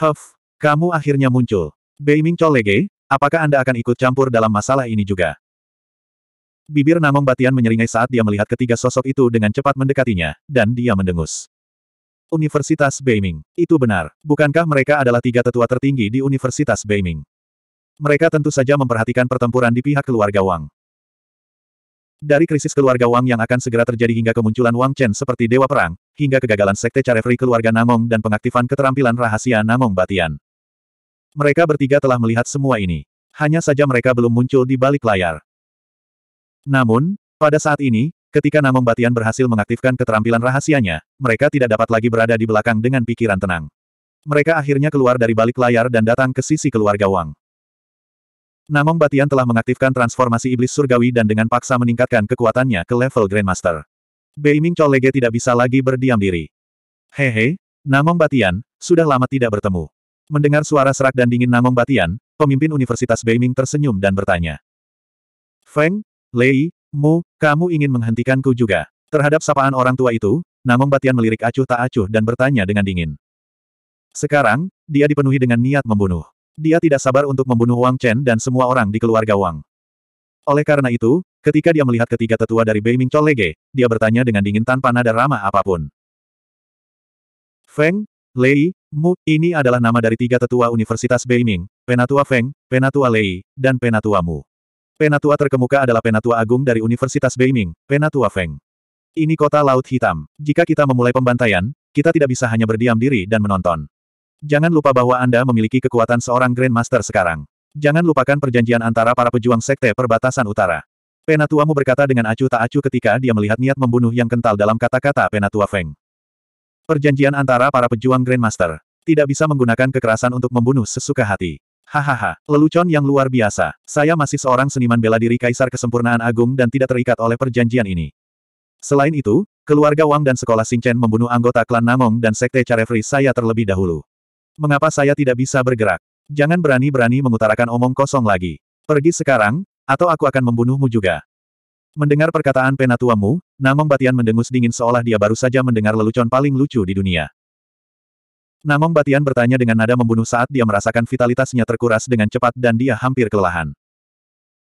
Huff, kamu akhirnya muncul. Beiming Colege, apakah Anda akan ikut campur dalam masalah ini juga? Bibir Namong Batian menyeringai saat dia melihat ketiga sosok itu dengan cepat mendekatinya, dan dia mendengus. Universitas Beiming. Itu benar. Bukankah mereka adalah tiga tetua tertinggi di Universitas Beiming? Mereka tentu saja memperhatikan pertempuran di pihak keluarga Wang. Dari krisis keluarga Wang yang akan segera terjadi hingga kemunculan Wang Chen seperti Dewa Perang, hingga kegagalan Sekte Carefree keluarga Namong dan pengaktifan keterampilan rahasia Namong Batian. Mereka bertiga telah melihat semua ini. Hanya saja mereka belum muncul di balik layar. Namun, pada saat ini, ketika Namong Batian berhasil mengaktifkan keterampilan rahasianya, mereka tidak dapat lagi berada di belakang dengan pikiran tenang. Mereka akhirnya keluar dari balik layar dan datang ke sisi keluarga Wang. Namong Batian telah mengaktifkan transformasi iblis surgawi dan dengan paksa meningkatkan kekuatannya ke level Grandmaster. Beiming Colege tidak bisa lagi berdiam diri. Hehe, Namong Batian, sudah lama tidak bertemu. Mendengar suara serak dan dingin Namong Batian, pemimpin Universitas Beiming tersenyum dan bertanya. Feng, Lei, Mu, kamu ingin menghentikanku juga. Terhadap sapaan orang tua itu, Namong Batian melirik acuh tak acuh dan bertanya dengan dingin. Sekarang, dia dipenuhi dengan niat membunuh. Dia tidak sabar untuk membunuh Wang Chen dan semua orang di keluarga Wang. Oleh karena itu, ketika dia melihat ketiga tetua dari Beiming Lege, dia bertanya dengan dingin tanpa nada ramah apapun. Feng, Lei, Mu, ini adalah nama dari tiga tetua Universitas Beiming, Penatua Feng, Penatua Lei, dan Penatua Mu. Penatua terkemuka adalah Penatua Agung dari Universitas Beiming, Penatua Feng. Ini kota Laut Hitam. Jika kita memulai pembantaian, kita tidak bisa hanya berdiam diri dan menonton. Jangan lupa bahwa Anda memiliki kekuatan seorang Grandmaster sekarang. Jangan lupakan perjanjian antara para pejuang Sekte Perbatasan Utara. Penatuamu berkata dengan acuh tak acuh ketika dia melihat niat membunuh yang kental dalam kata-kata Penatua Feng. Perjanjian antara para pejuang Grandmaster. Tidak bisa menggunakan kekerasan untuk membunuh sesuka hati. Hahaha, lelucon yang luar biasa. Saya masih seorang seniman bela diri Kaisar Kesempurnaan Agung dan tidak terikat oleh perjanjian ini. Selain itu, keluarga Wang dan sekolah Chen membunuh anggota klan Namong dan Sekte Carefree saya terlebih dahulu. Mengapa saya tidak bisa bergerak? Jangan berani-berani mengutarakan omong kosong lagi. Pergi sekarang, atau aku akan membunuhmu juga. Mendengar perkataan penatuamu, Namong Batian mendengus dingin seolah dia baru saja mendengar lelucon paling lucu di dunia. Namong Batian bertanya dengan nada membunuh saat dia merasakan vitalitasnya terkuras dengan cepat dan dia hampir kelelahan.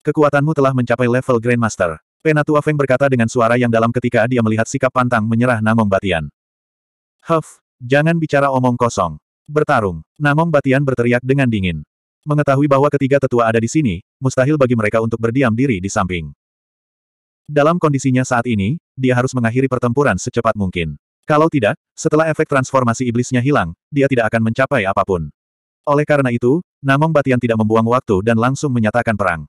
Kekuatanmu telah mencapai level Grandmaster. Penatua Feng berkata dengan suara yang dalam ketika dia melihat sikap pantang menyerah Namong Batian. Huff, jangan bicara omong kosong. Bertarung. Namong Batian berteriak dengan dingin. Mengetahui bahwa ketiga tetua ada di sini, mustahil bagi mereka untuk berdiam diri di samping. Dalam kondisinya saat ini, dia harus mengakhiri pertempuran secepat mungkin. Kalau tidak, setelah efek transformasi iblisnya hilang, dia tidak akan mencapai apapun. Oleh karena itu, Namong Batian tidak membuang waktu dan langsung menyatakan perang.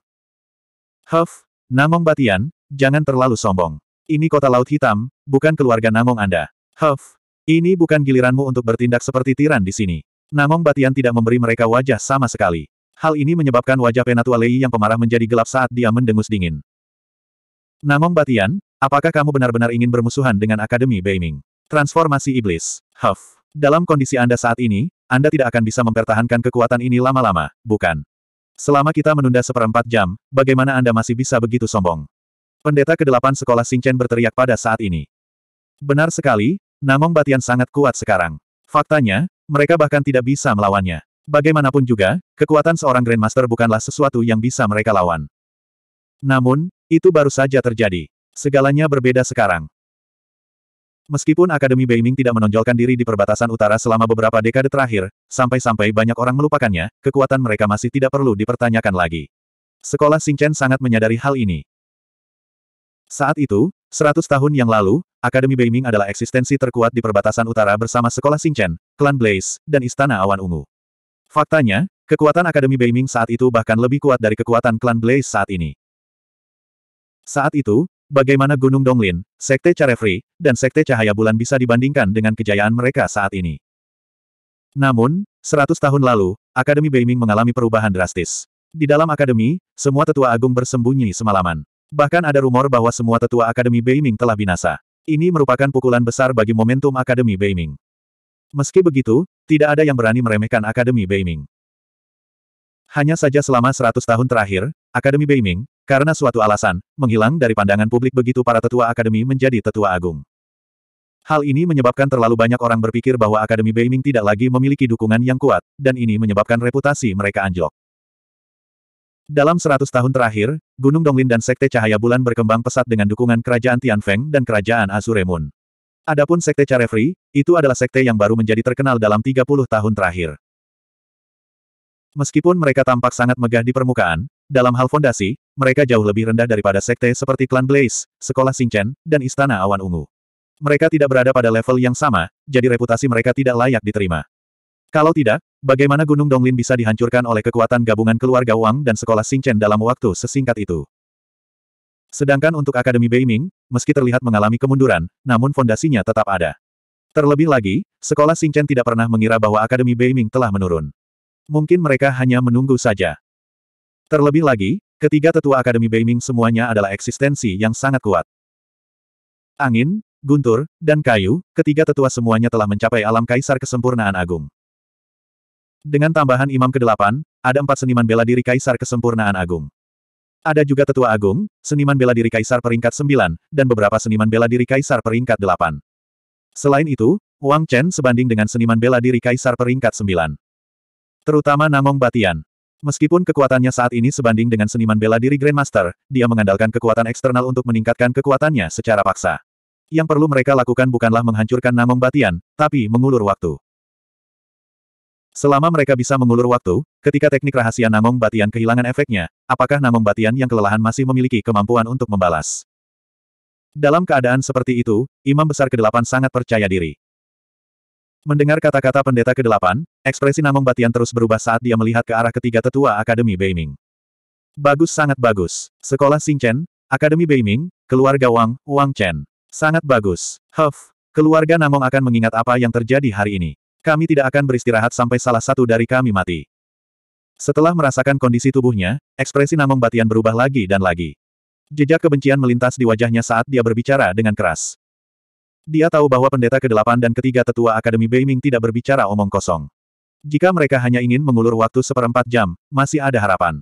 Huff, Namong Batian, jangan terlalu sombong. Ini kota Laut Hitam, bukan keluarga Namong Anda. Huff, ini bukan giliranmu untuk bertindak seperti tiran di sini. Namong Batian tidak memberi mereka wajah sama sekali. Hal ini menyebabkan wajah Penatua Lei yang pemarah menjadi gelap saat dia mendengus dingin. Namong Batian, apakah kamu benar-benar ingin bermusuhan dengan Akademi Beiming? Transformasi Iblis. Huff. Dalam kondisi Anda saat ini, Anda tidak akan bisa mempertahankan kekuatan ini lama-lama, bukan? Selama kita menunda seperempat jam, bagaimana Anda masih bisa begitu sombong? Pendeta ke-8 sekolah Singchen berteriak pada saat ini. Benar sekali, namun Batian sangat kuat sekarang. Faktanya, mereka bahkan tidak bisa melawannya. Bagaimanapun juga, kekuatan seorang Grandmaster bukanlah sesuatu yang bisa mereka lawan. Namun, itu baru saja terjadi. Segalanya berbeda sekarang. Meskipun Akademi Beiming tidak menonjolkan diri di perbatasan utara selama beberapa dekade terakhir, sampai-sampai banyak orang melupakannya, kekuatan mereka masih tidak perlu dipertanyakan lagi. Sekolah Singchen sangat menyadari hal ini. Saat itu, Seratus tahun yang lalu, Akademi Beiming adalah eksistensi terkuat di perbatasan utara bersama sekolah Xingchen, klan Blaze, dan Istana Awan Ungu. Faktanya, kekuatan Akademi Beiming saat itu bahkan lebih kuat dari kekuatan klan Blaze saat ini. Saat itu, bagaimana Gunung Donglin, Sekte Carefree, dan Sekte Cahaya Bulan bisa dibandingkan dengan kejayaan mereka saat ini. Namun, seratus tahun lalu, Akademi Beiming mengalami perubahan drastis. Di dalam akademi, semua tetua agung bersembunyi semalaman. Bahkan ada rumor bahwa semua tetua Akademi Beiming telah binasa. Ini merupakan pukulan besar bagi momentum Akademi Beiming. Meski begitu, tidak ada yang berani meremehkan Akademi Beiming. Hanya saja selama 100 tahun terakhir, Akademi Beiming, karena suatu alasan, menghilang dari pandangan publik begitu para tetua Akademi menjadi tetua agung. Hal ini menyebabkan terlalu banyak orang berpikir bahwa Akademi Beiming tidak lagi memiliki dukungan yang kuat, dan ini menyebabkan reputasi mereka anjlok. Dalam seratus tahun terakhir, Gunung Donglin dan Sekte Cahaya Bulan berkembang pesat dengan dukungan Kerajaan Tianfeng dan Kerajaan Azuremun. Adapun Sekte Carefree, itu adalah sekte yang baru menjadi terkenal dalam 30 tahun terakhir. Meskipun mereka tampak sangat megah di permukaan, dalam hal fondasi, mereka jauh lebih rendah daripada sekte seperti Klan Blaze, Sekolah Singchen, dan Istana Awan Ungu. Mereka tidak berada pada level yang sama, jadi reputasi mereka tidak layak diterima. Kalau tidak, bagaimana Gunung Donglin bisa dihancurkan oleh kekuatan gabungan keluarga Wang dan sekolah Xingchen dalam waktu sesingkat itu? Sedangkan untuk Akademi Beiming, meski terlihat mengalami kemunduran, namun fondasinya tetap ada. Terlebih lagi, sekolah Xingchen tidak pernah mengira bahwa Akademi Beiming telah menurun. Mungkin mereka hanya menunggu saja. Terlebih lagi, ketiga tetua Akademi Beiming semuanya adalah eksistensi yang sangat kuat. Angin, guntur, dan kayu, ketiga tetua semuanya telah mencapai alam kaisar kesempurnaan agung. Dengan tambahan imam ke-8, ada empat seniman bela diri Kaisar Kesempurnaan Agung. Ada juga Tetua Agung, seniman bela diri Kaisar peringkat 9, dan beberapa seniman bela diri Kaisar peringkat 8. Selain itu, Wang Chen sebanding dengan seniman bela diri Kaisar peringkat 9. Terutama Namong Batian. Meskipun kekuatannya saat ini sebanding dengan seniman bela diri Grandmaster, dia mengandalkan kekuatan eksternal untuk meningkatkan kekuatannya secara paksa. Yang perlu mereka lakukan bukanlah menghancurkan Namong Batian, tapi mengulur waktu. Selama mereka bisa mengulur waktu, ketika teknik rahasia Namong Batian kehilangan efeknya, apakah Namong Batian yang kelelahan masih memiliki kemampuan untuk membalas? Dalam keadaan seperti itu, Imam Besar ke-8 sangat percaya diri. Mendengar kata-kata pendeta ke-8, ekspresi Namong Batian terus berubah saat dia melihat ke arah ketiga tetua Akademi Beiming. Bagus sangat bagus. Sekolah Xingchen, Akademi Beiming, keluarga Wang, Wang Chen. Sangat bagus. Huff, keluarga Namong akan mengingat apa yang terjadi hari ini. Kami tidak akan beristirahat sampai salah satu dari kami mati. Setelah merasakan kondisi tubuhnya, ekspresi Namong Batian berubah lagi dan lagi. Jejak kebencian melintas di wajahnya saat dia berbicara dengan keras. Dia tahu bahwa pendeta ke-8 dan ketiga tetua Akademi Beiming tidak berbicara omong kosong. Jika mereka hanya ingin mengulur waktu seperempat jam, masih ada harapan.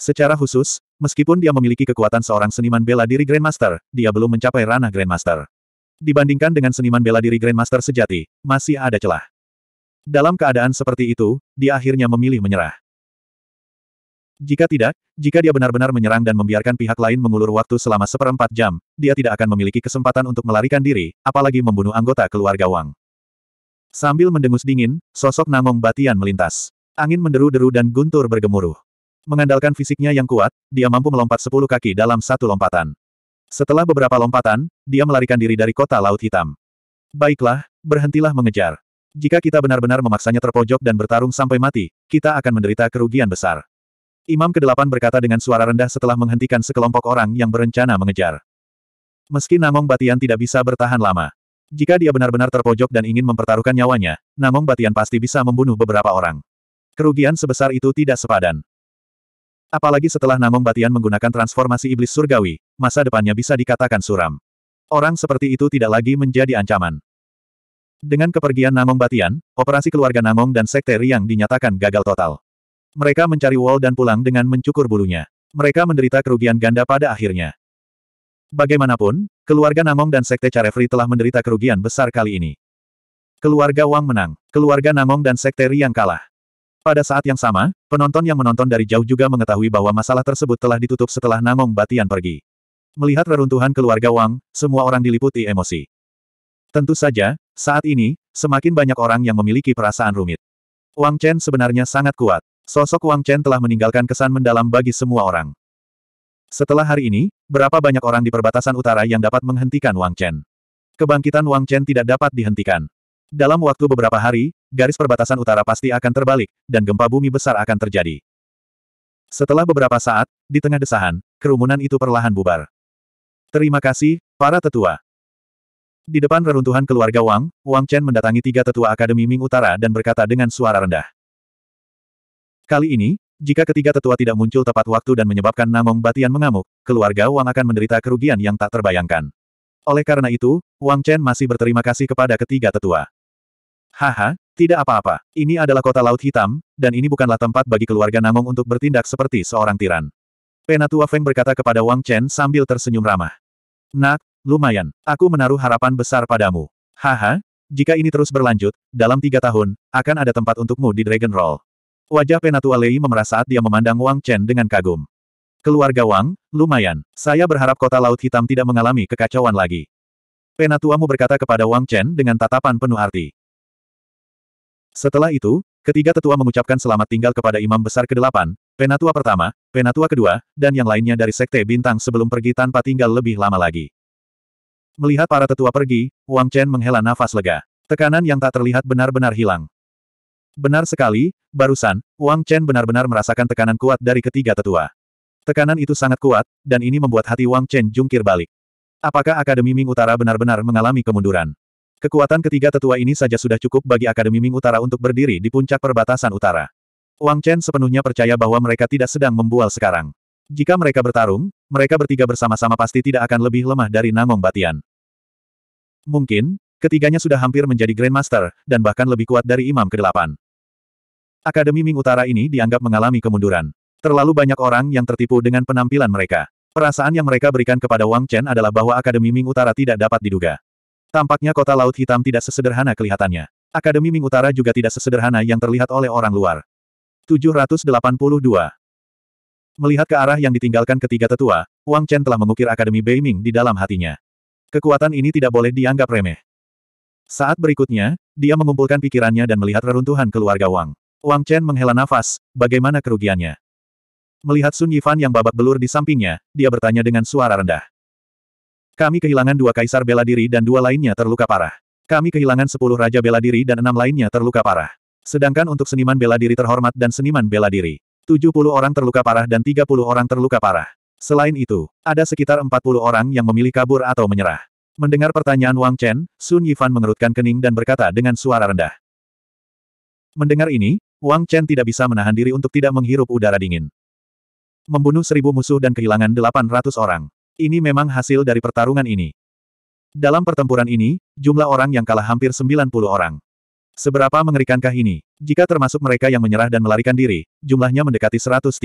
Secara khusus, meskipun dia memiliki kekuatan seorang seniman bela diri Grandmaster, dia belum mencapai ranah Grandmaster. Dibandingkan dengan seniman bela diri Grandmaster sejati, masih ada celah. Dalam keadaan seperti itu, dia akhirnya memilih menyerah. Jika tidak, jika dia benar-benar menyerang dan membiarkan pihak lain mengulur waktu selama seperempat jam, dia tidak akan memiliki kesempatan untuk melarikan diri, apalagi membunuh anggota keluarga Wang. Sambil mendengus dingin, sosok Nangong Batian melintas. Angin menderu-deru dan guntur bergemuruh. Mengandalkan fisiknya yang kuat, dia mampu melompat sepuluh kaki dalam satu lompatan. Setelah beberapa lompatan, dia melarikan diri dari kota Laut Hitam. Baiklah, berhentilah mengejar. Jika kita benar-benar memaksanya terpojok dan bertarung sampai mati, kita akan menderita kerugian besar. Imam ke-8 berkata dengan suara rendah setelah menghentikan sekelompok orang yang berencana mengejar. Meski Namong Batian tidak bisa bertahan lama. Jika dia benar-benar terpojok dan ingin mempertaruhkan nyawanya, Namong Batian pasti bisa membunuh beberapa orang. Kerugian sebesar itu tidak sepadan. Apalagi setelah Namong Batian menggunakan transformasi iblis surgawi, masa depannya bisa dikatakan suram. Orang seperti itu tidak lagi menjadi ancaman. Dengan kepergian Namong Batian, operasi keluarga Namong dan Sekte Riang dinyatakan gagal total. Mereka mencari Wall dan pulang dengan mencukur bulunya. Mereka menderita kerugian ganda pada akhirnya. Bagaimanapun, keluarga Namong dan Sekte Carefree telah menderita kerugian besar kali ini. Keluarga Wang menang, keluarga Namong dan Sekte Riang kalah. Pada saat yang sama, penonton yang menonton dari jauh juga mengetahui bahwa masalah tersebut telah ditutup setelah Namong Batian pergi. Melihat reruntuhan keluarga Wang, semua orang diliputi emosi. Tentu saja, saat ini, semakin banyak orang yang memiliki perasaan rumit. Wang Chen sebenarnya sangat kuat. Sosok Wang Chen telah meninggalkan kesan mendalam bagi semua orang. Setelah hari ini, berapa banyak orang di perbatasan utara yang dapat menghentikan Wang Chen? Kebangkitan Wang Chen tidak dapat dihentikan. Dalam waktu beberapa hari, garis perbatasan utara pasti akan terbalik, dan gempa bumi besar akan terjadi. Setelah beberapa saat, di tengah desahan, kerumunan itu perlahan bubar. Terima kasih, para tetua. Di depan reruntuhan keluarga Wang, Wang Chen mendatangi tiga tetua Akademi Ming Utara dan berkata dengan suara rendah. Kali ini, jika ketiga tetua tidak muncul tepat waktu dan menyebabkan Namong Batian mengamuk, keluarga Wang akan menderita kerugian yang tak terbayangkan. Oleh karena itu, Wang Chen masih berterima kasih kepada ketiga tetua. Haha, tidak apa-apa, ini adalah kota Laut Hitam, dan ini bukanlah tempat bagi keluarga Namong untuk bertindak seperti seorang tiran. Penatua Feng berkata kepada Wang Chen sambil tersenyum ramah. Nak, lumayan, aku menaruh harapan besar padamu. Haha, jika ini terus berlanjut, dalam tiga tahun, akan ada tempat untukmu di Dragon Roll. Wajah Penatua Lei memerah saat dia memandang Wang Chen dengan kagum. Keluarga Wang, lumayan, saya berharap kota Laut Hitam tidak mengalami kekacauan lagi. Penatuamu berkata kepada Wang Chen dengan tatapan penuh arti. Setelah itu, ketiga tetua mengucapkan selamat tinggal kepada imam besar ke-8, penatua pertama, penatua kedua, dan yang lainnya dari sekte bintang sebelum pergi tanpa tinggal lebih lama lagi. Melihat para tetua pergi, Wang Chen menghela nafas lega. Tekanan yang tak terlihat benar-benar hilang. Benar sekali, barusan, Wang Chen benar-benar merasakan tekanan kuat dari ketiga tetua. Tekanan itu sangat kuat, dan ini membuat hati Wang Chen jungkir balik. Apakah Akademi Ming Utara benar-benar mengalami kemunduran? Kekuatan ketiga tetua ini saja sudah cukup bagi Akademi Ming Utara untuk berdiri di puncak perbatasan utara. Wang Chen sepenuhnya percaya bahwa mereka tidak sedang membual sekarang. Jika mereka bertarung, mereka bertiga bersama-sama pasti tidak akan lebih lemah dari Nangong Batian. Mungkin, ketiganya sudah hampir menjadi Grandmaster, dan bahkan lebih kuat dari Imam ke-8. Akademi Ming Utara ini dianggap mengalami kemunduran. Terlalu banyak orang yang tertipu dengan penampilan mereka. Perasaan yang mereka berikan kepada Wang Chen adalah bahwa Akademi Ming Utara tidak dapat diduga. Tampaknya kota Laut Hitam tidak sesederhana kelihatannya. Akademi Ming Utara juga tidak sesederhana yang terlihat oleh orang luar. 782. Melihat ke arah yang ditinggalkan ketiga tetua, Wang Chen telah mengukir Akademi Beiming di dalam hatinya. Kekuatan ini tidak boleh dianggap remeh. Saat berikutnya, dia mengumpulkan pikirannya dan melihat reruntuhan keluarga Wang. Wang Chen menghela nafas, bagaimana kerugiannya? Melihat Sun Yifan yang babak belur di sampingnya, dia bertanya dengan suara rendah. Kami kehilangan dua kaisar bela diri dan dua lainnya terluka parah. Kami kehilangan sepuluh raja bela diri dan enam lainnya terluka parah. Sedangkan untuk seniman bela diri terhormat dan seniman bela diri, puluh orang terluka parah dan tiga puluh orang terluka parah. Selain itu, ada sekitar empat puluh orang yang memilih kabur atau menyerah. Mendengar pertanyaan Wang Chen, Sun Yifan mengerutkan kening dan berkata dengan suara rendah. Mendengar ini, Wang Chen tidak bisa menahan diri untuk tidak menghirup udara dingin. Membunuh seribu musuh dan kehilangan delapan ratus orang. Ini memang hasil dari pertarungan ini. Dalam pertempuran ini, jumlah orang yang kalah hampir 90 orang. Seberapa mengerikankah ini? Jika termasuk mereka yang menyerah dan melarikan diri, jumlahnya mendekati 130.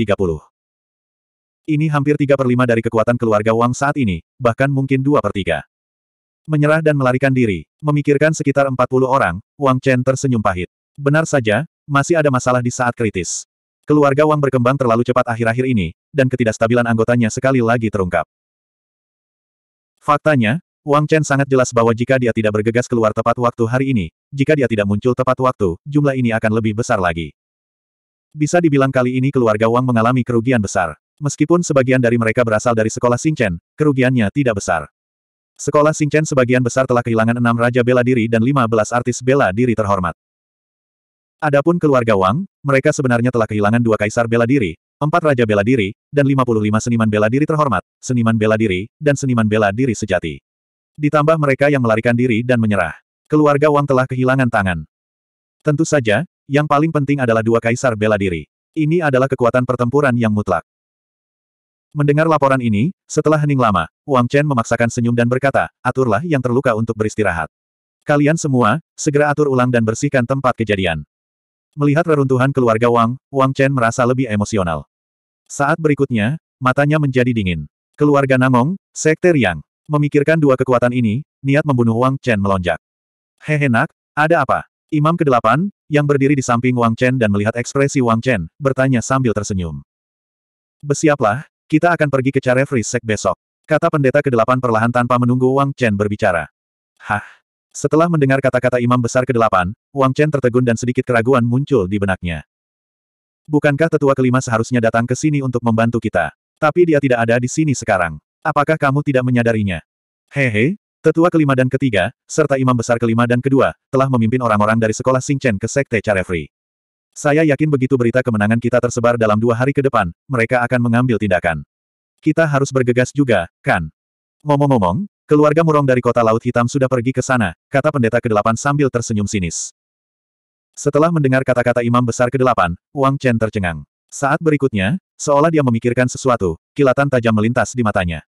Ini hampir 3 per 5 dari kekuatan keluarga Wang saat ini, bahkan mungkin 2 per 3. Menyerah dan melarikan diri, memikirkan sekitar 40 orang, Wang Chen tersenyum pahit. Benar saja, masih ada masalah di saat kritis. Keluarga Wang berkembang terlalu cepat akhir-akhir ini, dan ketidakstabilan anggotanya sekali lagi terungkap. Faktanya, Wang Chen sangat jelas bahwa jika dia tidak bergegas keluar tepat waktu hari ini, jika dia tidak muncul tepat waktu, jumlah ini akan lebih besar lagi. Bisa dibilang kali ini keluarga Wang mengalami kerugian besar. Meskipun sebagian dari mereka berasal dari sekolah Xingchen, kerugiannya tidak besar. Sekolah Xingchen sebagian besar telah kehilangan enam raja bela diri dan lima belas artis bela diri terhormat. Adapun keluarga Wang, mereka sebenarnya telah kehilangan dua kaisar bela diri, empat raja bela diri, dan 55 seniman bela diri terhormat, seniman bela diri, dan seniman bela diri sejati. Ditambah mereka yang melarikan diri dan menyerah. Keluarga Wang telah kehilangan tangan. Tentu saja, yang paling penting adalah dua kaisar bela diri. Ini adalah kekuatan pertempuran yang mutlak. Mendengar laporan ini, setelah hening lama, Wang Chen memaksakan senyum dan berkata, aturlah yang terluka untuk beristirahat. Kalian semua, segera atur ulang dan bersihkan tempat kejadian. Melihat reruntuhan keluarga Wang, Wang Chen merasa lebih emosional. Saat berikutnya, matanya menjadi dingin. Keluarga Namong, Sekte Riang. Memikirkan dua kekuatan ini, niat membunuh Wang Chen melonjak. nak, ada apa? Imam ke-8, yang berdiri di samping Wang Chen dan melihat ekspresi Wang Chen, bertanya sambil tersenyum. Besiaplah, kita akan pergi ke Care Free Sek besok. Kata pendeta ke-8 perlahan tanpa menunggu Wang Chen berbicara. Hah? Setelah mendengar kata-kata imam besar ke-8, Wang Chen tertegun dan sedikit keraguan muncul di benaknya. Bukankah tetua kelima seharusnya datang ke sini untuk membantu kita? Tapi dia tidak ada di sini sekarang. Apakah kamu tidak menyadarinya? Hehe, tetua kelima dan ketiga, serta imam besar kelima dan kedua, telah memimpin orang-orang dari sekolah Singchen ke Sekte Carefree. Saya yakin begitu berita kemenangan kita tersebar dalam dua hari ke depan, mereka akan mengambil tindakan. Kita harus bergegas juga, kan? Ngomong-ngomong, keluarga Murong dari kota Laut Hitam sudah pergi ke sana, kata pendeta ke-8 sambil tersenyum sinis. Setelah mendengar kata-kata imam besar ke-8, Wang Chen tercengang. Saat berikutnya, seolah dia memikirkan sesuatu, kilatan tajam melintas di matanya.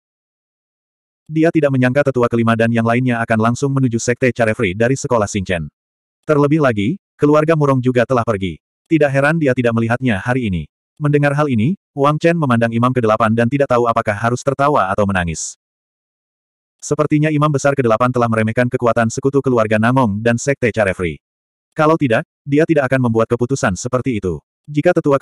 Dia tidak menyangka tetua kelima dan yang lainnya akan langsung menuju sekte Carefree dari sekolah Singchen. Terlebih lagi, keluarga Murong juga telah pergi. Tidak heran dia tidak melihatnya hari ini. Mendengar hal ini, Wang Chen memandang imam ke-8 dan tidak tahu apakah harus tertawa atau menangis. Sepertinya imam besar ke-8 telah meremehkan kekuatan sekutu keluarga Namong dan sekte Carefree. Kalau tidak, dia tidak akan membuat keputusan seperti itu. Jika tetua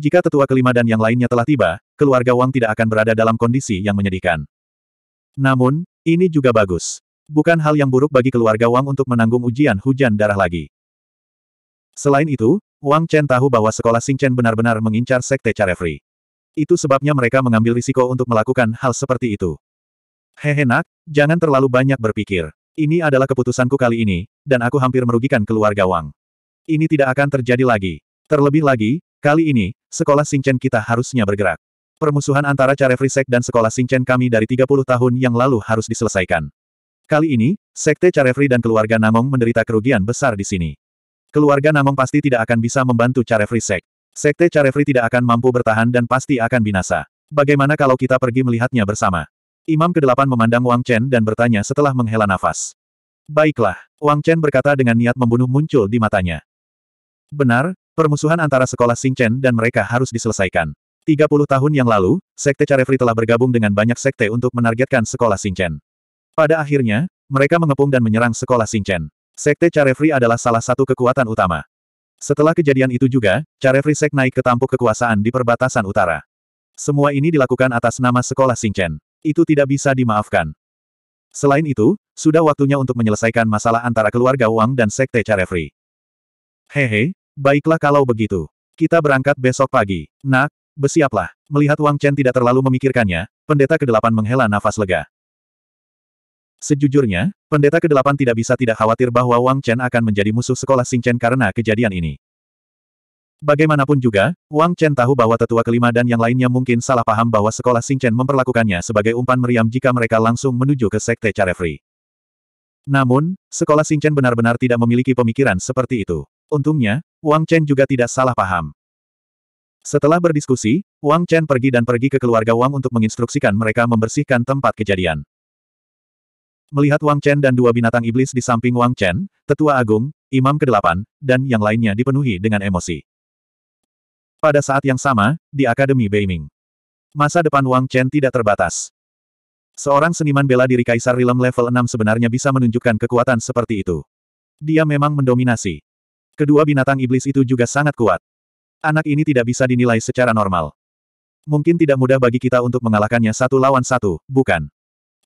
Jika tetua kelima dan yang lainnya telah tiba, keluarga Wang tidak akan berada dalam kondisi yang menyedihkan. Namun, ini juga bagus. Bukan hal yang buruk bagi keluarga Wang untuk menanggung ujian hujan darah lagi. Selain itu, Wang Chen tahu bahwa sekolah Chen benar-benar mengincar sekte Carefree. Itu sebabnya mereka mengambil risiko untuk melakukan hal seperti itu. Hehe nak, jangan terlalu banyak berpikir. Ini adalah keputusanku kali ini, dan aku hampir merugikan keluarga Wang. Ini tidak akan terjadi lagi. Terlebih lagi, kali ini, sekolah Singchen kita harusnya bergerak. Permusuhan antara Carefree Sek dan sekolah Singchen kami dari 30 tahun yang lalu harus diselesaikan. Kali ini, Sekte Carefree dan keluarga Namong menderita kerugian besar di sini. Keluarga Namong pasti tidak akan bisa membantu Carefree Sek. Sekte Carefree tidak akan mampu bertahan dan pasti akan binasa. Bagaimana kalau kita pergi melihatnya bersama? Imam ke kedelapan memandang Wang Chen dan bertanya setelah menghela nafas. Baiklah, Wang Chen berkata dengan niat membunuh muncul di matanya. Benar, permusuhan antara sekolah Xing Chen dan mereka harus diselesaikan. 30 tahun yang lalu, Sekte Carefree telah bergabung dengan banyak sekte untuk menargetkan sekolah Xing Chen. Pada akhirnya, mereka mengepung dan menyerang sekolah Xing Chen. Sekte Carefree adalah salah satu kekuatan utama. Setelah kejadian itu juga, Carefree Sek naik ke tampuk kekuasaan di perbatasan utara. Semua ini dilakukan atas nama sekolah Xing Chen. Itu tidak bisa dimaafkan. Selain itu, sudah waktunya untuk menyelesaikan masalah antara keluarga Wang dan Sekte Carefree. Hehe, baiklah kalau begitu. Kita berangkat besok pagi. Nak, bersiaplah. Melihat Wang Chen tidak terlalu memikirkannya, pendeta ke-8 menghela nafas lega. Sejujurnya, pendeta ke-8 tidak bisa tidak khawatir bahwa Wang Chen akan menjadi musuh sekolah Xing Chen karena kejadian ini. Bagaimanapun juga, Wang Chen tahu bahwa tetua kelima dan yang lainnya mungkin salah paham bahwa sekolah Chen memperlakukannya sebagai umpan meriam jika mereka langsung menuju ke Sekte Carefree. Namun, sekolah Chen benar-benar tidak memiliki pemikiran seperti itu. Untungnya, Wang Chen juga tidak salah paham. Setelah berdiskusi, Wang Chen pergi dan pergi ke keluarga Wang untuk menginstruksikan mereka membersihkan tempat kejadian. Melihat Wang Chen dan dua binatang iblis di samping Wang Chen, tetua agung, imam ke-8, dan yang lainnya dipenuhi dengan emosi. Pada saat yang sama, di Akademi Beiming. Masa depan Wang Chen tidak terbatas. Seorang seniman bela diri Kaisar Rilem level 6 sebenarnya bisa menunjukkan kekuatan seperti itu. Dia memang mendominasi. Kedua binatang iblis itu juga sangat kuat. Anak ini tidak bisa dinilai secara normal. Mungkin tidak mudah bagi kita untuk mengalahkannya satu lawan satu, bukan?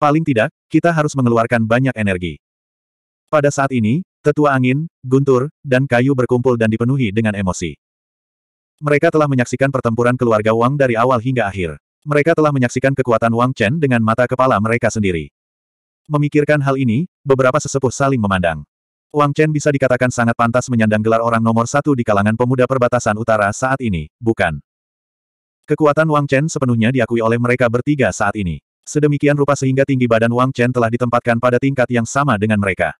Paling tidak, kita harus mengeluarkan banyak energi. Pada saat ini, tetua angin, guntur, dan kayu berkumpul dan dipenuhi dengan emosi. Mereka telah menyaksikan pertempuran keluarga Wang dari awal hingga akhir. Mereka telah menyaksikan kekuatan Wang Chen dengan mata kepala mereka sendiri. Memikirkan hal ini, beberapa sesepuh saling memandang. Wang Chen bisa dikatakan sangat pantas menyandang gelar orang nomor satu di kalangan pemuda perbatasan utara saat ini, bukan? Kekuatan Wang Chen sepenuhnya diakui oleh mereka bertiga saat ini. Sedemikian rupa sehingga tinggi badan Wang Chen telah ditempatkan pada tingkat yang sama dengan mereka.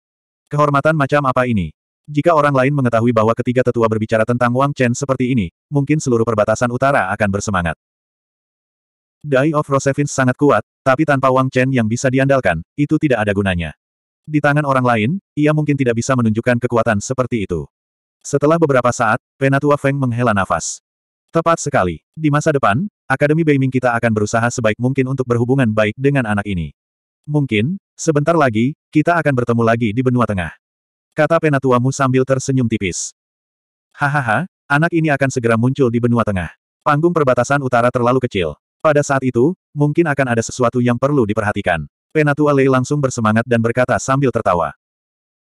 Kehormatan macam apa ini? Jika orang lain mengetahui bahwa ketiga tetua berbicara tentang Wang Chen seperti ini, mungkin seluruh perbatasan utara akan bersemangat. Dai of Rosevins sangat kuat, tapi tanpa Wang Chen yang bisa diandalkan, itu tidak ada gunanya. Di tangan orang lain, ia mungkin tidak bisa menunjukkan kekuatan seperti itu. Setelah beberapa saat, Penatua Feng menghela nafas. Tepat sekali. Di masa depan, Akademi Beiming kita akan berusaha sebaik mungkin untuk berhubungan baik dengan anak ini. Mungkin, sebentar lagi, kita akan bertemu lagi di benua tengah. Kata penatuamu sambil tersenyum tipis. Hahaha, anak ini akan segera muncul di benua tengah. Panggung perbatasan utara terlalu kecil. Pada saat itu, mungkin akan ada sesuatu yang perlu diperhatikan. Penatua Lei langsung bersemangat dan berkata sambil tertawa.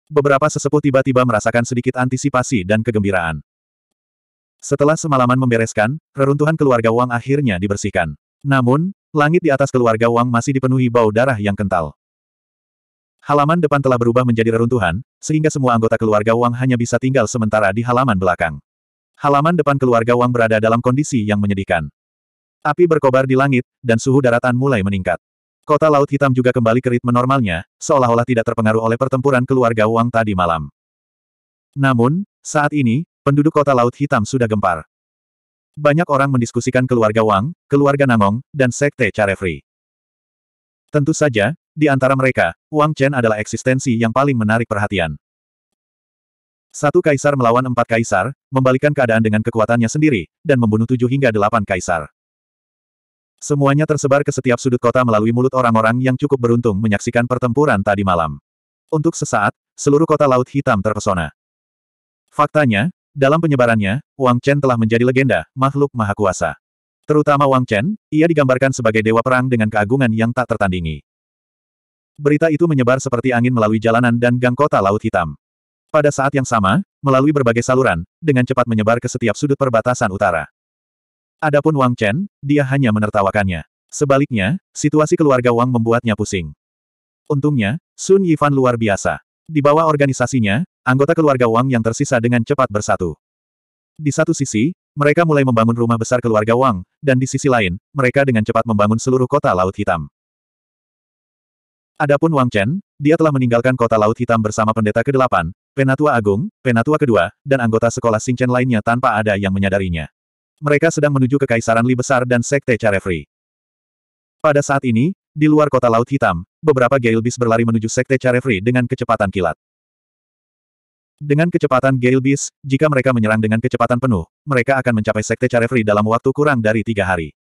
Beberapa sesepuh tiba-tiba merasakan sedikit antisipasi dan kegembiraan. Setelah semalaman membereskan, reruntuhan keluarga Wang akhirnya dibersihkan. Namun, langit di atas keluarga Wang masih dipenuhi bau darah yang kental. Halaman depan telah berubah menjadi reruntuhan, sehingga semua anggota keluarga Wang hanya bisa tinggal sementara di halaman belakang. Halaman depan keluarga Wang berada dalam kondisi yang menyedihkan. Api berkobar di langit, dan suhu daratan mulai meningkat. Kota Laut Hitam juga kembali ke ritme normalnya, seolah-olah tidak terpengaruh oleh pertempuran keluarga Wang tadi malam. Namun, saat ini, penduduk kota Laut Hitam sudah gempar. Banyak orang mendiskusikan keluarga Wang, keluarga Nangong, dan Sekte Carefree. Tentu saja, di antara mereka, Wang Chen adalah eksistensi yang paling menarik perhatian. Satu kaisar melawan empat kaisar, membalikan keadaan dengan kekuatannya sendiri, dan membunuh tujuh hingga delapan kaisar. Semuanya tersebar ke setiap sudut kota melalui mulut orang-orang yang cukup beruntung menyaksikan pertempuran tadi malam. Untuk sesaat, seluruh kota Laut Hitam terpesona. Faktanya, dalam penyebarannya, Wang Chen telah menjadi legenda, makhluk maha kuasa. Terutama Wang Chen, ia digambarkan sebagai dewa perang dengan keagungan yang tak tertandingi. Berita itu menyebar seperti angin melalui jalanan dan gang kota Laut Hitam. Pada saat yang sama, melalui berbagai saluran, dengan cepat menyebar ke setiap sudut perbatasan utara. Adapun Wang Chen, dia hanya menertawakannya. Sebaliknya, situasi keluarga Wang membuatnya pusing. Untungnya, Sun Yifan luar biasa. Di bawah organisasinya, anggota keluarga Wang yang tersisa dengan cepat bersatu. Di satu sisi, mereka mulai membangun rumah besar keluarga Wang, dan di sisi lain, mereka dengan cepat membangun seluruh kota Laut Hitam. Adapun Wang Chen, dia telah meninggalkan kota Laut Hitam bersama pendeta ke-8, penatua agung, penatua kedua, dan anggota sekolah Singchen lainnya tanpa ada yang menyadarinya. Mereka sedang menuju ke Kaisaran Li Besar dan Sekte Carefree. Pada saat ini, di luar kota Laut Hitam, beberapa Gailbis berlari menuju Sekte Carefree dengan kecepatan kilat. Dengan kecepatan Gailbis, jika mereka menyerang dengan kecepatan penuh, mereka akan mencapai Sekte Carefree dalam waktu kurang dari tiga hari.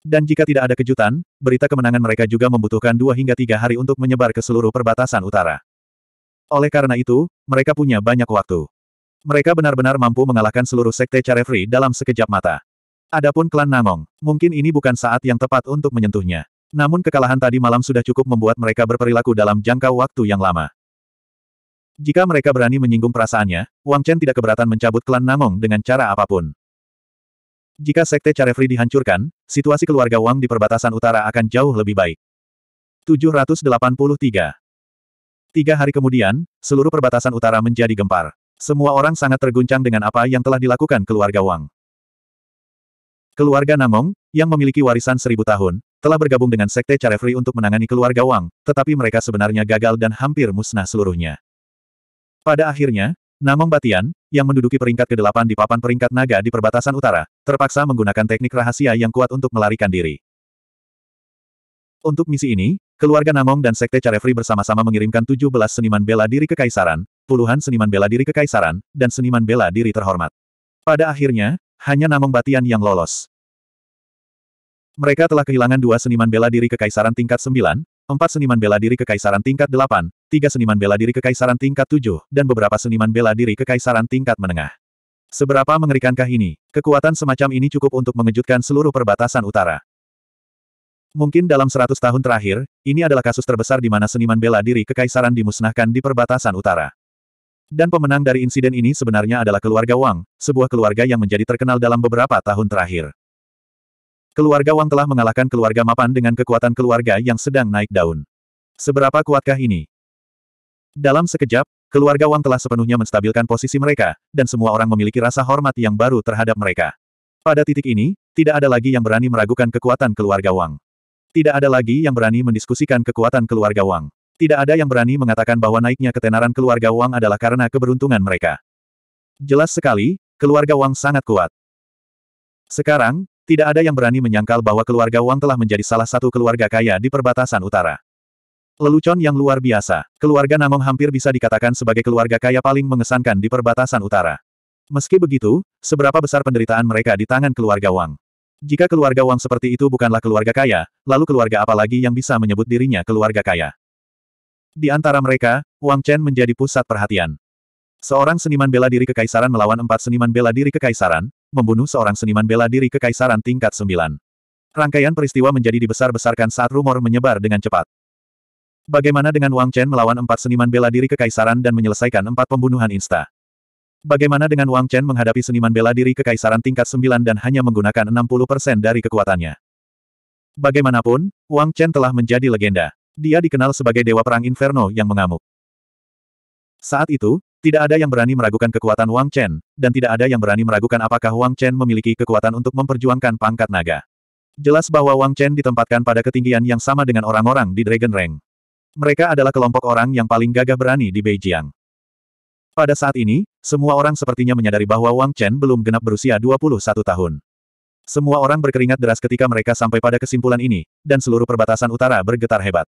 Dan jika tidak ada kejutan, berita kemenangan mereka juga membutuhkan dua hingga tiga hari untuk menyebar ke seluruh perbatasan utara. Oleh karena itu, mereka punya banyak waktu. Mereka benar-benar mampu mengalahkan seluruh sekte Carefree dalam sekejap mata. Adapun klan Nangong, mungkin ini bukan saat yang tepat untuk menyentuhnya. Namun kekalahan tadi malam sudah cukup membuat mereka berperilaku dalam jangka waktu yang lama. Jika mereka berani menyinggung perasaannya, Wang Chen tidak keberatan mencabut klan Nangong dengan cara apapun. Jika sekte Carefree dihancurkan, situasi keluarga Wang di perbatasan utara akan jauh lebih baik. 783. Tiga hari kemudian, seluruh perbatasan utara menjadi gempar. Semua orang sangat terguncang dengan apa yang telah dilakukan keluarga Wang. Keluarga Namong, yang memiliki warisan seribu tahun, telah bergabung dengan Sekte Carefree untuk menangani keluarga Wang, tetapi mereka sebenarnya gagal dan hampir musnah seluruhnya. Pada akhirnya, Namong Batian, yang menduduki peringkat ke-8 di papan peringkat naga di perbatasan utara, terpaksa menggunakan teknik rahasia yang kuat untuk melarikan diri. Untuk misi ini, keluarga Namong dan Sekte Carefree bersama-sama mengirimkan 17 seniman bela diri ke Kaisaran, puluhan seniman bela diri ke Kaisaran, dan seniman bela diri terhormat. Pada akhirnya, hanya Namong Batian yang lolos. Mereka telah kehilangan dua seniman bela diri ke Kaisaran tingkat 9, Empat seniman bela diri kekaisaran tingkat delapan, tiga seniman bela diri kekaisaran tingkat tujuh, dan beberapa seniman bela diri kekaisaran tingkat menengah. Seberapa mengerikankah ini? Kekuatan semacam ini cukup untuk mengejutkan seluruh perbatasan utara. Mungkin dalam seratus tahun terakhir, ini adalah kasus terbesar di mana seniman bela diri kekaisaran dimusnahkan di perbatasan utara. Dan pemenang dari insiden ini sebenarnya adalah keluarga Wang, sebuah keluarga yang menjadi terkenal dalam beberapa tahun terakhir. Keluarga Wang telah mengalahkan keluarga Mapan dengan kekuatan keluarga yang sedang naik daun. Seberapa kuatkah ini? Dalam sekejap, keluarga Wang telah sepenuhnya menstabilkan posisi mereka, dan semua orang memiliki rasa hormat yang baru terhadap mereka. Pada titik ini, tidak ada lagi yang berani meragukan kekuatan keluarga Wang. Tidak ada lagi yang berani mendiskusikan kekuatan keluarga Wang. Tidak ada yang berani mengatakan bahwa naiknya ketenaran keluarga Wang adalah karena keberuntungan mereka. Jelas sekali, keluarga Wang sangat kuat. Sekarang, tidak ada yang berani menyangkal bahwa keluarga Wang telah menjadi salah satu keluarga kaya di perbatasan utara. Lelucon yang luar biasa, keluarga Namong hampir bisa dikatakan sebagai keluarga kaya paling mengesankan di perbatasan utara. Meski begitu, seberapa besar penderitaan mereka di tangan keluarga Wang. Jika keluarga Wang seperti itu bukanlah keluarga kaya, lalu keluarga apa lagi yang bisa menyebut dirinya keluarga kaya? Di antara mereka, Wang Chen menjadi pusat perhatian. Seorang seniman bela diri kekaisaran melawan empat seniman bela diri kekaisaran, membunuh seorang seniman bela diri kekaisaran tingkat sembilan. Rangkaian peristiwa menjadi dibesar-besarkan saat rumor menyebar dengan cepat. Bagaimana dengan Wang Chen melawan empat seniman bela diri kekaisaran dan menyelesaikan empat pembunuhan insta? Bagaimana dengan Wang Chen menghadapi seniman bela diri kekaisaran tingkat sembilan dan hanya menggunakan 60% dari kekuatannya? Bagaimanapun, Wang Chen telah menjadi legenda. Dia dikenal sebagai Dewa Perang Inferno yang mengamuk. Saat itu, tidak ada yang berani meragukan kekuatan Wang Chen, dan tidak ada yang berani meragukan apakah Wang Chen memiliki kekuatan untuk memperjuangkan pangkat naga. Jelas bahwa Wang Chen ditempatkan pada ketinggian yang sama dengan orang-orang di Dragon Rank. Mereka adalah kelompok orang yang paling gagah berani di Beijing. Pada saat ini, semua orang sepertinya menyadari bahwa Wang Chen belum genap berusia 21 tahun. Semua orang berkeringat deras ketika mereka sampai pada kesimpulan ini, dan seluruh perbatasan utara bergetar hebat.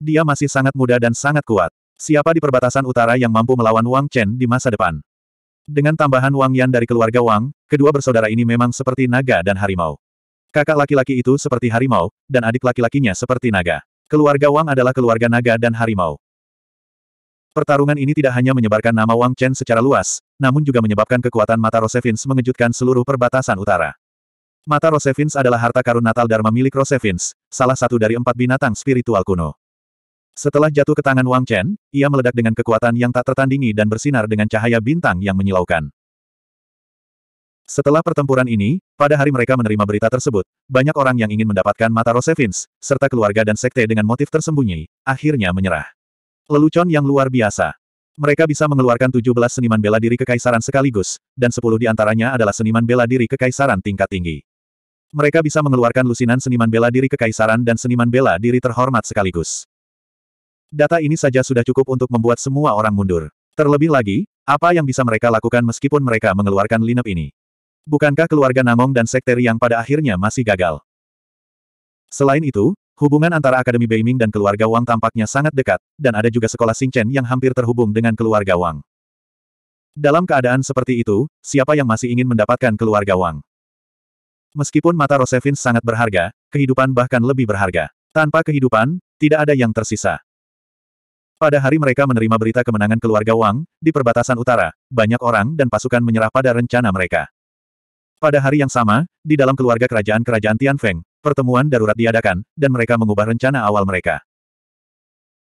Dia masih sangat muda dan sangat kuat. Siapa di perbatasan utara yang mampu melawan Wang Chen di masa depan? Dengan tambahan Wang Yan dari keluarga Wang, kedua bersaudara ini memang seperti naga dan harimau. Kakak laki-laki itu seperti harimau, dan adik laki-lakinya seperti naga. Keluarga Wang adalah keluarga naga dan harimau. Pertarungan ini tidak hanya menyebarkan nama Wang Chen secara luas, namun juga menyebabkan kekuatan mata Rosevins mengejutkan seluruh perbatasan utara. Mata Rosevins adalah harta karun natal Dharma milik Rosevins, salah satu dari empat binatang spiritual kuno. Setelah jatuh ke tangan Wang Chen, ia meledak dengan kekuatan yang tak tertandingi dan bersinar dengan cahaya bintang yang menyilaukan. Setelah pertempuran ini, pada hari mereka menerima berita tersebut, banyak orang yang ingin mendapatkan mata Rosevins, serta keluarga dan sekte dengan motif tersembunyi, akhirnya menyerah. Lelucon yang luar biasa. Mereka bisa mengeluarkan 17 seniman bela diri kekaisaran sekaligus, dan 10 di antaranya adalah seniman bela diri kekaisaran tingkat tinggi. Mereka bisa mengeluarkan lusinan seniman bela diri kekaisaran dan seniman bela diri terhormat sekaligus. Data ini saja sudah cukup untuk membuat semua orang mundur. Terlebih lagi, apa yang bisa mereka lakukan meskipun mereka mengeluarkan linep ini? Bukankah keluarga Namong dan Sekteri yang pada akhirnya masih gagal? Selain itu, hubungan antara Akademi Beiming dan keluarga Wang tampaknya sangat dekat, dan ada juga sekolah Singchen yang hampir terhubung dengan keluarga Wang. Dalam keadaan seperti itu, siapa yang masih ingin mendapatkan keluarga Wang? Meskipun mata Rosevin sangat berharga, kehidupan bahkan lebih berharga. Tanpa kehidupan, tidak ada yang tersisa. Pada hari mereka menerima berita kemenangan keluarga Wang, di perbatasan utara, banyak orang dan pasukan menyerah pada rencana mereka. Pada hari yang sama, di dalam keluarga kerajaan-kerajaan Tianfeng, pertemuan darurat diadakan, dan mereka mengubah rencana awal mereka.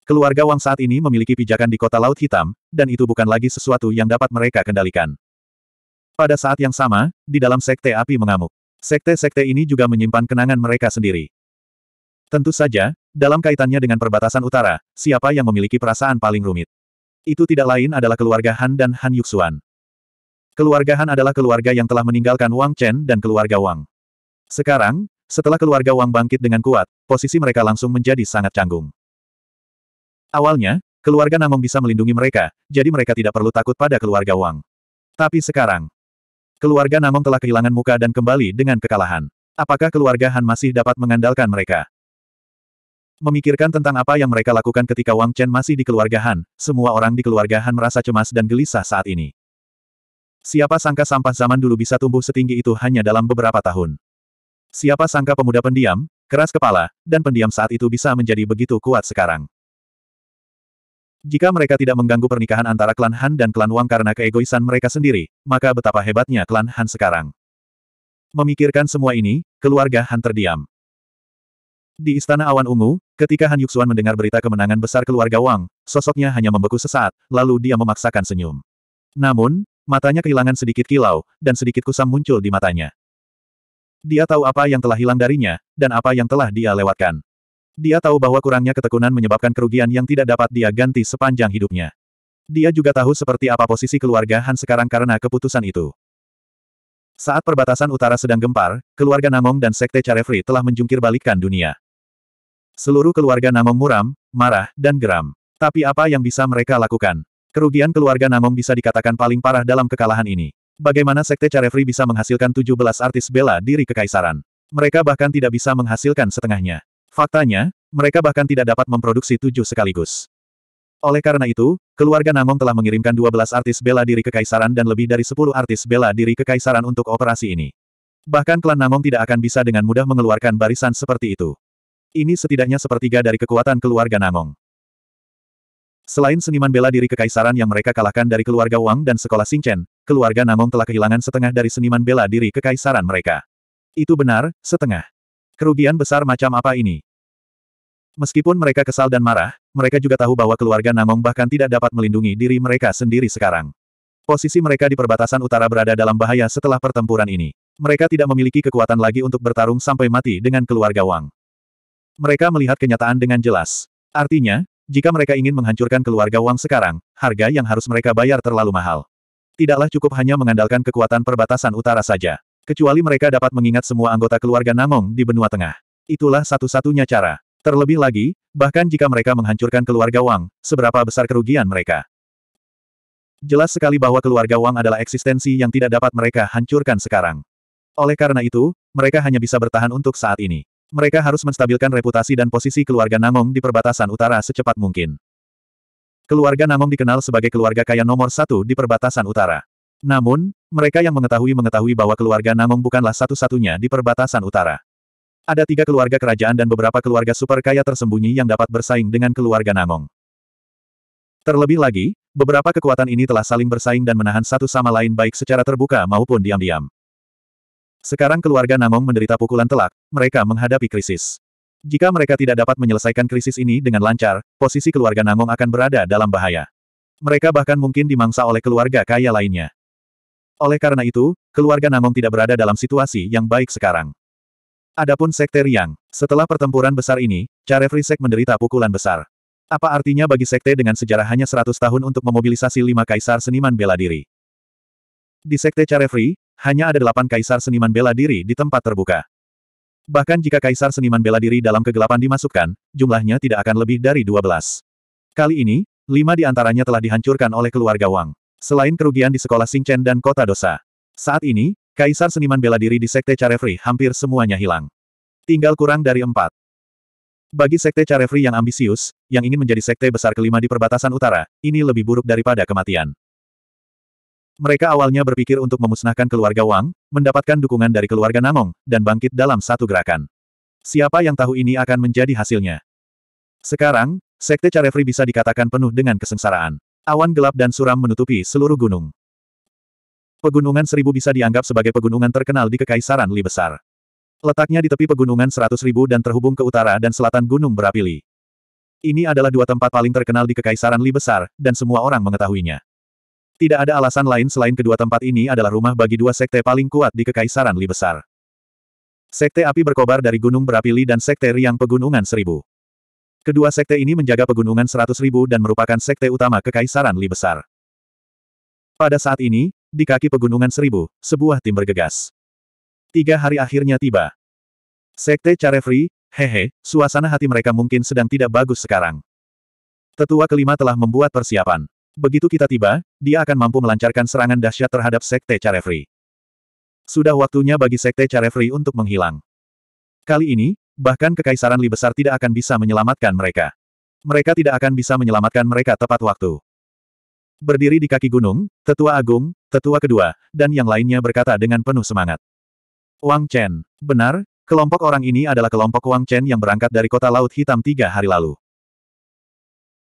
Keluarga Wang saat ini memiliki pijakan di kota Laut Hitam, dan itu bukan lagi sesuatu yang dapat mereka kendalikan. Pada saat yang sama, di dalam sekte api mengamuk. Sekte-sekte ini juga menyimpan kenangan mereka sendiri. Tentu saja, dalam kaitannya dengan perbatasan utara, siapa yang memiliki perasaan paling rumit? Itu tidak lain adalah keluarga Han dan Han Yuxuan. Keluarga Han adalah keluarga yang telah meninggalkan Wang Chen dan keluarga Wang. Sekarang, setelah keluarga Wang bangkit dengan kuat, posisi mereka langsung menjadi sangat canggung. Awalnya, keluarga Namong bisa melindungi mereka, jadi mereka tidak perlu takut pada keluarga Wang. Tapi sekarang, keluarga Namong telah kehilangan muka dan kembali dengan kekalahan. Apakah keluarga Han masih dapat mengandalkan mereka? Memikirkan tentang apa yang mereka lakukan ketika Wang Chen masih di keluarga Han, semua orang di keluarga Han merasa cemas dan gelisah saat ini. Siapa sangka sampah zaman dulu bisa tumbuh setinggi itu hanya dalam beberapa tahun. Siapa sangka pemuda pendiam, keras kepala, dan pendiam saat itu bisa menjadi begitu kuat sekarang. Jika mereka tidak mengganggu pernikahan antara klan Han dan klan Wang karena keegoisan mereka sendiri, maka betapa hebatnya klan Han sekarang. Memikirkan semua ini, keluarga Han terdiam. Di Istana Awan Ungu, Ketika Han Yuxuan mendengar berita kemenangan besar keluarga Wang, sosoknya hanya membeku sesaat, lalu dia memaksakan senyum. Namun, matanya kehilangan sedikit kilau, dan sedikit kusam muncul di matanya. Dia tahu apa yang telah hilang darinya, dan apa yang telah dia lewatkan. Dia tahu bahwa kurangnya ketekunan menyebabkan kerugian yang tidak dapat dia ganti sepanjang hidupnya. Dia juga tahu seperti apa posisi keluarga Han sekarang karena keputusan itu. Saat perbatasan utara sedang gempar, keluarga Namong dan Sekte Carefree telah menjungkir balikan dunia. Seluruh keluarga Namong muram, marah, dan geram. Tapi apa yang bisa mereka lakukan? Kerugian keluarga Namong bisa dikatakan paling parah dalam kekalahan ini. Bagaimana Sekte Carefree bisa menghasilkan 17 artis bela diri kekaisaran? Mereka bahkan tidak bisa menghasilkan setengahnya. Faktanya, mereka bahkan tidak dapat memproduksi tujuh sekaligus. Oleh karena itu, keluarga Namong telah mengirimkan 12 artis bela diri kekaisaran dan lebih dari 10 artis bela diri kekaisaran untuk operasi ini. Bahkan klan Namong tidak akan bisa dengan mudah mengeluarkan barisan seperti itu. Ini setidaknya sepertiga dari kekuatan keluarga Nangong. Selain seniman bela diri kekaisaran yang mereka kalahkan dari keluarga Wang dan sekolah Xingchen, keluarga Nangong telah kehilangan setengah dari seniman bela diri kekaisaran mereka. Itu benar, setengah. Kerugian besar macam apa ini? Meskipun mereka kesal dan marah, mereka juga tahu bahwa keluarga Nangong bahkan tidak dapat melindungi diri mereka sendiri sekarang. Posisi mereka di perbatasan utara berada dalam bahaya setelah pertempuran ini. Mereka tidak memiliki kekuatan lagi untuk bertarung sampai mati dengan keluarga Wang. Mereka melihat kenyataan dengan jelas. Artinya, jika mereka ingin menghancurkan keluarga Wang sekarang, harga yang harus mereka bayar terlalu mahal. Tidaklah cukup hanya mengandalkan kekuatan perbatasan utara saja. Kecuali mereka dapat mengingat semua anggota keluarga Namong di benua tengah. Itulah satu-satunya cara. Terlebih lagi, bahkan jika mereka menghancurkan keluarga Wang, seberapa besar kerugian mereka. Jelas sekali bahwa keluarga Wang adalah eksistensi yang tidak dapat mereka hancurkan sekarang. Oleh karena itu, mereka hanya bisa bertahan untuk saat ini. Mereka harus menstabilkan reputasi dan posisi keluarga Namong di perbatasan utara secepat mungkin. Keluarga Namong dikenal sebagai keluarga kaya nomor satu di perbatasan utara. Namun, mereka yang mengetahui mengetahui bahwa keluarga Namong bukanlah satu-satunya di perbatasan utara. Ada tiga keluarga kerajaan dan beberapa keluarga super kaya tersembunyi yang dapat bersaing dengan keluarga Namong. Terlebih lagi, beberapa kekuatan ini telah saling bersaing dan menahan satu sama lain baik secara terbuka maupun diam-diam. Sekarang keluarga Namong menderita pukulan telak, mereka menghadapi krisis. Jika mereka tidak dapat menyelesaikan krisis ini dengan lancar, posisi keluarga Namong akan berada dalam bahaya. Mereka bahkan mungkin dimangsa oleh keluarga kaya lainnya. Oleh karena itu, keluarga Namong tidak berada dalam situasi yang baik sekarang. Adapun Sekte Riang, setelah pertempuran besar ini, Caref Risek menderita pukulan besar. Apa artinya bagi Sekte dengan sejarah hanya 100 tahun untuk memobilisasi lima kaisar seniman bela diri? Di Sekte Carefree, hanya ada delapan kaisar seniman bela diri di tempat terbuka. Bahkan jika kaisar seniman bela diri dalam kegelapan dimasukkan, jumlahnya tidak akan lebih dari dua belas. Kali ini, lima di antaranya telah dihancurkan oleh keluarga Wang. Selain kerugian di sekolah Singchen dan kota dosa. Saat ini, kaisar seniman bela diri di Sekte Carefree hampir semuanya hilang. Tinggal kurang dari empat. Bagi sekte Carefree yang ambisius, yang ingin menjadi sekte besar kelima di perbatasan utara, ini lebih buruk daripada kematian. Mereka awalnya berpikir untuk memusnahkan keluarga Wang, mendapatkan dukungan dari keluarga Nangong, dan bangkit dalam satu gerakan. Siapa yang tahu ini akan menjadi hasilnya? Sekarang, Sekte Carefri bisa dikatakan penuh dengan kesengsaraan. Awan gelap dan suram menutupi seluruh gunung. Pegunungan Seribu bisa dianggap sebagai pegunungan terkenal di Kekaisaran Li Besar. Letaknya di tepi pegunungan seratus ribu dan terhubung ke utara dan selatan Gunung Berapi Li. Ini adalah dua tempat paling terkenal di Kekaisaran Li Besar, dan semua orang mengetahuinya. Tidak ada alasan lain selain kedua tempat ini adalah rumah bagi dua sekte paling kuat di Kekaisaran Li Besar. Sekte api berkobar dari Gunung Berapi Li dan Sekte Riang Pegunungan Seribu. Kedua sekte ini menjaga Pegunungan Seratus Ribu dan merupakan sekte utama Kekaisaran Li Besar. Pada saat ini, di kaki Pegunungan Seribu, sebuah tim bergegas. Tiga hari akhirnya tiba. Sekte Carefree, hehe, suasana hati mereka mungkin sedang tidak bagus sekarang. Tetua kelima telah membuat persiapan. Begitu kita tiba, dia akan mampu melancarkan serangan dahsyat terhadap Sekte Carefree. Sudah waktunya bagi Sekte Carefree untuk menghilang. Kali ini, bahkan Kekaisaran Li Besar tidak akan bisa menyelamatkan mereka. Mereka tidak akan bisa menyelamatkan mereka tepat waktu. Berdiri di kaki gunung, Tetua Agung, Tetua Kedua, dan yang lainnya berkata dengan penuh semangat. Wang Chen, benar, kelompok orang ini adalah kelompok Wang Chen yang berangkat dari kota Laut Hitam tiga hari lalu.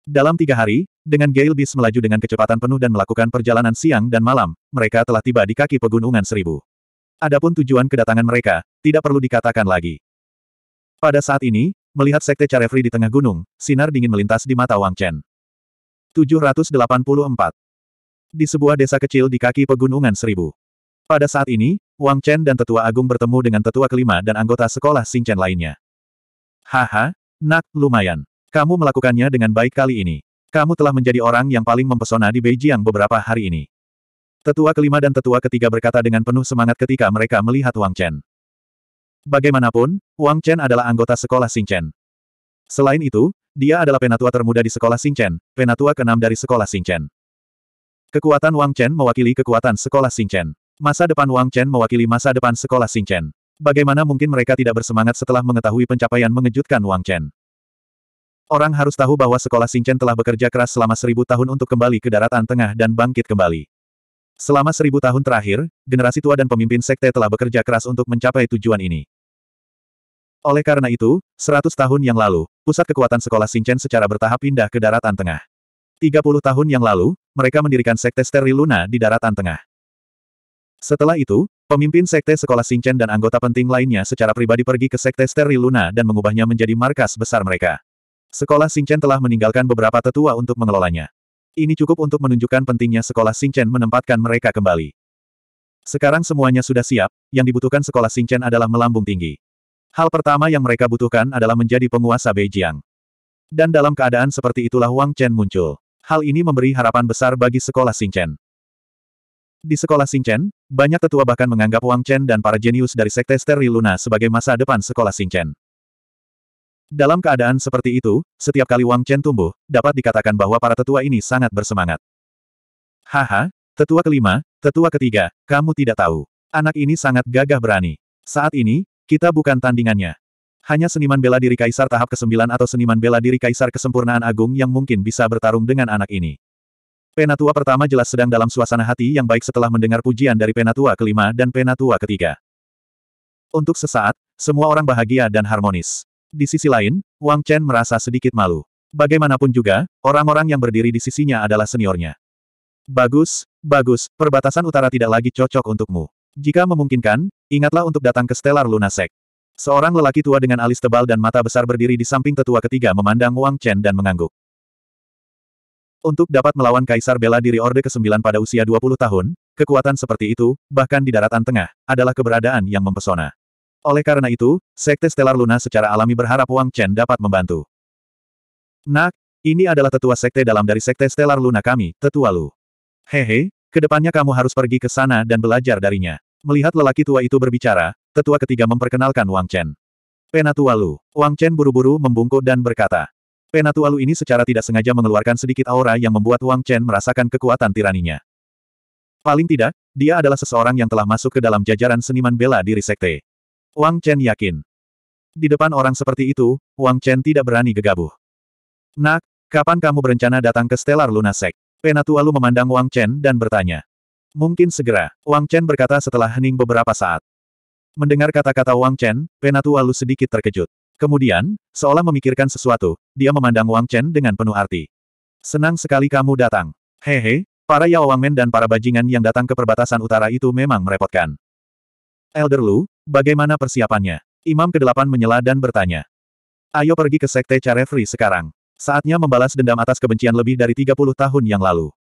Dalam tiga hari, dengan Gale Beast melaju dengan kecepatan penuh dan melakukan perjalanan siang dan malam, mereka telah tiba di kaki pegunungan seribu. Adapun tujuan kedatangan mereka, tidak perlu dikatakan lagi. Pada saat ini, melihat sekte Carefree di tengah gunung, sinar dingin melintas di mata Wang Chen. 784. Di sebuah desa kecil di kaki pegunungan seribu. Pada saat ini, Wang Chen dan Tetua Agung bertemu dengan Tetua Kelima dan anggota sekolah Sing Chen lainnya. Haha, nak, lumayan. Kamu melakukannya dengan baik kali ini. Kamu telah menjadi orang yang paling mempesona di Beijing beberapa hari ini. Tetua kelima dan tetua ketiga berkata dengan penuh semangat ketika mereka melihat Wang Chen. Bagaimanapun, Wang Chen adalah anggota sekolah Chen. Selain itu, dia adalah penatua termuda di sekolah Chen, penatua keenam dari sekolah Chen. Kekuatan Wang Chen mewakili kekuatan sekolah Chen. Masa depan Wang Chen mewakili masa depan sekolah Chen. Bagaimana mungkin mereka tidak bersemangat setelah mengetahui pencapaian mengejutkan Wang Chen? Orang harus tahu bahwa sekolah Singchen telah bekerja keras selama seribu tahun untuk kembali ke daratan tengah dan bangkit kembali. Selama seribu tahun terakhir, generasi tua dan pemimpin sekte telah bekerja keras untuk mencapai tujuan ini. Oleh karena itu, seratus tahun yang lalu, pusat kekuatan sekolah Singchen secara bertahap pindah ke daratan tengah. Tiga puluh tahun yang lalu, mereka mendirikan sekte steril Luna di daratan tengah. Setelah itu, pemimpin sekte sekolah Singchen dan anggota penting lainnya secara pribadi pergi ke sekte steril Luna dan mengubahnya menjadi markas besar mereka. Sekolah Xingchen telah meninggalkan beberapa tetua untuk mengelolanya. Ini cukup untuk menunjukkan pentingnya sekolah Xingchen menempatkan mereka kembali. Sekarang semuanya sudah siap, yang dibutuhkan sekolah Xingchen adalah melambung tinggi. Hal pertama yang mereka butuhkan adalah menjadi penguasa Beijing. Dan dalam keadaan seperti itulah Wang Chen muncul. Hal ini memberi harapan besar bagi sekolah Xingchen. Di sekolah Xingchen, banyak tetua bahkan menganggap Wang Chen dan para jenius dari sekte steril Luna sebagai masa depan sekolah Xingchen. Dalam keadaan seperti itu, setiap kali Wang Chen tumbuh, dapat dikatakan bahwa para tetua ini sangat bersemangat. Haha, tetua kelima, tetua ketiga, kamu tidak tahu. Anak ini sangat gagah berani. Saat ini, kita bukan tandingannya. Hanya seniman bela diri kaisar tahap ke-9 atau seniman bela diri kaisar kesempurnaan agung yang mungkin bisa bertarung dengan anak ini. Penatua pertama jelas sedang dalam suasana hati yang baik setelah mendengar pujian dari penatua kelima dan penatua ketiga. Untuk sesaat, semua orang bahagia dan harmonis. Di sisi lain, Wang Chen merasa sedikit malu. Bagaimanapun juga, orang-orang yang berdiri di sisinya adalah seniornya. Bagus, bagus, perbatasan utara tidak lagi cocok untukmu. Jika memungkinkan, ingatlah untuk datang ke Stellar Lunasek. Seorang lelaki tua dengan alis tebal dan mata besar berdiri di samping tetua ketiga memandang Wang Chen dan mengangguk. Untuk dapat melawan Kaisar Bela Diri Orde ke-9 pada usia 20 tahun, kekuatan seperti itu, bahkan di daratan tengah, adalah keberadaan yang mempesona. Oleh karena itu, Sekte Stellar Luna secara alami berharap Wang Chen dapat membantu. Nak, ini adalah tetua sekte dalam dari Sekte Stellar Luna kami, tetua Lu. Hehe, kedepannya kamu harus pergi ke sana dan belajar darinya. Melihat lelaki tua itu berbicara, tetua ketiga memperkenalkan Wang Chen. Penatua Lu. Wang Chen buru-buru membungkuk dan berkata. Penatua Lu ini secara tidak sengaja mengeluarkan sedikit aura yang membuat Wang Chen merasakan kekuatan tiraninya. Paling tidak, dia adalah seseorang yang telah masuk ke dalam jajaran seniman bela diri sekte. Wang Chen yakin. Di depan orang seperti itu, Wang Chen tidak berani gegabah. Nak, kapan kamu berencana datang ke Stellar Lunasek? Penatua Lu memandang Wang Chen dan bertanya. Mungkin segera, Wang Chen berkata setelah hening beberapa saat. Mendengar kata-kata Wang Chen, Penatua Lu sedikit terkejut. Kemudian, seolah memikirkan sesuatu, dia memandang Wang Chen dengan penuh arti. Senang sekali kamu datang. Hehe, para Yao Wangmen dan para bajingan yang datang ke perbatasan utara itu memang merepotkan. Elder Lu, bagaimana persiapannya? Imam ke-8 menyela dan bertanya. Ayo pergi ke Sekte Carefree sekarang. Saatnya membalas dendam atas kebencian lebih dari 30 tahun yang lalu.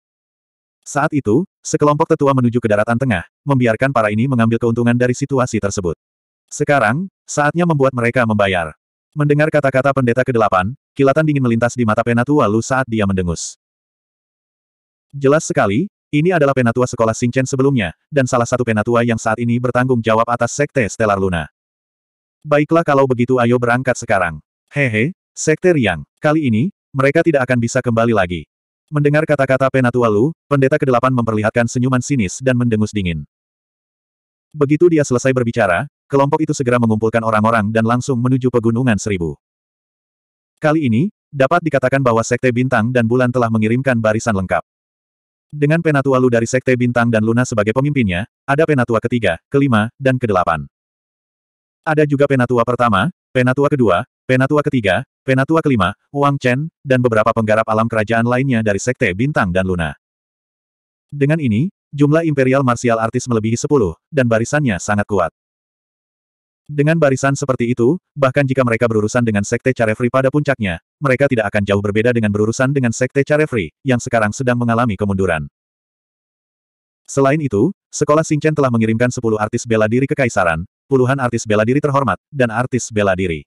Saat itu, sekelompok tetua menuju ke daratan tengah, membiarkan para ini mengambil keuntungan dari situasi tersebut. Sekarang, saatnya membuat mereka membayar. Mendengar kata-kata pendeta ke-8, kilatan dingin melintas di mata Penatua Lu saat dia mendengus. Jelas sekali, ini adalah penatua sekolah Singchen sebelumnya, dan salah satu penatua yang saat ini bertanggung jawab atas Sekte Stellar Luna. Baiklah kalau begitu ayo berangkat sekarang. Hehe, Sekte Riang, kali ini, mereka tidak akan bisa kembali lagi. Mendengar kata-kata penatua Lu, pendeta kedelapan memperlihatkan senyuman sinis dan mendengus dingin. Begitu dia selesai berbicara, kelompok itu segera mengumpulkan orang-orang dan langsung menuju pegunungan seribu. Kali ini, dapat dikatakan bahwa Sekte Bintang dan Bulan telah mengirimkan barisan lengkap. Dengan penatua Lu dari Sekte Bintang dan Luna sebagai pemimpinnya, ada penatua ketiga, kelima, dan kedelapan. Ada juga penatua pertama, penatua kedua, penatua ketiga, penatua kelima, Wang Chen, dan beberapa penggarap alam kerajaan lainnya dari Sekte Bintang dan Luna. Dengan ini, jumlah Imperial Martial Artis melebihi sepuluh, dan barisannya sangat kuat. Dengan barisan seperti itu, bahkan jika mereka berurusan dengan Sekte Carefree pada puncaknya, mereka tidak akan jauh berbeda dengan berurusan dengan Sekte Carefree, yang sekarang sedang mengalami kemunduran. Selain itu, Sekolah Singchen telah mengirimkan 10 artis bela diri ke Kaisaran, puluhan artis bela diri terhormat, dan artis bela diri.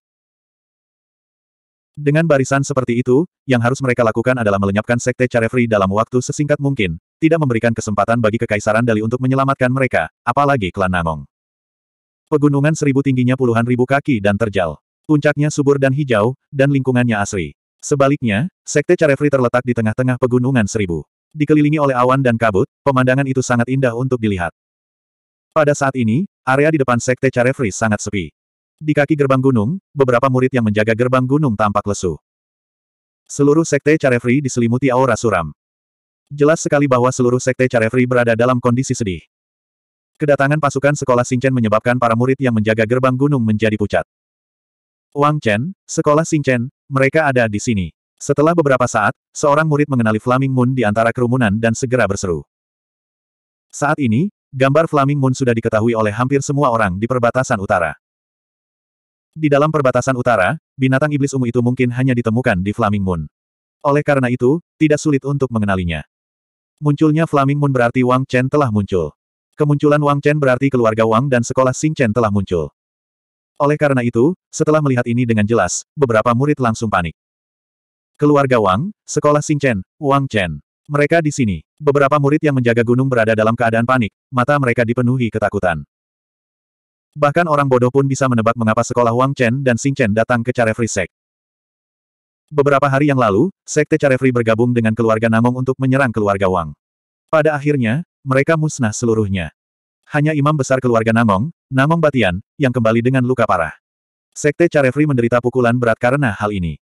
Dengan barisan seperti itu, yang harus mereka lakukan adalah melenyapkan Sekte Carefree dalam waktu sesingkat mungkin, tidak memberikan kesempatan bagi Kekaisaran Dali untuk menyelamatkan mereka, apalagi klan Namong. Pegunungan seribu tingginya puluhan ribu kaki dan terjal. Puncaknya subur dan hijau, dan lingkungannya asri. Sebaliknya, Sekte Carefree terletak di tengah-tengah pegunungan seribu. Dikelilingi oleh awan dan kabut, pemandangan itu sangat indah untuk dilihat. Pada saat ini, area di depan Sekte Carefree sangat sepi. Di kaki gerbang gunung, beberapa murid yang menjaga gerbang gunung tampak lesu. Seluruh Sekte Carefree diselimuti aura suram. Jelas sekali bahwa seluruh Sekte Carefree berada dalam kondisi sedih. Kedatangan pasukan sekolah Xingchen menyebabkan para murid yang menjaga gerbang gunung menjadi pucat. Wang Chen, sekolah Xingchen, mereka ada di sini. Setelah beberapa saat, seorang murid mengenali Flaming Moon di antara kerumunan dan segera berseru. Saat ini, gambar Flaming Moon sudah diketahui oleh hampir semua orang di perbatasan utara. Di dalam perbatasan utara, binatang iblis ungu itu mungkin hanya ditemukan di Flaming Moon. Oleh karena itu, tidak sulit untuk mengenalinya. Munculnya Flaming Moon berarti Wang Chen telah muncul. Kemunculan Wang Chen berarti keluarga Wang dan sekolah Xing Chen telah muncul. Oleh karena itu, setelah melihat ini dengan jelas, beberapa murid langsung panik. Keluarga Wang, sekolah Xing Chen, Wang Chen. Mereka di sini. Beberapa murid yang menjaga gunung berada dalam keadaan panik, mata mereka dipenuhi ketakutan. Bahkan orang bodoh pun bisa menebak mengapa sekolah Wang Chen dan Xing Chen datang ke Free Sek. Beberapa hari yang lalu, Sekte Free bergabung dengan keluarga Namong untuk menyerang keluarga Wang. Pada akhirnya, mereka musnah seluruhnya. Hanya imam besar keluarga Namong, Namong Batian, yang kembali dengan luka parah. Sekte Carefree menderita pukulan berat karena hal ini.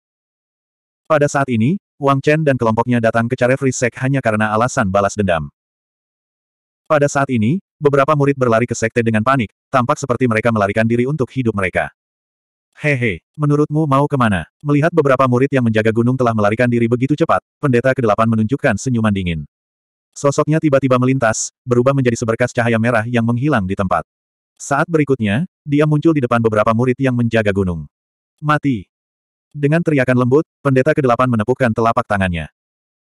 Pada saat ini, Wang Chen dan kelompoknya datang ke Carefree Sek hanya karena alasan balas dendam. Pada saat ini, beberapa murid berlari ke sekte dengan panik, tampak seperti mereka melarikan diri untuk hidup mereka. Hehe, menurutmu mau kemana? Melihat beberapa murid yang menjaga gunung telah melarikan diri begitu cepat, pendeta ke-8 menunjukkan senyuman dingin. Sosoknya tiba-tiba melintas, berubah menjadi seberkas cahaya merah yang menghilang di tempat. Saat berikutnya, dia muncul di depan beberapa murid yang menjaga gunung. Mati! Dengan teriakan lembut, pendeta kedelapan menepukkan telapak tangannya.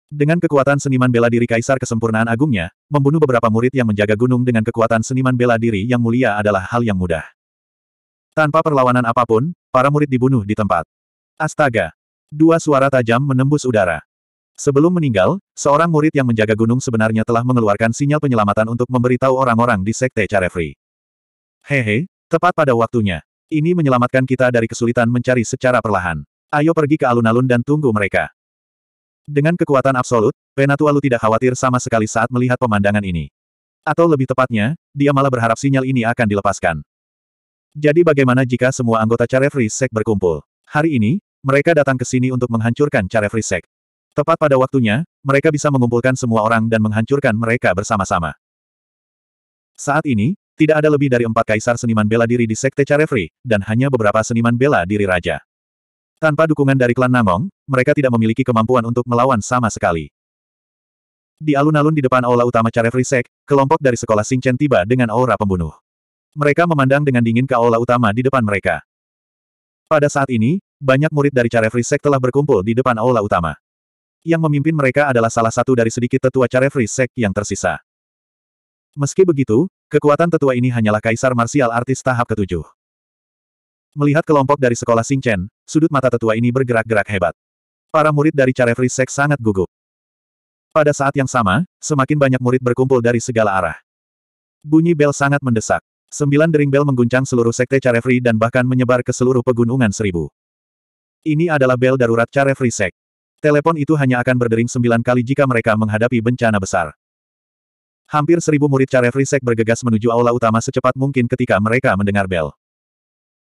Dengan kekuatan seniman bela diri kaisar kesempurnaan agungnya, membunuh beberapa murid yang menjaga gunung dengan kekuatan seniman bela diri yang mulia adalah hal yang mudah. Tanpa perlawanan apapun, para murid dibunuh di tempat. Astaga! Dua suara tajam menembus udara. Sebelum meninggal, seorang murid yang menjaga gunung sebenarnya telah mengeluarkan sinyal penyelamatan untuk memberitahu orang-orang di Sekte Carefree. Hehe, tepat pada waktunya. Ini menyelamatkan kita dari kesulitan mencari secara perlahan. Ayo pergi ke alun-alun dan tunggu mereka. Dengan kekuatan absolut, Penatualu tidak khawatir sama sekali saat melihat pemandangan ini. Atau lebih tepatnya, dia malah berharap sinyal ini akan dilepaskan. Jadi bagaimana jika semua anggota Carefree Sek berkumpul? Hari ini, mereka datang ke sini untuk menghancurkan Carefree Sek. Tepat pada waktunya, mereka bisa mengumpulkan semua orang dan menghancurkan mereka bersama-sama. Saat ini, tidak ada lebih dari empat kaisar seniman bela diri di Sekte Carefree, dan hanya beberapa seniman bela diri raja. Tanpa dukungan dari klan Namong, mereka tidak memiliki kemampuan untuk melawan sama sekali. Di alun-alun di depan aula utama Carefree Sek, kelompok dari sekolah Singchen tiba dengan aura pembunuh. Mereka memandang dengan dingin ke aula utama di depan mereka. Pada saat ini, banyak murid dari Carefree Sek telah berkumpul di depan aula utama. Yang memimpin mereka adalah salah satu dari sedikit tetua Carefree Sek yang tersisa. Meski begitu, kekuatan tetua ini hanyalah kaisar Martial artis tahap ketujuh. Melihat kelompok dari sekolah Singchen, sudut mata tetua ini bergerak-gerak hebat. Para murid dari Carefree Sek sangat gugup. Pada saat yang sama, semakin banyak murid berkumpul dari segala arah. Bunyi bel sangat mendesak. Sembilan dering bel mengguncang seluruh sekte Carefree dan bahkan menyebar ke seluruh pegunungan seribu. Ini adalah bel darurat Carefree Sek. Telepon itu hanya akan berdering sembilan kali jika mereka menghadapi bencana besar. Hampir seribu murid Caref Risek bergegas menuju aula utama secepat mungkin ketika mereka mendengar bel.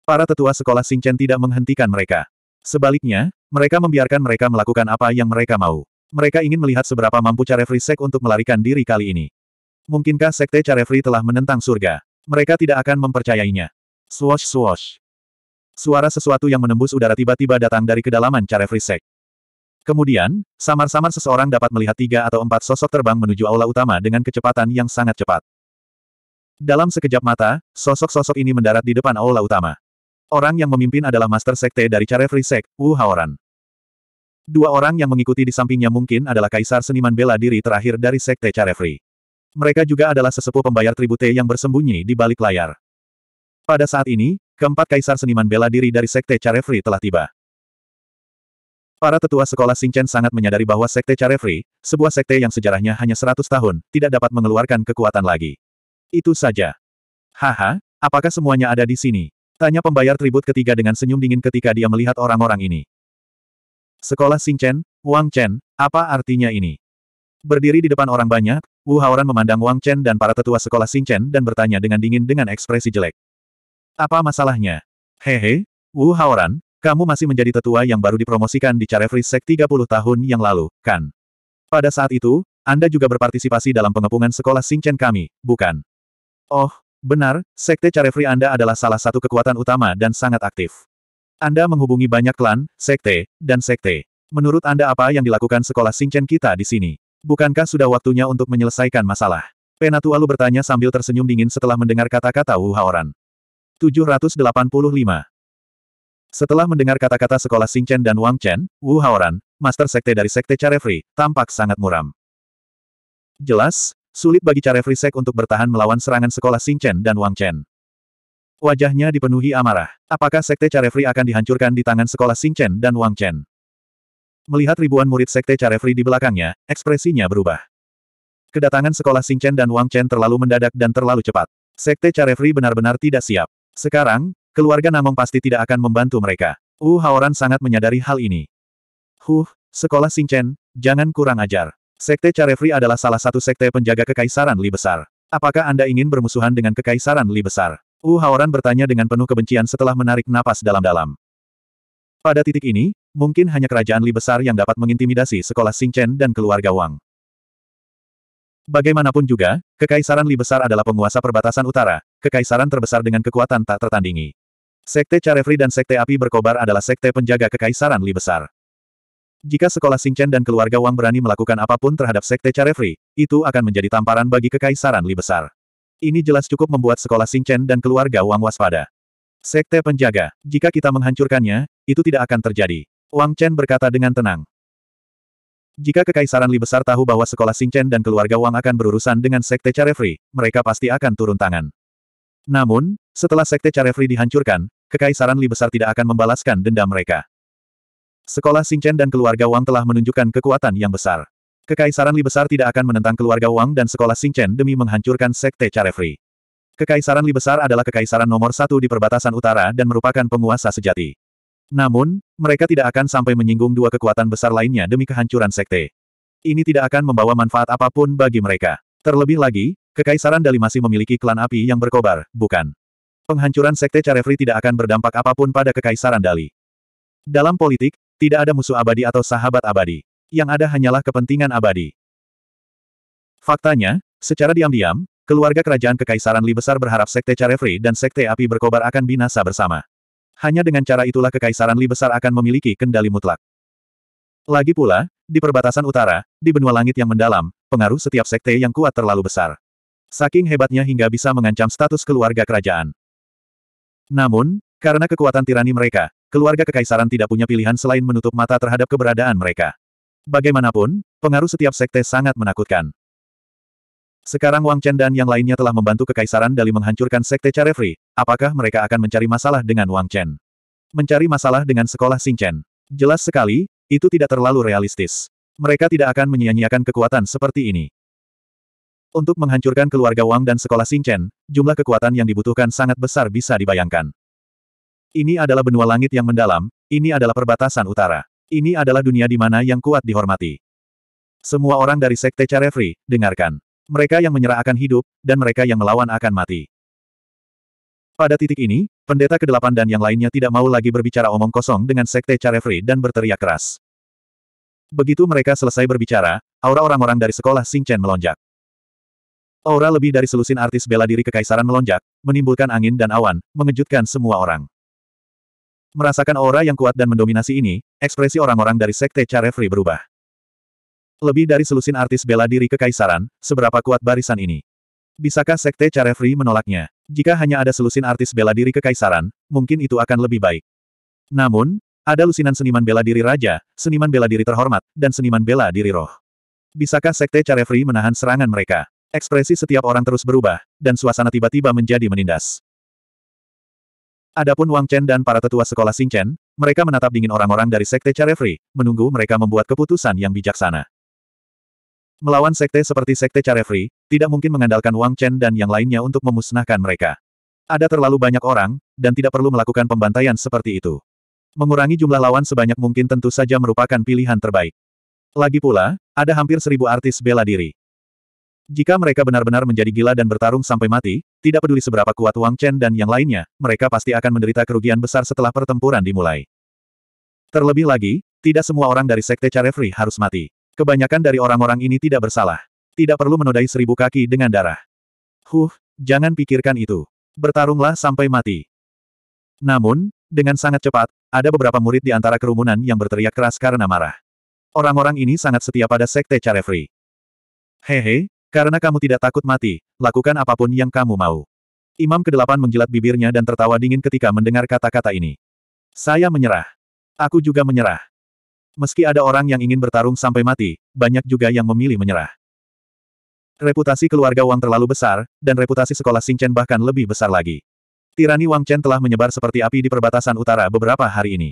Para tetua sekolah Singchen tidak menghentikan mereka. Sebaliknya, mereka membiarkan mereka melakukan apa yang mereka mau. Mereka ingin melihat seberapa mampu Caref Risek untuk melarikan diri kali ini. Mungkinkah Sekte Carefree telah menentang surga? Mereka tidak akan mempercayainya. Swash swash. Suara sesuatu yang menembus udara tiba-tiba datang dari kedalaman Carefree Sek. Kemudian, samar-samar seseorang dapat melihat tiga atau empat sosok terbang menuju aula utama dengan kecepatan yang sangat cepat. Dalam sekejap mata, sosok-sosok ini mendarat di depan aula utama. Orang yang memimpin adalah Master Sekte dari Carefree Sek, Wu Haoran. Dua orang yang mengikuti di sampingnya mungkin adalah Kaisar Seniman Bela Diri terakhir dari Sekte Carefree. Mereka juga adalah sesepuh pembayar tribute yang bersembunyi di balik layar. Pada saat ini, keempat Kaisar Seniman Bela Diri dari Sekte Carefree telah tiba. Para tetua sekolah Singchen sangat menyadari bahwa Sekte Carefree, sebuah sekte yang sejarahnya hanya 100 tahun, tidak dapat mengeluarkan kekuatan lagi. Itu saja. Haha, apakah semuanya ada di sini? Tanya pembayar tribut ketiga dengan senyum dingin ketika dia melihat orang-orang ini. Sekolah Singchen, Wang Chen, apa artinya ini? Berdiri di depan orang banyak, Wu Haoran memandang Wang Chen dan para tetua sekolah Singchen dan bertanya dengan dingin dengan ekspresi jelek. Apa masalahnya? Hehe, Wu Haoran, kamu masih menjadi tetua yang baru dipromosikan di Carefree Sek 30 tahun yang lalu, kan? Pada saat itu, Anda juga berpartisipasi dalam pengepungan sekolah Singchen kami, bukan? Oh, benar, Sekte Carefree Anda adalah salah satu kekuatan utama dan sangat aktif. Anda menghubungi banyak klan, sekte, dan sekte. Menurut Anda apa yang dilakukan sekolah Singchen kita di sini? Bukankah sudah waktunya untuk menyelesaikan masalah? Penatua Lu bertanya sambil tersenyum dingin setelah mendengar kata-kata Wu Haoran. 785. Setelah mendengar kata-kata sekolah Chen dan Wang Chen, Wu Haoran, master sekte dari sekte Carefree, tampak sangat muram. Jelas, sulit bagi Carefree Sek untuk bertahan melawan serangan sekolah Chen dan Wang Chen. Wajahnya dipenuhi amarah. Apakah sekte Carefree akan dihancurkan di tangan sekolah Chen dan Wang Chen? Melihat ribuan murid sekte Carefree di belakangnya, ekspresinya berubah. Kedatangan sekolah Chen dan Wang Chen terlalu mendadak dan terlalu cepat. Sekte Carefree benar-benar tidak siap. Sekarang, keluarga Namong pasti tidak akan membantu mereka. Wu Haoran sangat menyadari hal ini. Huh, sekolah Singchen, jangan kurang ajar. Sekte Carefree adalah salah satu sekte penjaga kekaisaran Li Besar. Apakah Anda ingin bermusuhan dengan kekaisaran Li Besar? Wu Haoran bertanya dengan penuh kebencian setelah menarik napas dalam-dalam. Pada titik ini, mungkin hanya kerajaan Li Besar yang dapat mengintimidasi sekolah Singchen dan keluarga Wang. Bagaimanapun juga, Kekaisaran Li Besar adalah penguasa perbatasan utara, kekaisaran terbesar dengan kekuatan tak tertandingi. Sekte Carefri dan Sekte Api Berkobar adalah sekte penjaga kekaisaran Li Besar. Jika sekolah Singchen dan keluarga Wang berani melakukan apapun terhadap Sekte Carefri, itu akan menjadi tamparan bagi kekaisaran Li Besar. Ini jelas cukup membuat sekolah Singchen dan keluarga Wang waspada. Sekte penjaga, jika kita menghancurkannya, itu tidak akan terjadi. Wang Chen berkata dengan tenang. Jika Kekaisaran Li Besar tahu bahwa sekolah Singchen dan keluarga Wang akan berurusan dengan Sekte Carefri, mereka pasti akan turun tangan. Namun, setelah Sekte Carefri dihancurkan, Kekaisaran Li Besar tidak akan membalaskan dendam mereka. Sekolah Singchen dan keluarga Wang telah menunjukkan kekuatan yang besar. Kekaisaran Li Besar tidak akan menentang keluarga Wang dan sekolah Singchen demi menghancurkan Sekte Carefree. Kekaisaran Li Besar adalah kekaisaran nomor satu di perbatasan utara dan merupakan penguasa sejati. Namun, mereka tidak akan sampai menyinggung dua kekuatan besar lainnya demi kehancuran Sekte. Ini tidak akan membawa manfaat apapun bagi mereka. Terlebih lagi, Kekaisaran Dali masih memiliki klan api yang berkobar, bukan? Penghancuran Sekte Carefri tidak akan berdampak apapun pada Kekaisaran Dali. Dalam politik, tidak ada musuh abadi atau sahabat abadi. Yang ada hanyalah kepentingan abadi. Faktanya, secara diam-diam, keluarga kerajaan Kekaisaran Li Besar berharap Sekte Carefri dan Sekte Api Berkobar akan binasa bersama. Hanya dengan cara itulah Kekaisaran Li Besar akan memiliki kendali mutlak. Lagi pula, di perbatasan utara, di benua langit yang mendalam, pengaruh setiap sekte yang kuat terlalu besar. Saking hebatnya hingga bisa mengancam status keluarga kerajaan. Namun, karena kekuatan tirani mereka, keluarga kekaisaran tidak punya pilihan selain menutup mata terhadap keberadaan mereka. Bagaimanapun, pengaruh setiap sekte sangat menakutkan. Sekarang Wang Chen dan yang lainnya telah membantu kekaisaran dari menghancurkan sekte Carefree, apakah mereka akan mencari masalah dengan Wang Chen? Mencari masalah dengan sekolah Xing Chen. Jelas sekali, itu tidak terlalu realistis. Mereka tidak akan menyia-nyiakan kekuatan seperti ini. Untuk menghancurkan keluarga Wang dan sekolah Xingchen, jumlah kekuatan yang dibutuhkan sangat besar bisa dibayangkan. Ini adalah benua langit yang mendalam, ini adalah perbatasan utara. Ini adalah dunia di mana yang kuat dihormati. Semua orang dari Sekte Carefree, dengarkan. Mereka yang menyerah akan hidup, dan mereka yang melawan akan mati. Pada titik ini, pendeta ke-8 dan yang lainnya tidak mau lagi berbicara omong kosong dengan Sekte Carefree dan berteriak keras. Begitu mereka selesai berbicara, aura orang-orang dari sekolah Xingchen melonjak. Aura lebih dari selusin artis bela diri kekaisaran melonjak, menimbulkan angin dan awan, mengejutkan semua orang. Merasakan aura yang kuat dan mendominasi ini, ekspresi orang-orang dari Sekte Carefree berubah. Lebih dari selusin artis bela diri kekaisaran, seberapa kuat barisan ini? Bisakah Sekte Carefree menolaknya? Jika hanya ada selusin artis bela diri kekaisaran, mungkin itu akan lebih baik. Namun, ada lusinan seniman bela diri raja, seniman bela diri terhormat, dan seniman bela diri roh. Bisakah Sekte Carefree menahan serangan mereka? Ekspresi setiap orang terus berubah, dan suasana tiba-tiba menjadi menindas. Adapun Wang Chen dan para tetua sekolah Xing Chen, mereka menatap dingin orang-orang dari Sekte Carefree, menunggu mereka membuat keputusan yang bijaksana. Melawan Sekte seperti Sekte Carefree, tidak mungkin mengandalkan Wang Chen dan yang lainnya untuk memusnahkan mereka. Ada terlalu banyak orang, dan tidak perlu melakukan pembantaian seperti itu. Mengurangi jumlah lawan sebanyak mungkin tentu saja merupakan pilihan terbaik. Lagi pula, ada hampir seribu artis bela diri. Jika mereka benar-benar menjadi gila dan bertarung sampai mati, tidak peduli seberapa kuat Wang Chen dan yang lainnya, mereka pasti akan menderita kerugian besar setelah pertempuran dimulai. Terlebih lagi, tidak semua orang dari Sekte Carefree harus mati. Kebanyakan dari orang-orang ini tidak bersalah. Tidak perlu menodai seribu kaki dengan darah. Huh, jangan pikirkan itu. Bertarunglah sampai mati. Namun, dengan sangat cepat, ada beberapa murid di antara kerumunan yang berteriak keras karena marah. Orang-orang ini sangat setia pada Sekte Carefree. Hehe, karena kamu tidak takut mati, lakukan apapun yang kamu mau. Imam ke kedelapan menjilat bibirnya dan tertawa dingin ketika mendengar kata-kata ini. Saya menyerah. Aku juga menyerah. Meski ada orang yang ingin bertarung sampai mati, banyak juga yang memilih menyerah. Reputasi keluarga Wang terlalu besar, dan reputasi sekolah Xingchen bahkan lebih besar lagi. Tirani Wang Chen telah menyebar seperti api di perbatasan utara beberapa hari ini.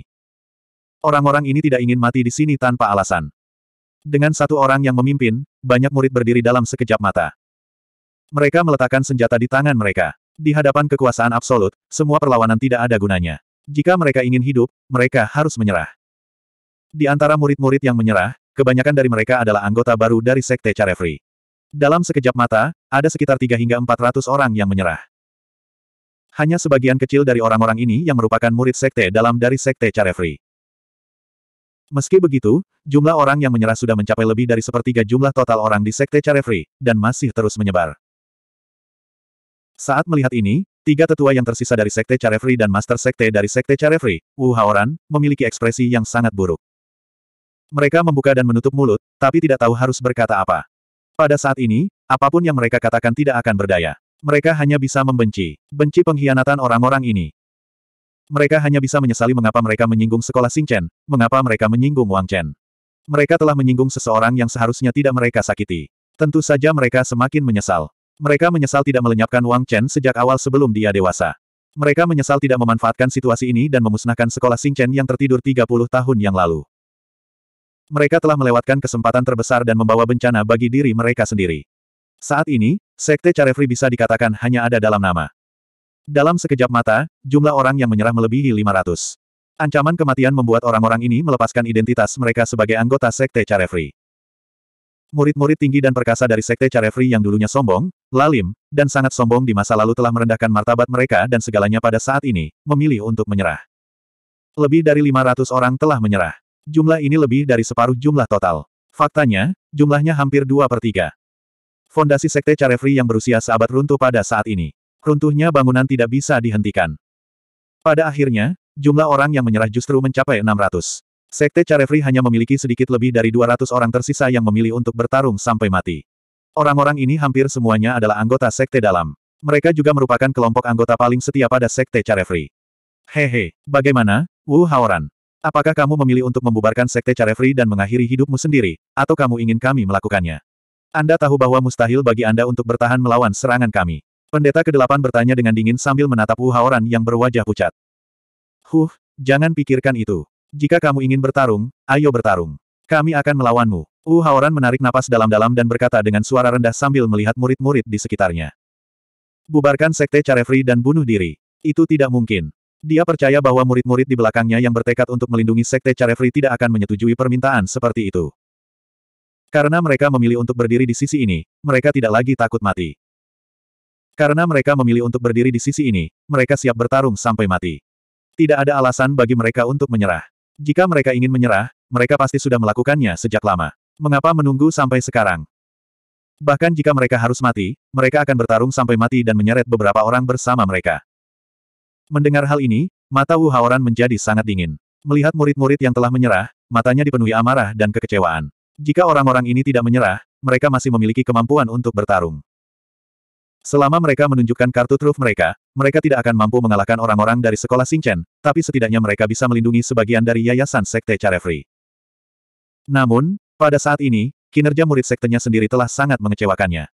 Orang-orang ini tidak ingin mati di sini tanpa alasan. Dengan satu orang yang memimpin, banyak murid berdiri dalam sekejap mata. Mereka meletakkan senjata di tangan mereka. Di hadapan kekuasaan absolut, semua perlawanan tidak ada gunanya. Jika mereka ingin hidup, mereka harus menyerah. Di antara murid-murid yang menyerah, kebanyakan dari mereka adalah anggota baru dari Sekte Carefree. Dalam sekejap mata, ada sekitar 3 hingga 400 orang yang menyerah. Hanya sebagian kecil dari orang-orang ini yang merupakan murid sekte dalam dari Sekte Carefree. Meski begitu, jumlah orang yang menyerah sudah mencapai lebih dari sepertiga jumlah total orang di Sekte Carefree, dan masih terus menyebar. Saat melihat ini, tiga tetua yang tersisa dari Sekte Carefree dan Master Sekte dari Sekte Carefree, Wu Haoran, memiliki ekspresi yang sangat buruk. Mereka membuka dan menutup mulut, tapi tidak tahu harus berkata apa. Pada saat ini, apapun yang mereka katakan tidak akan berdaya. Mereka hanya bisa membenci, benci pengkhianatan orang-orang ini. Mereka hanya bisa menyesali mengapa mereka menyinggung sekolah Singchen, mengapa mereka menyinggung Wang Chen. Mereka telah menyinggung seseorang yang seharusnya tidak mereka sakiti. Tentu saja mereka semakin menyesal. Mereka menyesal tidak melenyapkan Wang Chen sejak awal sebelum dia dewasa. Mereka menyesal tidak memanfaatkan situasi ini dan memusnahkan sekolah Singchen yang tertidur 30 tahun yang lalu. Mereka telah melewatkan kesempatan terbesar dan membawa bencana bagi diri mereka sendiri. Saat ini, Sekte Carefree bisa dikatakan hanya ada dalam nama. Dalam sekejap mata, jumlah orang yang menyerah melebihi 500. Ancaman kematian membuat orang-orang ini melepaskan identitas mereka sebagai anggota Sekte Carefree. Murid-murid tinggi dan perkasa dari Sekte Carefree yang dulunya sombong, lalim, dan sangat sombong di masa lalu telah merendahkan martabat mereka dan segalanya pada saat ini, memilih untuk menyerah. Lebih dari 500 orang telah menyerah. Jumlah ini lebih dari separuh jumlah total. Faktanya, jumlahnya hampir dua per tiga. Fondasi Sekte Carefree yang berusia seabad runtuh pada saat ini runtuhnya bangunan tidak bisa dihentikan. Pada akhirnya, jumlah orang yang menyerah justru mencapai 600. Sekte Carefree hanya memiliki sedikit lebih dari 200 orang tersisa yang memilih untuk bertarung sampai mati. Orang-orang ini hampir semuanya adalah anggota sekte dalam. Mereka juga merupakan kelompok anggota paling setia pada sekte Carefree. Hehe, bagaimana, Wu Haoran? Apakah kamu memilih untuk membubarkan sekte Carefree dan mengakhiri hidupmu sendiri, atau kamu ingin kami melakukannya? Anda tahu bahwa mustahil bagi Anda untuk bertahan melawan serangan kami. Pendeta ke-8 bertanya dengan dingin sambil menatap Wu Haoran yang berwajah pucat. Huh, jangan pikirkan itu. Jika kamu ingin bertarung, ayo bertarung. Kami akan melawanmu. Wu Haoran menarik napas dalam-dalam dan berkata dengan suara rendah sambil melihat murid-murid di sekitarnya. Bubarkan sekte Carefree dan bunuh diri. Itu tidak mungkin. Dia percaya bahwa murid-murid di belakangnya yang bertekad untuk melindungi sekte Carefree tidak akan menyetujui permintaan seperti itu. Karena mereka memilih untuk berdiri di sisi ini, mereka tidak lagi takut mati. Karena mereka memilih untuk berdiri di sisi ini, mereka siap bertarung sampai mati. Tidak ada alasan bagi mereka untuk menyerah. Jika mereka ingin menyerah, mereka pasti sudah melakukannya sejak lama. Mengapa menunggu sampai sekarang? Bahkan jika mereka harus mati, mereka akan bertarung sampai mati dan menyeret beberapa orang bersama mereka. Mendengar hal ini, mata Wu Haoran menjadi sangat dingin. Melihat murid-murid yang telah menyerah, matanya dipenuhi amarah dan kekecewaan. Jika orang-orang ini tidak menyerah, mereka masih memiliki kemampuan untuk bertarung. Selama mereka menunjukkan kartu truf mereka, mereka tidak akan mampu mengalahkan orang-orang dari sekolah Singchen, tapi setidaknya mereka bisa melindungi sebagian dari Yayasan Sekte Carefree. Namun, pada saat ini, kinerja murid sektenya sendiri telah sangat mengecewakannya.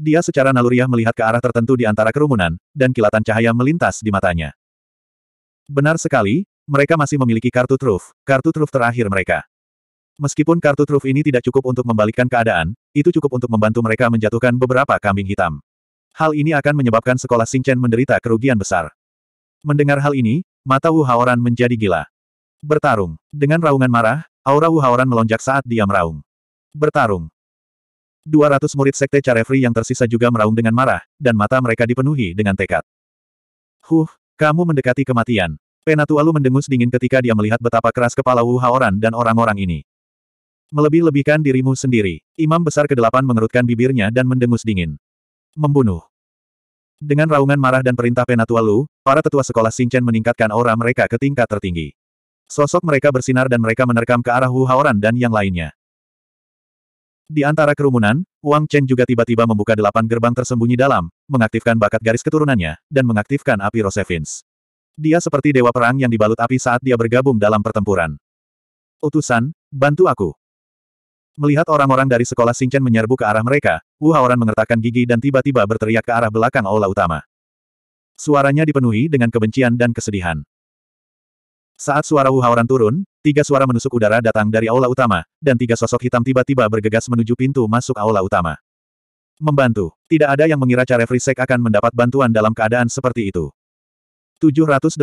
Dia secara naluriah melihat ke arah tertentu di antara kerumunan, dan kilatan cahaya melintas di matanya. Benar sekali, mereka masih memiliki kartu truf, kartu truf terakhir mereka. Meskipun kartu truf ini tidak cukup untuk membalikkan keadaan, itu cukup untuk membantu mereka menjatuhkan beberapa kambing hitam. Hal ini akan menyebabkan sekolah Singchen menderita kerugian besar. Mendengar hal ini, mata Wu Haoran menjadi gila. Bertarung. Dengan raungan marah, aura Wu Haoran melonjak saat dia meraung. Bertarung. 200 murid sekte Carefree yang tersisa juga meraung dengan marah, dan mata mereka dipenuhi dengan tekad. Huh, kamu mendekati kematian. Penatualu mendengus dingin ketika dia melihat betapa keras kepala Wu Haoran dan orang-orang ini. Melebih-lebihkan dirimu sendiri. Imam besar kedelapan mengerutkan bibirnya dan mendengus dingin. Membunuh. Dengan raungan marah dan perintah Penatua Lu, para tetua sekolah Xingchen meningkatkan aura mereka ke tingkat tertinggi. Sosok mereka bersinar dan mereka menerkam ke arah Wu Haoran dan yang lainnya. Di antara kerumunan, Wang Chen juga tiba-tiba membuka delapan gerbang tersembunyi dalam, mengaktifkan bakat garis keturunannya, dan mengaktifkan api Rosevins. Dia seperti dewa perang yang dibalut api saat dia bergabung dalam pertempuran. Utusan, bantu aku. Melihat orang-orang dari sekolah Singchen menyerbu ke arah mereka, Wu Haoran mengertakkan gigi dan tiba-tiba berteriak ke arah belakang aula utama. Suaranya dipenuhi dengan kebencian dan kesedihan. Saat suara Wu Haoran turun, tiga suara menusuk udara datang dari aula utama, dan tiga sosok hitam tiba-tiba bergegas menuju pintu masuk aula utama. Membantu. Tidak ada yang mengira Carefree Sek akan mendapat bantuan dalam keadaan seperti itu. 786.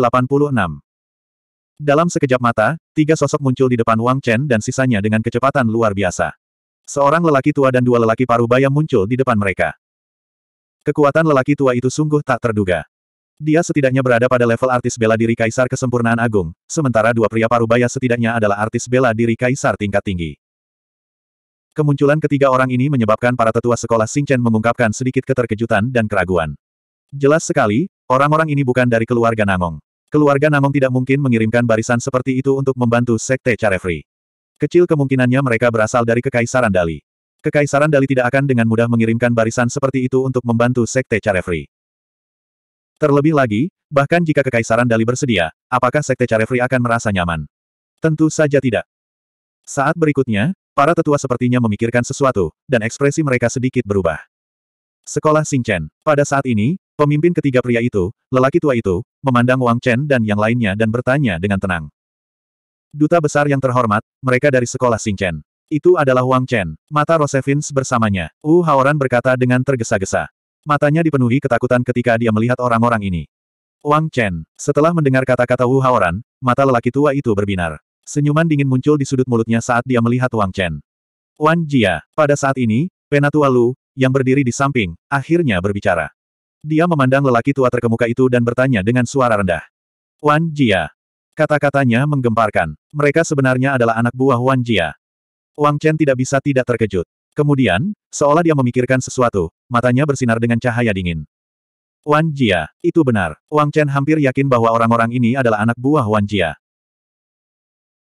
Dalam sekejap mata, tiga sosok muncul di depan Wang Chen dan sisanya dengan kecepatan luar biasa. Seorang lelaki tua dan dua lelaki paruh baya muncul di depan mereka. Kekuatan lelaki tua itu sungguh tak terduga. Dia setidaknya berada pada level artis bela diri Kaisar Kesempurnaan Agung, sementara dua pria paruh baya setidaknya adalah artis bela diri Kaisar tingkat tinggi. Kemunculan ketiga orang ini menyebabkan para tetua sekolah Chen mengungkapkan sedikit keterkejutan dan keraguan. Jelas sekali, orang-orang ini bukan dari keluarga Nangong. Keluarga Namong tidak mungkin mengirimkan barisan seperti itu untuk membantu Sekte Carefree. Kecil kemungkinannya mereka berasal dari Kekaisaran Dali. Kekaisaran Dali tidak akan dengan mudah mengirimkan barisan seperti itu untuk membantu Sekte Carefree. Terlebih lagi, bahkan jika Kekaisaran Dali bersedia, apakah Sekte Carefree akan merasa nyaman? Tentu saja tidak. Saat berikutnya, para tetua sepertinya memikirkan sesuatu, dan ekspresi mereka sedikit berubah. Sekolah Singchen. Pada saat ini, Pemimpin ketiga pria itu, lelaki tua itu, memandang Wang Chen dan yang lainnya dan bertanya dengan tenang. Duta besar yang terhormat, mereka dari sekolah Chen. Itu adalah Wang Chen. Mata Rosevins bersamanya. Wu Haoran berkata dengan tergesa-gesa. Matanya dipenuhi ketakutan ketika dia melihat orang-orang ini. Wang Chen, setelah mendengar kata-kata Wu Haoran, mata lelaki tua itu berbinar. Senyuman dingin muncul di sudut mulutnya saat dia melihat Wang Chen. Wan Jia, pada saat ini, penatua Lu, yang berdiri di samping, akhirnya berbicara. Dia memandang lelaki tua terkemuka itu dan bertanya dengan suara rendah. Wan Jia. Kata-katanya menggemparkan. Mereka sebenarnya adalah anak buah Wan Jia. Wang Chen tidak bisa tidak terkejut. Kemudian, seolah dia memikirkan sesuatu, matanya bersinar dengan cahaya dingin. Wan Jia, itu benar. Wang Chen hampir yakin bahwa orang-orang ini adalah anak buah Wan Jia.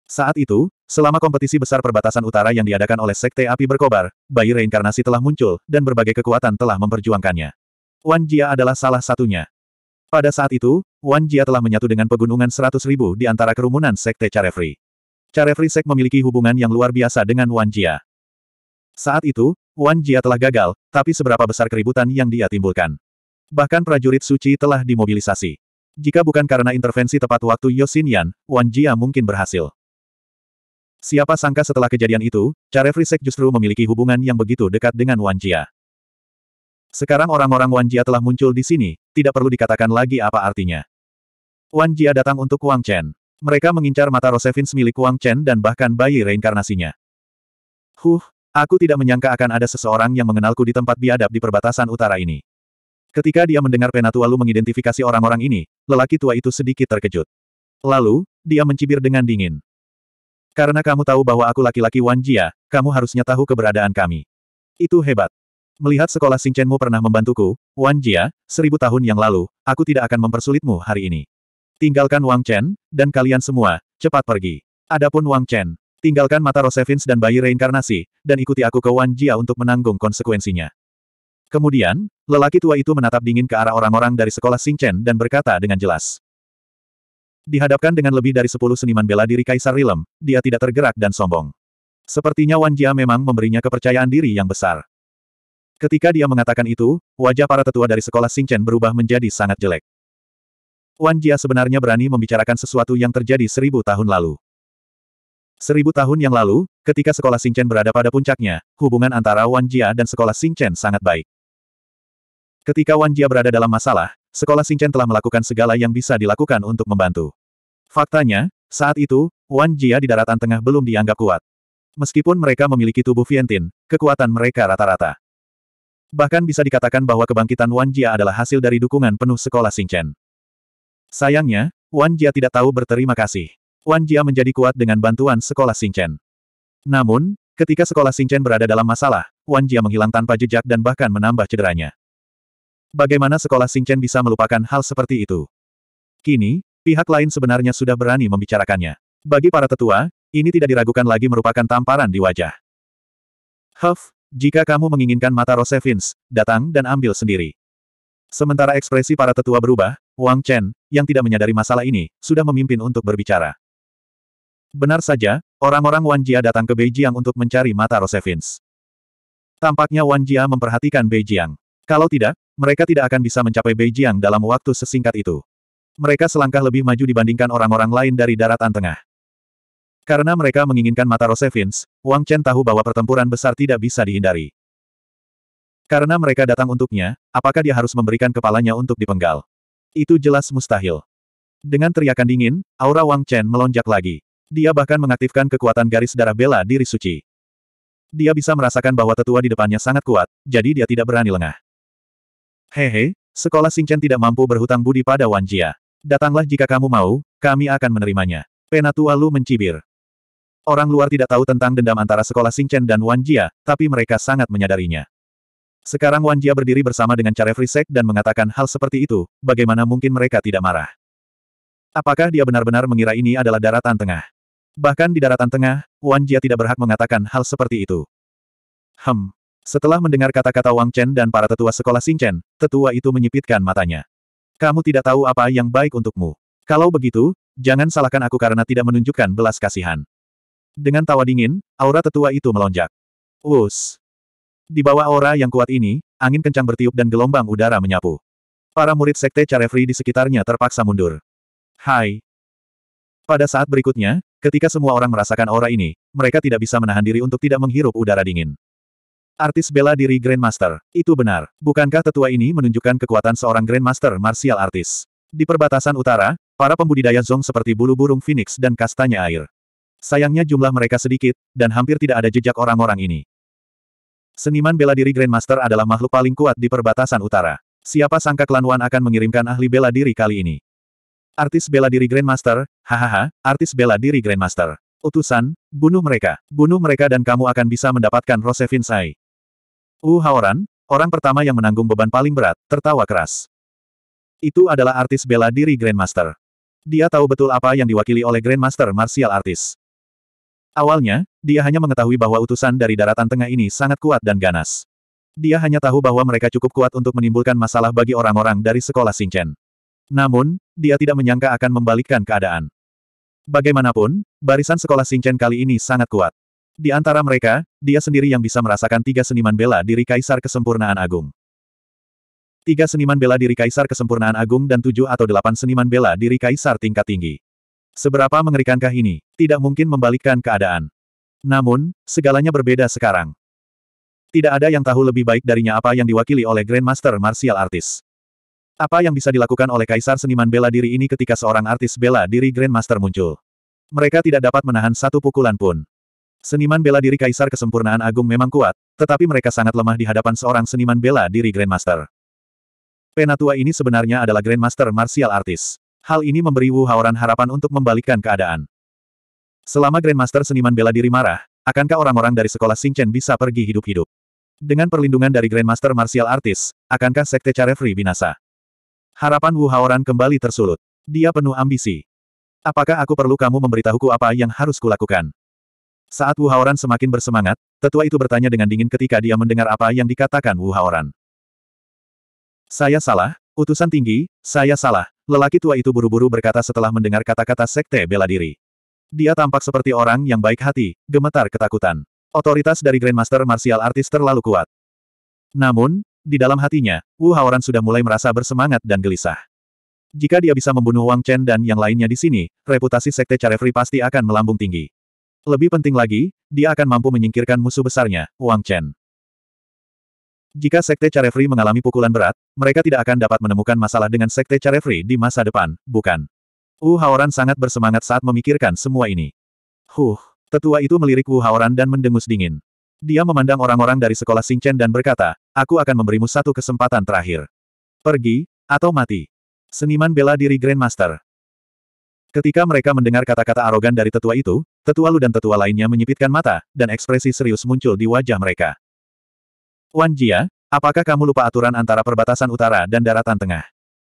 Saat itu, selama kompetisi besar perbatasan utara yang diadakan oleh Sekte Api Berkobar, bayi reinkarnasi telah muncul, dan berbagai kekuatan telah memperjuangkannya. Wan Jia adalah salah satunya. Pada saat itu, Wan Jia telah menyatu dengan pegunungan seratus ribu di antara kerumunan Sekte Carefree. Carefree Sek memiliki hubungan yang luar biasa dengan Wan Jia. Saat itu, Wan Jia telah gagal, tapi seberapa besar keributan yang dia timbulkan. Bahkan prajurit suci telah dimobilisasi. Jika bukan karena intervensi tepat waktu Yosin Yan, Wan Jia mungkin berhasil. Siapa sangka setelah kejadian itu, Carefree Sek justru memiliki hubungan yang begitu dekat dengan Wan Jia. Sekarang orang-orang Wan Jia telah muncul di sini, tidak perlu dikatakan lagi apa artinya. Wan Jia datang untuk Wang Chen. Mereka mengincar mata Rosevins milik Wang Chen dan bahkan bayi reinkarnasinya. Huh, aku tidak menyangka akan ada seseorang yang mengenalku di tempat biadab di perbatasan utara ini. Ketika dia mendengar Penatua Lu mengidentifikasi orang-orang ini, lelaki tua itu sedikit terkejut. Lalu, dia mencibir dengan dingin. Karena kamu tahu bahwa aku laki-laki Wan Jia, kamu harusnya tahu keberadaan kami. Itu hebat. Melihat sekolah Sing Chenmu pernah membantuku, Wan Jia, seribu tahun yang lalu, aku tidak akan mempersulitmu hari ini. Tinggalkan Wang Chen, dan kalian semua, cepat pergi. Adapun Wang Chen, tinggalkan mata Rosevins dan bayi reinkarnasi, dan ikuti aku ke Wan Jia untuk menanggung konsekuensinya. Kemudian, lelaki tua itu menatap dingin ke arah orang-orang dari sekolah Sing Chen dan berkata dengan jelas. Dihadapkan dengan lebih dari sepuluh seniman bela diri Kaisar Rilem, dia tidak tergerak dan sombong. Sepertinya Wan Jia memang memberinya kepercayaan diri yang besar. Ketika dia mengatakan itu, wajah para tetua dari sekolah Singchen berubah menjadi sangat jelek. Wan Jia sebenarnya berani membicarakan sesuatu yang terjadi seribu tahun lalu. Seribu tahun yang lalu, ketika sekolah Singchen berada pada puncaknya, hubungan antara Wan Jia dan sekolah Singchen sangat baik. Ketika Wan Jia berada dalam masalah, sekolah Singchen telah melakukan segala yang bisa dilakukan untuk membantu. Faktanya, saat itu, Wan Jia di daratan tengah belum dianggap kuat. Meskipun mereka memiliki tubuh Vientin, kekuatan mereka rata-rata. Bahkan bisa dikatakan bahwa kebangkitan Wan Jia adalah hasil dari dukungan penuh sekolah Xingchen. Sayangnya, Wan Jia tidak tahu berterima kasih. Wan Jia menjadi kuat dengan bantuan sekolah Xingchen. Namun, ketika sekolah Xingchen berada dalam masalah, Wan Jia menghilang tanpa jejak dan bahkan menambah cederanya. Bagaimana sekolah Xingchen bisa melupakan hal seperti itu? Kini, pihak lain sebenarnya sudah berani membicarakannya. Bagi para tetua, ini tidak diragukan lagi merupakan tamparan di wajah. Huff, jika kamu menginginkan mata Rosevins, datang dan ambil sendiri. Sementara ekspresi para tetua berubah, Wang Chen, yang tidak menyadari masalah ini, sudah memimpin untuk berbicara. Benar saja, orang-orang Wan Jia datang ke Beijing untuk mencari mata Rosevins. Tampaknya Wan Jia memperhatikan Beijing. Kalau tidak, mereka tidak akan bisa mencapai Beijing dalam waktu sesingkat itu. Mereka selangkah lebih maju dibandingkan orang-orang lain dari daratan tengah. Karena mereka menginginkan mata Rosevins, Wang Chen tahu bahwa pertempuran besar tidak bisa dihindari. Karena mereka datang untuknya, apakah dia harus memberikan kepalanya untuk dipenggal? Itu jelas mustahil. Dengan teriakan dingin, aura Wang Chen melonjak lagi. Dia bahkan mengaktifkan kekuatan garis darah bela diri suci. Dia bisa merasakan bahwa tetua di depannya sangat kuat, jadi dia tidak berani lengah. Hehe, sekolah Chen tidak mampu berhutang budi pada Wan Jia. Datanglah jika kamu mau, kami akan menerimanya. Penatua Lu mencibir. Orang luar tidak tahu tentang dendam antara sekolah Singchen dan Wan Jia, tapi mereka sangat menyadarinya. Sekarang Wan Jia berdiri bersama dengan Carefree Sek dan mengatakan hal seperti itu, bagaimana mungkin mereka tidak marah? Apakah dia benar-benar mengira ini adalah daratan tengah? Bahkan di daratan tengah, Wan Jia tidak berhak mengatakan hal seperti itu. Hem. Setelah mendengar kata-kata Wang Chen dan para tetua sekolah Singchen, tetua itu menyipitkan matanya. Kamu tidak tahu apa yang baik untukmu. Kalau begitu, jangan salahkan aku karena tidak menunjukkan belas kasihan. Dengan tawa dingin, aura tetua itu melonjak. Wus! Di bawah aura yang kuat ini, angin kencang bertiup dan gelombang udara menyapu. Para murid sekte Carefree di sekitarnya terpaksa mundur. Hai! Pada saat berikutnya, ketika semua orang merasakan aura ini, mereka tidak bisa menahan diri untuk tidak menghirup udara dingin. Artis bela diri Grandmaster. Itu benar. Bukankah tetua ini menunjukkan kekuatan seorang Grandmaster martial artis? Di perbatasan utara, para pembudidaya zong seperti bulu burung phoenix dan kastanya air. Sayangnya jumlah mereka sedikit, dan hampir tidak ada jejak orang-orang ini. Seniman bela diri Grandmaster adalah makhluk paling kuat di perbatasan utara. Siapa sangka klan Wan akan mengirimkan ahli bela diri kali ini? Artis bela diri Grandmaster, hahaha, artis bela diri Grandmaster. Utusan, bunuh mereka. Bunuh mereka dan kamu akan bisa mendapatkan Rosevin Sai. Wu uh, Haoran, orang pertama yang menanggung beban paling berat, tertawa keras. Itu adalah artis bela diri Grandmaster. Dia tahu betul apa yang diwakili oleh Grandmaster Martial Artis. Awalnya, dia hanya mengetahui bahwa utusan dari daratan tengah ini sangat kuat dan ganas. Dia hanya tahu bahwa mereka cukup kuat untuk menimbulkan masalah bagi orang-orang dari sekolah Singchen. Namun, dia tidak menyangka akan membalikkan keadaan. Bagaimanapun, barisan sekolah Singchen kali ini sangat kuat. Di antara mereka, dia sendiri yang bisa merasakan tiga seniman bela diri Kaisar Kesempurnaan Agung. Tiga seniman bela diri Kaisar Kesempurnaan Agung dan tujuh atau delapan seniman bela diri Kaisar tingkat tinggi. Seberapa mengerikankah ini? Tidak mungkin membalikkan keadaan. Namun, segalanya berbeda sekarang. Tidak ada yang tahu lebih baik darinya apa yang diwakili oleh Grandmaster Martial Artist. Apa yang bisa dilakukan oleh Kaisar Seniman Bela Diri ini ketika seorang artis bela diri Grandmaster muncul? Mereka tidak dapat menahan satu pukulan pun. Seniman bela diri Kaisar Kesempurnaan Agung memang kuat, tetapi mereka sangat lemah di hadapan seorang seniman bela diri Grandmaster. Penatua ini sebenarnya adalah Grandmaster Martial Artist. Hal ini memberi Wu Haoran harapan untuk membalikkan keadaan. Selama Grandmaster seniman bela diri marah, akankah orang-orang dari sekolah Xingchen bisa pergi hidup-hidup? Dengan perlindungan dari Grandmaster Martial artist, akankah Sekte Carefree binasa? Harapan Wu Haoran kembali tersulut. Dia penuh ambisi. Apakah aku perlu kamu memberitahuku apa yang harus kulakukan? Saat Wu Haoran semakin bersemangat, tetua itu bertanya dengan dingin ketika dia mendengar apa yang dikatakan Wu Haoran. Saya salah, Utusan tinggi, saya salah. Lelaki tua itu buru-buru berkata setelah mendengar kata-kata sekte bela diri. Dia tampak seperti orang yang baik hati, gemetar ketakutan. Otoritas dari Grandmaster Martial Artist terlalu kuat. Namun, di dalam hatinya, Wu Haoran sudah mulai merasa bersemangat dan gelisah. Jika dia bisa membunuh Wang Chen dan yang lainnya di sini, reputasi sekte Carefree pasti akan melambung tinggi. Lebih penting lagi, dia akan mampu menyingkirkan musuh besarnya, Wang Chen. Jika Sekte Carefree mengalami pukulan berat, mereka tidak akan dapat menemukan masalah dengan Sekte Carefree di masa depan, bukan? Wu Haoran sangat bersemangat saat memikirkan semua ini. Huh, tetua itu melirik Wu Haoran dan mendengus dingin. Dia memandang orang-orang dari sekolah Singchen dan berkata, aku akan memberimu satu kesempatan terakhir. Pergi, atau mati. Seniman bela diri Grandmaster. Ketika mereka mendengar kata-kata arogan dari tetua itu, tetua Lu dan tetua lainnya menyipitkan mata, dan ekspresi serius muncul di wajah mereka. Wan Jia, apakah kamu lupa aturan antara perbatasan utara dan daratan tengah?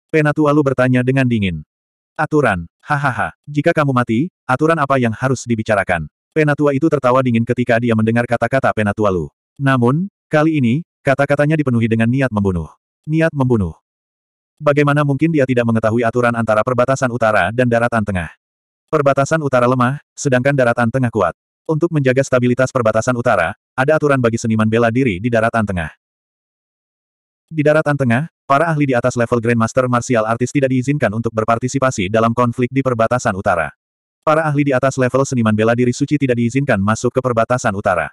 Penatua lu bertanya dengan dingin. Aturan, hahaha, jika kamu mati, aturan apa yang harus dibicarakan? Penatua itu tertawa dingin ketika dia mendengar kata-kata Penatua lu. Namun, kali ini, kata-katanya dipenuhi dengan niat membunuh. Niat membunuh. Bagaimana mungkin dia tidak mengetahui aturan antara perbatasan utara dan daratan tengah? Perbatasan utara lemah, sedangkan daratan tengah kuat. Untuk menjaga stabilitas perbatasan utara, ada aturan bagi seniman bela diri di daratan tengah. Di daratan tengah, para ahli di atas level Grandmaster Martial Artis tidak diizinkan untuk berpartisipasi dalam konflik di perbatasan utara. Para ahli di atas level seniman bela diri suci tidak diizinkan masuk ke perbatasan utara.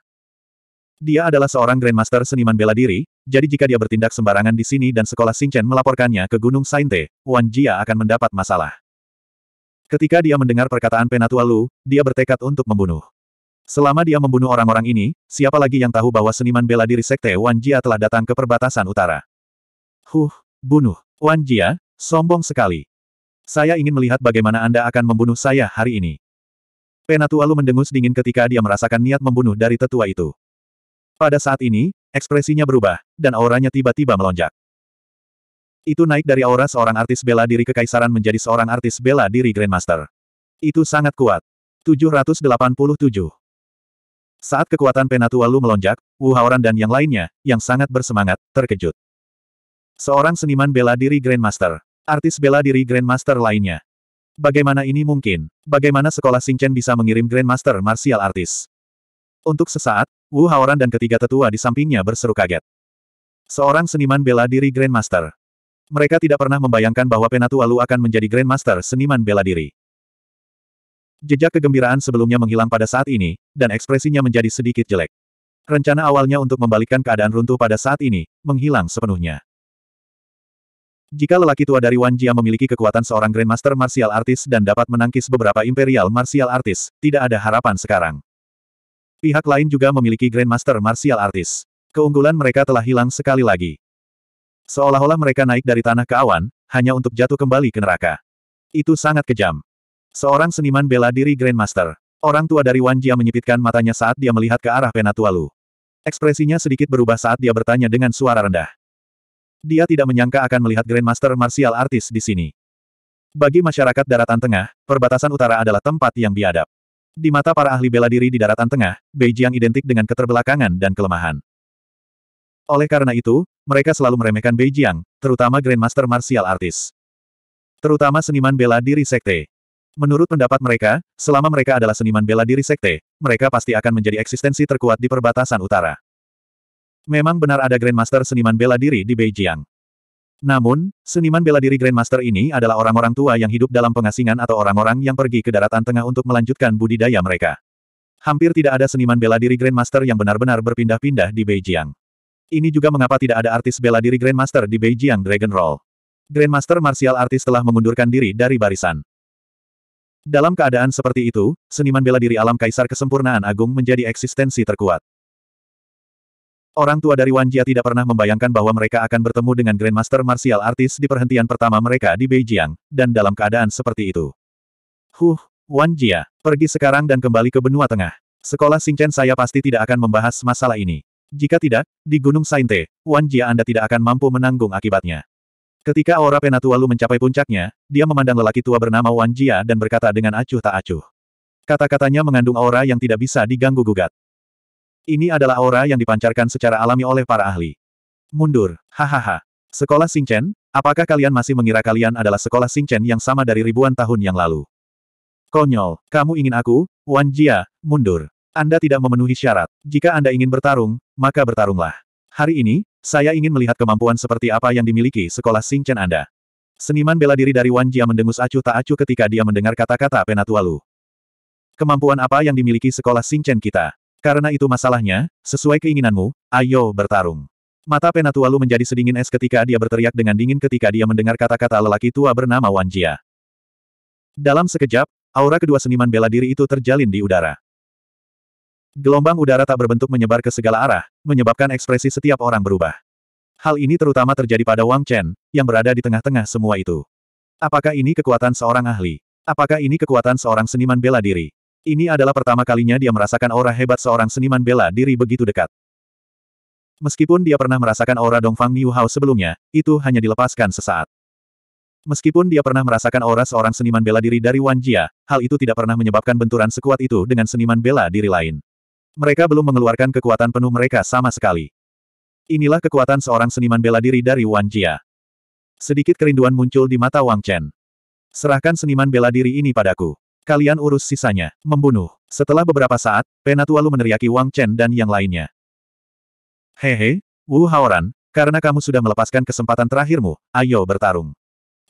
Dia adalah seorang Grandmaster seniman bela diri, jadi jika dia bertindak sembarangan di sini dan sekolah Xingchen melaporkannya ke Gunung Sainte, Wan Jia akan mendapat masalah. Ketika dia mendengar perkataan Penatua Lu, dia bertekad untuk membunuh. Selama dia membunuh orang-orang ini, siapa lagi yang tahu bahwa seniman bela diri Sekte Wan Jia telah datang ke perbatasan utara? Huh, bunuh. Wan Jia, sombong sekali. Saya ingin melihat bagaimana Anda akan membunuh saya hari ini. Penatua Lu mendengus dingin ketika dia merasakan niat membunuh dari tetua itu. Pada saat ini, ekspresinya berubah, dan auranya tiba-tiba melonjak. Itu naik dari aura seorang artis bela diri kekaisaran menjadi seorang artis bela diri Grandmaster. Itu sangat kuat. 787 saat kekuatan Penatua Lu melonjak, Wu Haoran dan yang lainnya, yang sangat bersemangat, terkejut. Seorang seniman bela diri Grandmaster. Artis bela diri Grandmaster lainnya. Bagaimana ini mungkin? Bagaimana sekolah Singchen bisa mengirim Grandmaster martial artis? Untuk sesaat, Wu Haoran dan ketiga tetua di sampingnya berseru kaget. Seorang seniman bela diri Grandmaster. Mereka tidak pernah membayangkan bahwa Penatua Lu akan menjadi Grandmaster seniman bela diri. Jejak kegembiraan sebelumnya menghilang pada saat ini, dan ekspresinya menjadi sedikit jelek. Rencana awalnya untuk membalikkan keadaan runtuh pada saat ini, menghilang sepenuhnya. Jika lelaki tua dari Wan Jia memiliki kekuatan seorang Grandmaster Martial Artist dan dapat menangkis beberapa Imperial Martial Artist, tidak ada harapan sekarang. Pihak lain juga memiliki Grandmaster Martial Artist. Keunggulan mereka telah hilang sekali lagi. Seolah-olah mereka naik dari tanah ke awan, hanya untuk jatuh kembali ke neraka. Itu sangat kejam. Seorang seniman bela diri Grandmaster. Orang tua dari Wan Jia menyipitkan matanya saat dia melihat ke arah Penatualu. Ekspresinya sedikit berubah saat dia bertanya dengan suara rendah. Dia tidak menyangka akan melihat Grandmaster Martial Artis di sini. Bagi masyarakat daratan tengah, perbatasan utara adalah tempat yang biadab. Di mata para ahli bela diri di daratan tengah, Beijing identik dengan keterbelakangan dan kelemahan. Oleh karena itu, mereka selalu meremehkan Beijing, terutama Grandmaster Martial Artis. Terutama seniman bela diri sekte. Menurut pendapat mereka, selama mereka adalah seniman bela diri sekte, mereka pasti akan menjadi eksistensi terkuat di perbatasan utara. Memang benar ada Grandmaster seniman bela diri di Beijing. Namun, seniman bela diri Grandmaster ini adalah orang-orang tua yang hidup dalam pengasingan atau orang-orang yang pergi ke daratan tengah untuk melanjutkan budidaya mereka. Hampir tidak ada seniman bela diri Grandmaster yang benar-benar berpindah-pindah di Beijing. Ini juga mengapa tidak ada artis bela diri Grandmaster di Beijing Dragon Roll. Grandmaster Martial Artis telah mengundurkan diri dari barisan. Dalam keadaan seperti itu, seniman bela diri alam kaisar kesempurnaan agung menjadi eksistensi terkuat. Orang tua dari Wan Jia tidak pernah membayangkan bahwa mereka akan bertemu dengan Grandmaster Martial Artis di perhentian pertama mereka di Beijing, dan dalam keadaan seperti itu. Huh, Jia, pergi sekarang dan kembali ke benua tengah. Sekolah Singchen saya pasti tidak akan membahas masalah ini. Jika tidak, di Gunung Sainte, Wan Jia Anda tidak akan mampu menanggung akibatnya. Ketika aura penatua lu mencapai puncaknya, dia memandang lelaki tua bernama Wan Jia dan berkata dengan acuh tak acuh. Kata-katanya mengandung aura yang tidak bisa diganggu-gugat. Ini adalah aura yang dipancarkan secara alami oleh para ahli. Mundur, hahaha. Sekolah Singchen, apakah kalian masih mengira kalian adalah sekolah Singchen yang sama dari ribuan tahun yang lalu? Konyol, kamu ingin aku, Wan Jia, mundur. Anda tidak memenuhi syarat. Jika Anda ingin bertarung, maka bertarunglah. Hari ini, saya ingin melihat kemampuan seperti apa yang dimiliki sekolah Sing Chen Anda. Seniman bela diri dari Wan Jia mendengus acuh tak acuh ketika dia mendengar kata-kata Penatualu. Kemampuan apa yang dimiliki sekolah Sing Chen kita? Karena itu masalahnya, sesuai keinginanmu, ayo bertarung. Mata Penatualu menjadi sedingin es ketika dia berteriak dengan dingin ketika dia mendengar kata-kata lelaki tua bernama Wan Jia. Dalam sekejap, aura kedua seniman bela diri itu terjalin di udara. Gelombang udara tak berbentuk menyebar ke segala arah, menyebabkan ekspresi setiap orang berubah. Hal ini terutama terjadi pada Wang Chen, yang berada di tengah-tengah semua itu. Apakah ini kekuatan seorang ahli? Apakah ini kekuatan seorang seniman bela diri? Ini adalah pertama kalinya dia merasakan aura hebat seorang seniman bela diri begitu dekat. Meskipun dia pernah merasakan aura Dongfang Niu Hao sebelumnya, itu hanya dilepaskan sesaat. Meskipun dia pernah merasakan aura seorang seniman bela diri dari Wan Jia, hal itu tidak pernah menyebabkan benturan sekuat itu dengan seniman bela diri lain. Mereka belum mengeluarkan kekuatan penuh mereka sama sekali. Inilah kekuatan seorang seniman bela diri dari Wan Jia. Sedikit kerinduan muncul di mata Wang Chen. Serahkan seniman bela diri ini padaku. Kalian urus sisanya. Membunuh. Setelah beberapa saat, Penatua meneriaki Wang Chen dan yang lainnya. Hehe, Wu Haoran, karena kamu sudah melepaskan kesempatan terakhirmu, ayo bertarung.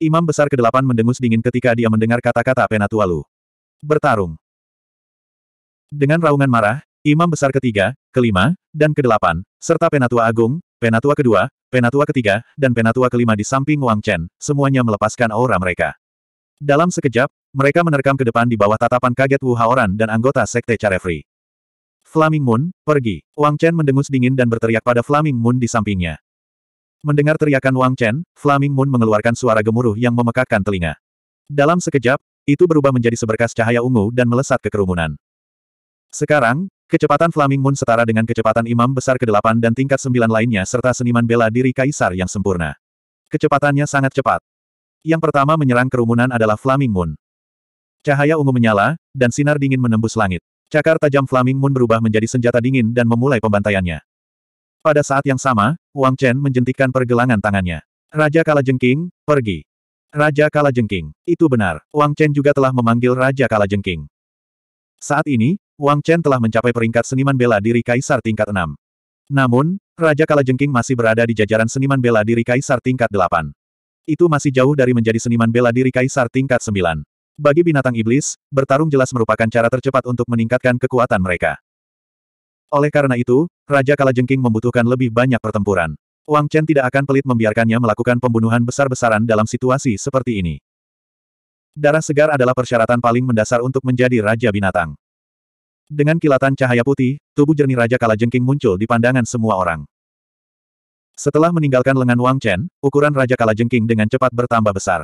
Imam Besar Kedelapan mendengus dingin ketika dia mendengar kata-kata Penatualu. Bertarung. Dengan raungan marah, Imam Besar ketiga, kelima, dan kedelapan, serta Penatua Agung, Penatua kedua, Penatua ketiga, dan Penatua kelima di samping Wang Chen, semuanya melepaskan aura mereka. Dalam sekejap, mereka menerkam ke depan di bawah tatapan kaget Wu Haoran dan anggota Sekte Carefree. Flaming Moon, pergi. Wang Chen mendengus dingin dan berteriak pada Flaming Moon di sampingnya. Mendengar teriakan Wang Chen, Flaming Moon mengeluarkan suara gemuruh yang memekakkan telinga. Dalam sekejap, itu berubah menjadi seberkas cahaya ungu dan melesat ke kerumunan. Sekarang, Kecepatan Flaming Moon setara dengan kecepatan Imam Besar ke-8 dan tingkat 9 lainnya serta seniman bela diri Kaisar yang sempurna. Kecepatannya sangat cepat. Yang pertama menyerang kerumunan adalah Flaming Moon. Cahaya ungu menyala, dan sinar dingin menembus langit. Cakar tajam Flaming Moon berubah menjadi senjata dingin dan memulai pembantaiannya. Pada saat yang sama, Wang Chen menjentikan pergelangan tangannya. Raja Kalajengking, pergi. Raja Kalajengking. Itu benar, Wang Chen juga telah memanggil Raja Kalajengking. Saat ini, Wang Chen telah mencapai peringkat seniman bela diri Kaisar tingkat 6. Namun, Raja Kalajengking masih berada di jajaran seniman bela diri Kaisar tingkat 8. Itu masih jauh dari menjadi seniman bela diri Kaisar tingkat 9. Bagi binatang iblis, bertarung jelas merupakan cara tercepat untuk meningkatkan kekuatan mereka. Oleh karena itu, Raja Kalajengking membutuhkan lebih banyak pertempuran. Wang Chen tidak akan pelit membiarkannya melakukan pembunuhan besar-besaran dalam situasi seperti ini. Darah segar adalah persyaratan paling mendasar untuk menjadi Raja Binatang. Dengan kilatan cahaya putih, tubuh jernih Raja Kala Jengking muncul di pandangan semua orang. Setelah meninggalkan lengan Wang Chen, ukuran Raja Kala Jengking dengan cepat bertambah besar.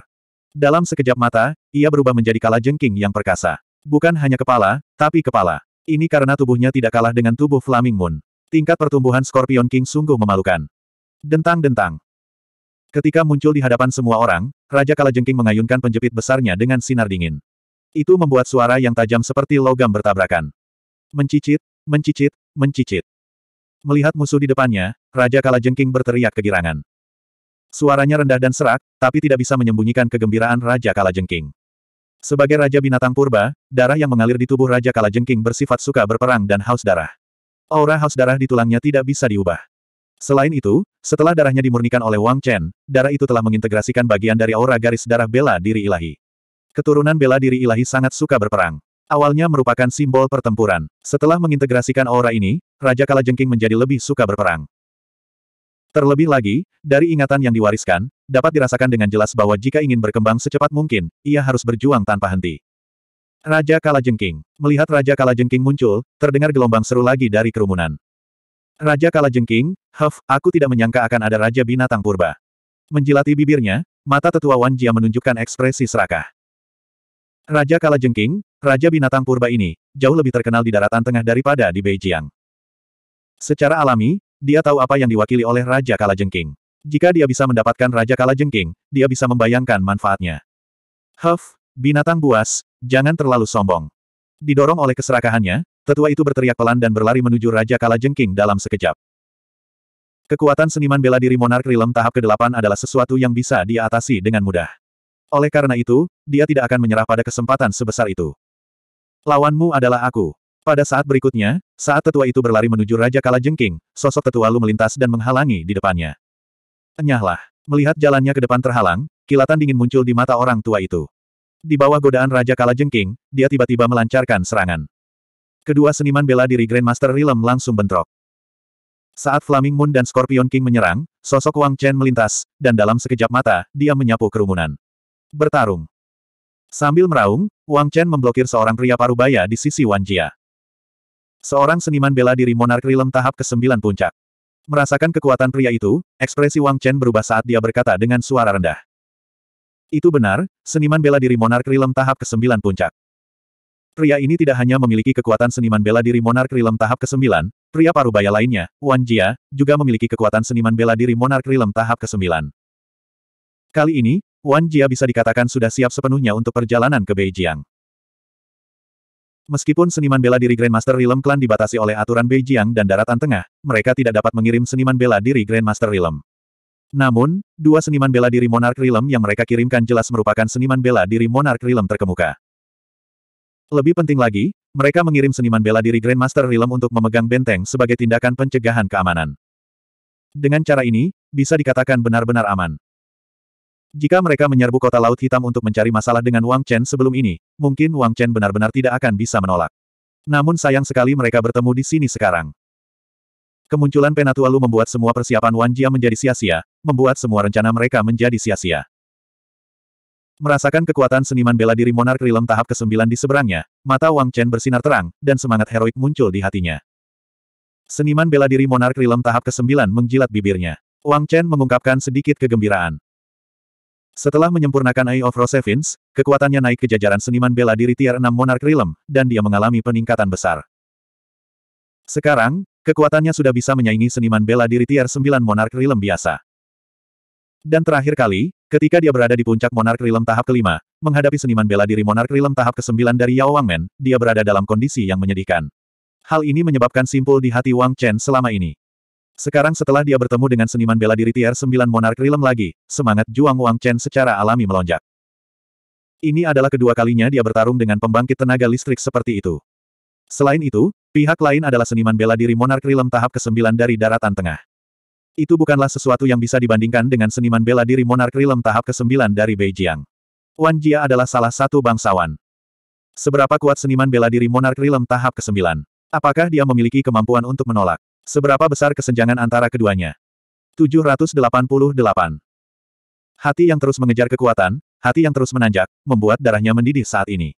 Dalam sekejap mata, ia berubah menjadi Kala Jengking yang perkasa. Bukan hanya kepala, tapi kepala. Ini karena tubuhnya tidak kalah dengan tubuh Flaming Moon. Tingkat pertumbuhan Scorpion King sungguh memalukan. Dentang-dentang. Ketika muncul di hadapan semua orang, Raja Kala Jengking mengayunkan penjepit besarnya dengan sinar dingin. Itu membuat suara yang tajam seperti logam bertabrakan. Mencicit, mencicit, mencicit. Melihat musuh di depannya, Raja Kalajengking berteriak kegirangan. Suaranya rendah dan serak, tapi tidak bisa menyembunyikan kegembiraan Raja Kalajengking. Sebagai Raja Binatang Purba, darah yang mengalir di tubuh Raja Kalajengking bersifat suka berperang dan haus darah. Aura haus darah di tulangnya tidak bisa diubah. Selain itu, setelah darahnya dimurnikan oleh Wang Chen, darah itu telah mengintegrasikan bagian dari aura garis darah bela diri ilahi. Keturunan bela diri ilahi sangat suka berperang. Awalnya merupakan simbol pertempuran. Setelah mengintegrasikan aura ini, Raja Kalajengking menjadi lebih suka berperang. Terlebih lagi, dari ingatan yang diwariskan, dapat dirasakan dengan jelas bahwa jika ingin berkembang secepat mungkin, ia harus berjuang tanpa henti. Raja Kalajengking. Melihat Raja Kalajengking muncul, terdengar gelombang seru lagi dari kerumunan. Raja Kalajengking, Huff, aku tidak menyangka akan ada Raja Binatang Purba. Menjilati bibirnya, mata tetua Wan Jia menunjukkan ekspresi serakah. Raja Kala Jengking, Raja Binatang Purba ini, jauh lebih terkenal di daratan tengah daripada di Beijing. Secara alami, dia tahu apa yang diwakili oleh Raja Kala Jengking. Jika dia bisa mendapatkan Raja Kala Jengking, dia bisa membayangkan manfaatnya. Huff, binatang buas, jangan terlalu sombong. Didorong oleh keserakahannya, tetua itu berteriak pelan dan berlari menuju Raja Kala Jengking dalam sekejap. Kekuatan seniman bela diri Monark Rilem tahap ke-8 adalah sesuatu yang bisa diatasi dengan mudah. Oleh karena itu, dia tidak akan menyerah pada kesempatan sebesar itu. Lawanmu adalah aku. Pada saat berikutnya, saat tetua itu berlari menuju Raja Kala Jengking, sosok tetua Lu melintas dan menghalangi di depannya. Enyahlah. Melihat jalannya ke depan terhalang, kilatan dingin muncul di mata orang tua itu. Di bawah godaan Raja Kala Jengking, dia tiba-tiba melancarkan serangan. Kedua seniman bela diri Grandmaster Rilem langsung bentrok. Saat Flaming Moon dan Scorpion King menyerang, sosok Wang Chen melintas, dan dalam sekejap mata, dia menyapu kerumunan. Bertarung. Sambil meraung, Wang Chen memblokir seorang pria parubaya di sisi Wan Jia. Seorang seniman bela diri monark rilem tahap ke-9 puncak. Merasakan kekuatan pria itu, ekspresi Wang Chen berubah saat dia berkata dengan suara rendah. Itu benar, seniman bela diri monark rilem tahap ke-9 puncak. Pria ini tidak hanya memiliki kekuatan seniman bela diri monark rilem tahap ke-9, pria parubaya lainnya, Wan Jia, juga memiliki kekuatan seniman bela diri monark rilem tahap ke-9. Kali ini, Wan Jia bisa dikatakan sudah siap sepenuhnya untuk perjalanan ke Beijing. Meskipun seniman bela diri Grandmaster Realm Clan dibatasi oleh aturan Beijing dan daratan tengah, mereka tidak dapat mengirim seniman bela diri Grandmaster Realm. Namun, dua seniman bela diri Monarch Realm yang mereka kirimkan jelas merupakan seniman bela diri Monarch Realm terkemuka. Lebih penting lagi, mereka mengirim seniman bela diri Grandmaster Realm untuk memegang benteng sebagai tindakan pencegahan keamanan. Dengan cara ini, bisa dikatakan benar-benar aman. Jika mereka menyerbu kota Laut Hitam untuk mencari masalah dengan Wang Chen sebelum ini, mungkin Wang Chen benar-benar tidak akan bisa menolak. Namun sayang sekali mereka bertemu di sini sekarang. Kemunculan Penatualu membuat semua persiapan Wan Jia menjadi sia-sia, membuat semua rencana mereka menjadi sia-sia. Merasakan kekuatan seniman bela diri Monark Rilem tahap ke-9 di seberangnya, mata Wang Chen bersinar terang, dan semangat heroik muncul di hatinya. Seniman bela diri Monark Rilem tahap ke-9 menjilat bibirnya. Wang Chen mengungkapkan sedikit kegembiraan. Setelah menyempurnakan Eye of Rosevins, kekuatannya naik ke jajaran seniman bela diri tier 6 Monarch Realm, dan dia mengalami peningkatan besar. Sekarang, kekuatannya sudah bisa menyaingi seniman bela diri tier 9 Monarch Realm biasa. Dan terakhir kali, ketika dia berada di puncak Monarch Realm tahap kelima, menghadapi seniman bela diri Monarch Realm tahap ke-9 dari Yao Wangmen, dia berada dalam kondisi yang menyedihkan. Hal ini menyebabkan simpul di hati Wang Chen selama ini. Sekarang setelah dia bertemu dengan seniman bela diri tier 9 Monark Rilem lagi, semangat Juang Wang Chen secara alami melonjak. Ini adalah kedua kalinya dia bertarung dengan pembangkit tenaga listrik seperti itu. Selain itu, pihak lain adalah seniman bela diri Monark Rilem tahap ke-9 dari daratan tengah. Itu bukanlah sesuatu yang bisa dibandingkan dengan seniman bela diri Monark Rilem tahap ke-9 dari Beijing. Wan Jia adalah salah satu bangsawan. Seberapa kuat seniman bela diri Monark Rilem tahap ke-9? Apakah dia memiliki kemampuan untuk menolak? Seberapa besar kesenjangan antara keduanya? 788. Hati yang terus mengejar kekuatan, hati yang terus menanjak, membuat darahnya mendidih saat ini.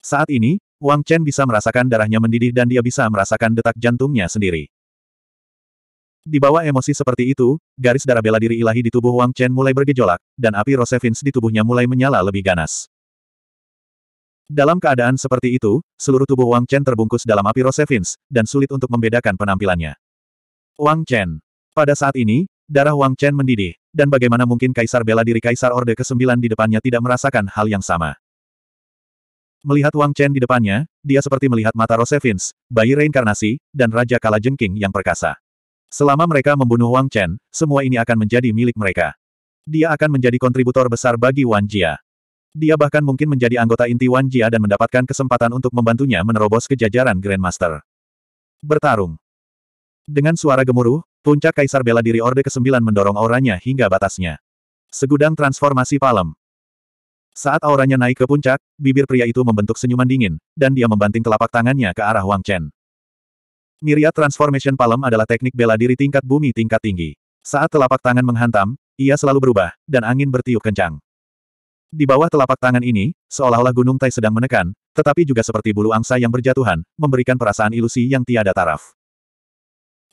Saat ini, Wang Chen bisa merasakan darahnya mendidih dan dia bisa merasakan detak jantungnya sendiri. Di bawah emosi seperti itu, garis darah bela diri ilahi di tubuh Wang Chen mulai bergejolak, dan api Rosevins di tubuhnya mulai menyala lebih ganas. Dalam keadaan seperti itu, seluruh tubuh Wang Chen terbungkus dalam api Rosevins dan sulit untuk membedakan penampilannya. Wang Chen. Pada saat ini, darah Wang Chen mendidih, dan bagaimana mungkin Kaisar bela diri Kaisar Orde ke-9 di depannya tidak merasakan hal yang sama. Melihat Wang Chen di depannya, dia seperti melihat mata Rosevins, bayi reinkarnasi, dan Raja Kala Jengking yang perkasa. Selama mereka membunuh Wang Chen, semua ini akan menjadi milik mereka. Dia akan menjadi kontributor besar bagi Wan Jia. Dia bahkan mungkin menjadi anggota inti Wan Jia dan mendapatkan kesempatan untuk membantunya menerobos kejajaran Grandmaster. Bertarung. Dengan suara gemuruh, puncak Kaisar Bela Diri Orde ke-9 mendorong auranya hingga batasnya. Segudang transformasi palem. Saat auranya naik ke puncak, bibir pria itu membentuk senyuman dingin, dan dia membanting telapak tangannya ke arah Wang Chen. Myriad Transformation Palem adalah teknik bela diri tingkat bumi tingkat tinggi. Saat telapak tangan menghantam, ia selalu berubah, dan angin bertiup kencang. Di bawah telapak tangan ini, seolah-olah gunung Tai sedang menekan, tetapi juga seperti bulu angsa yang berjatuhan, memberikan perasaan ilusi yang tiada taraf.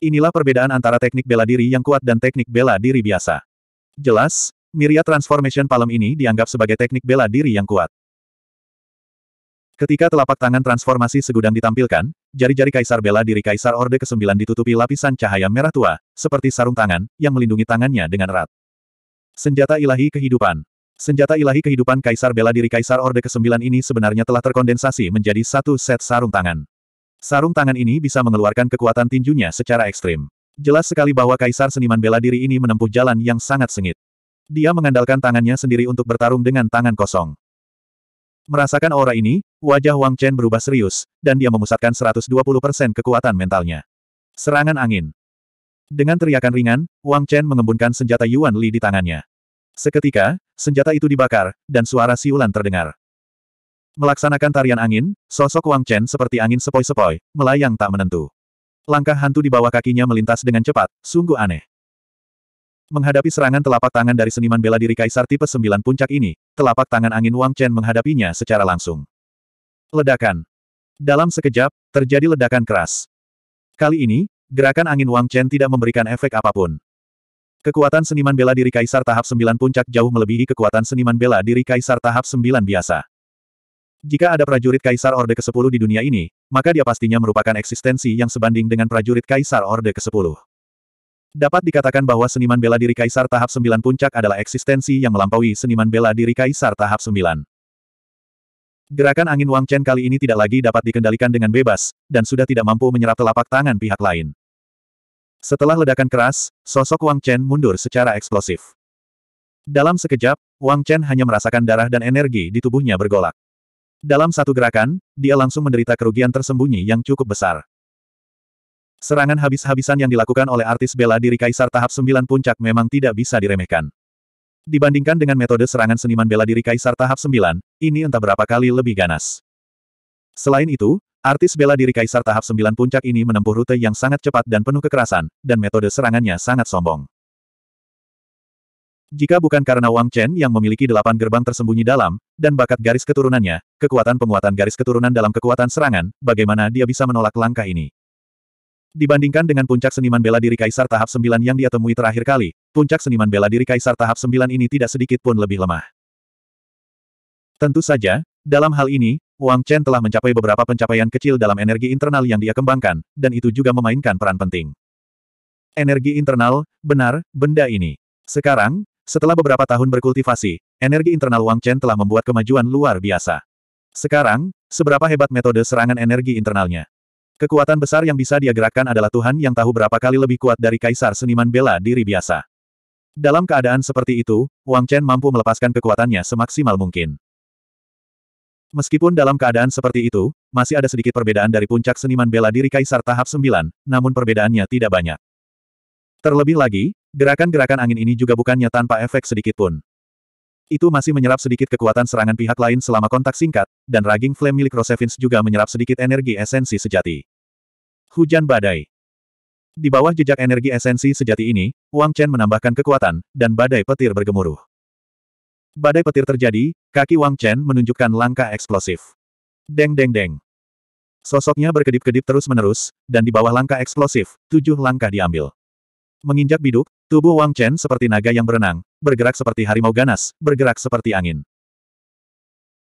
Inilah perbedaan antara teknik bela diri yang kuat dan teknik bela diri biasa. Jelas, Miria Transformation Palem ini dianggap sebagai teknik bela diri yang kuat. Ketika telapak tangan transformasi segudang ditampilkan, jari-jari kaisar bela diri kaisar Orde ke-9 ditutupi lapisan cahaya merah tua, seperti sarung tangan, yang melindungi tangannya dengan erat. Senjata ilahi kehidupan. Senjata ilahi kehidupan Kaisar Bela Diri Kaisar Orde ke-9 ini sebenarnya telah terkondensasi menjadi satu set sarung tangan. Sarung tangan ini bisa mengeluarkan kekuatan tinjunya secara ekstrim. Jelas sekali bahwa Kaisar Seniman Bela Diri ini menempuh jalan yang sangat sengit. Dia mengandalkan tangannya sendiri untuk bertarung dengan tangan kosong. Merasakan aura ini, wajah Wang Chen berubah serius, dan dia memusatkan 120% kekuatan mentalnya. Serangan angin. Dengan teriakan ringan, Wang Chen mengembunkan senjata Yuan Li di tangannya. Seketika, senjata itu dibakar, dan suara siulan terdengar. Melaksanakan tarian angin, sosok Wang Chen seperti angin sepoi-sepoi, melayang tak menentu. Langkah hantu di bawah kakinya melintas dengan cepat, sungguh aneh. Menghadapi serangan telapak tangan dari seniman bela diri Kaisar tipe sembilan puncak ini, telapak tangan angin Wang Chen menghadapinya secara langsung. Ledakan. Dalam sekejap, terjadi ledakan keras. Kali ini, gerakan angin Wang Chen tidak memberikan efek apapun. Kekuatan seniman bela diri Kaisar tahap 9 puncak jauh melebihi kekuatan seniman bela diri Kaisar tahap 9 biasa. Jika ada prajurit Kaisar Orde ke-10 di dunia ini, maka dia pastinya merupakan eksistensi yang sebanding dengan prajurit Kaisar Orde ke-10. Dapat dikatakan bahwa seniman bela diri Kaisar tahap 9 puncak adalah eksistensi yang melampaui seniman bela diri Kaisar tahap 9. Gerakan angin Wang Chen kali ini tidak lagi dapat dikendalikan dengan bebas, dan sudah tidak mampu menyerap telapak tangan pihak lain. Setelah ledakan keras, sosok Wang Chen mundur secara eksplosif. Dalam sekejap, Wang Chen hanya merasakan darah dan energi di tubuhnya bergolak. Dalam satu gerakan, dia langsung menderita kerugian tersembunyi yang cukup besar. Serangan habis-habisan yang dilakukan oleh artis bela diri Kaisar tahap 9 puncak memang tidak bisa diremehkan. Dibandingkan dengan metode serangan seniman bela diri Kaisar tahap 9, ini entah berapa kali lebih ganas. Selain itu, Artis bela diri Kaisar tahap 9 puncak ini menempuh rute yang sangat cepat dan penuh kekerasan, dan metode serangannya sangat sombong. Jika bukan karena Wang Chen yang memiliki delapan gerbang tersembunyi dalam, dan bakat garis keturunannya, kekuatan penguatan garis keturunan dalam kekuatan serangan, bagaimana dia bisa menolak langkah ini? Dibandingkan dengan puncak seniman bela diri Kaisar tahap 9 yang dia temui terakhir kali, puncak seniman bela diri Kaisar tahap 9 ini tidak sedikit pun lebih lemah. Tentu saja, dalam hal ini, Wang Chen telah mencapai beberapa pencapaian kecil dalam energi internal yang dia kembangkan, dan itu juga memainkan peran penting. Energi internal, benar, benda ini. Sekarang, setelah beberapa tahun berkultivasi, energi internal Wang Chen telah membuat kemajuan luar biasa. Sekarang, seberapa hebat metode serangan energi internalnya. Kekuatan besar yang bisa dia gerakkan adalah Tuhan yang tahu berapa kali lebih kuat dari kaisar seniman bela diri biasa. Dalam keadaan seperti itu, Wang Chen mampu melepaskan kekuatannya semaksimal mungkin. Meskipun dalam keadaan seperti itu, masih ada sedikit perbedaan dari puncak seniman bela diri Kaisar tahap 9, namun perbedaannya tidak banyak. Terlebih lagi, gerakan-gerakan angin ini juga bukannya tanpa efek sedikit pun. Itu masih menyerap sedikit kekuatan serangan pihak lain selama kontak singkat, dan Raging Flame milik Rosevins juga menyerap sedikit energi esensi sejati. Hujan badai. Di bawah jejak energi esensi sejati ini, Wang Chen menambahkan kekuatan, dan badai petir bergemuruh. Badai petir terjadi, kaki Wang Chen menunjukkan langkah eksplosif. Deng deng deng. Sosoknya berkedip-kedip terus-menerus, dan di bawah langkah eksplosif, tujuh langkah diambil. Menginjak biduk, tubuh Wang Chen seperti naga yang berenang, bergerak seperti harimau ganas, bergerak seperti angin.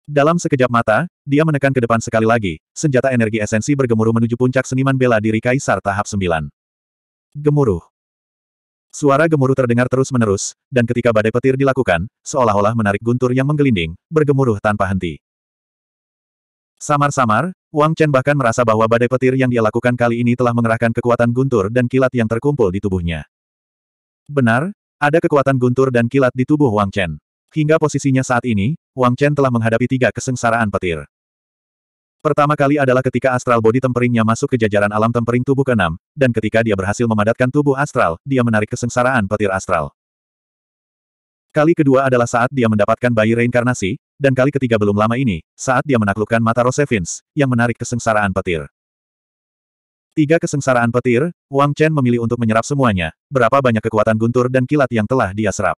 Dalam sekejap mata, dia menekan ke depan sekali lagi, senjata energi esensi bergemuruh menuju puncak seniman bela diri Kaisar tahap 9. Gemuruh. Suara gemuruh terdengar terus-menerus, dan ketika badai petir dilakukan, seolah-olah menarik guntur yang menggelinding, bergemuruh tanpa henti. Samar-samar, Wang Chen bahkan merasa bahwa badai petir yang dia lakukan kali ini telah mengerahkan kekuatan guntur dan kilat yang terkumpul di tubuhnya. Benar, ada kekuatan guntur dan kilat di tubuh Wang Chen. Hingga posisinya saat ini, Wang Chen telah menghadapi tiga kesengsaraan petir. Pertama kali adalah ketika astral body temperingnya masuk ke jajaran alam tempering tubuh keenam, dan ketika dia berhasil memadatkan tubuh astral, dia menarik kesengsaraan petir astral. Kali kedua adalah saat dia mendapatkan bayi reinkarnasi, dan kali ketiga belum lama ini, saat dia menaklukkan mata Rosevins, yang menarik kesengsaraan petir. Tiga kesengsaraan petir, Wang Chen memilih untuk menyerap semuanya, berapa banyak kekuatan guntur dan kilat yang telah dia serap.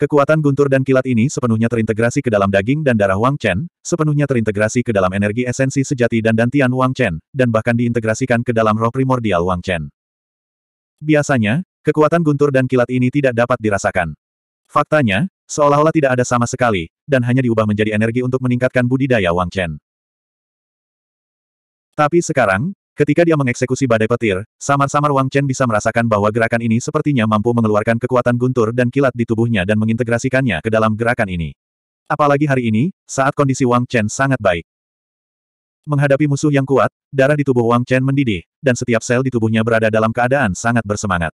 Kekuatan guntur dan kilat ini sepenuhnya terintegrasi ke dalam daging dan darah Wang Chen, sepenuhnya terintegrasi ke dalam energi esensi sejati dan dantian Wang Chen, dan bahkan diintegrasikan ke dalam roh primordial Wang Chen. Biasanya, kekuatan guntur dan kilat ini tidak dapat dirasakan. Faktanya, seolah-olah tidak ada sama sekali, dan hanya diubah menjadi energi untuk meningkatkan budidaya Wang Chen. Tapi sekarang, Ketika dia mengeksekusi badai petir, samar-samar Wang Chen bisa merasakan bahwa gerakan ini sepertinya mampu mengeluarkan kekuatan guntur dan kilat di tubuhnya dan mengintegrasikannya ke dalam gerakan ini. Apalagi hari ini, saat kondisi Wang Chen sangat baik. Menghadapi musuh yang kuat, darah di tubuh Wang Chen mendidih, dan setiap sel di tubuhnya berada dalam keadaan sangat bersemangat.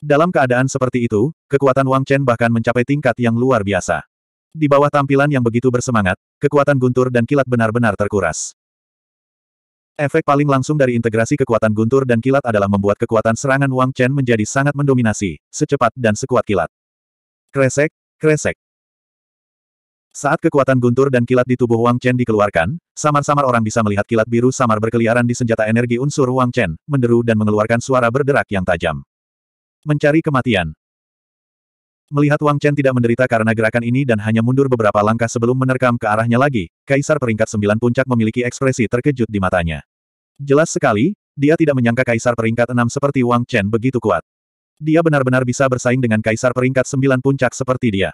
Dalam keadaan seperti itu, kekuatan Wang Chen bahkan mencapai tingkat yang luar biasa. Di bawah tampilan yang begitu bersemangat, kekuatan guntur dan kilat benar-benar terkuras. Efek paling langsung dari integrasi kekuatan guntur dan kilat adalah membuat kekuatan serangan Wang Chen menjadi sangat mendominasi, secepat dan sekuat kilat. Kresek, kresek. Saat kekuatan guntur dan kilat di tubuh Wang Chen dikeluarkan, samar-samar orang bisa melihat kilat biru samar berkeliaran di senjata energi unsur Wang Chen, menderu dan mengeluarkan suara berderak yang tajam. Mencari kematian, Melihat Wang Chen tidak menderita karena gerakan ini dan hanya mundur beberapa langkah sebelum menerkam ke arahnya lagi, Kaisar peringkat sembilan puncak memiliki ekspresi terkejut di matanya. Jelas sekali, dia tidak menyangka Kaisar peringkat enam seperti Wang Chen begitu kuat. Dia benar-benar bisa bersaing dengan Kaisar peringkat sembilan puncak seperti dia.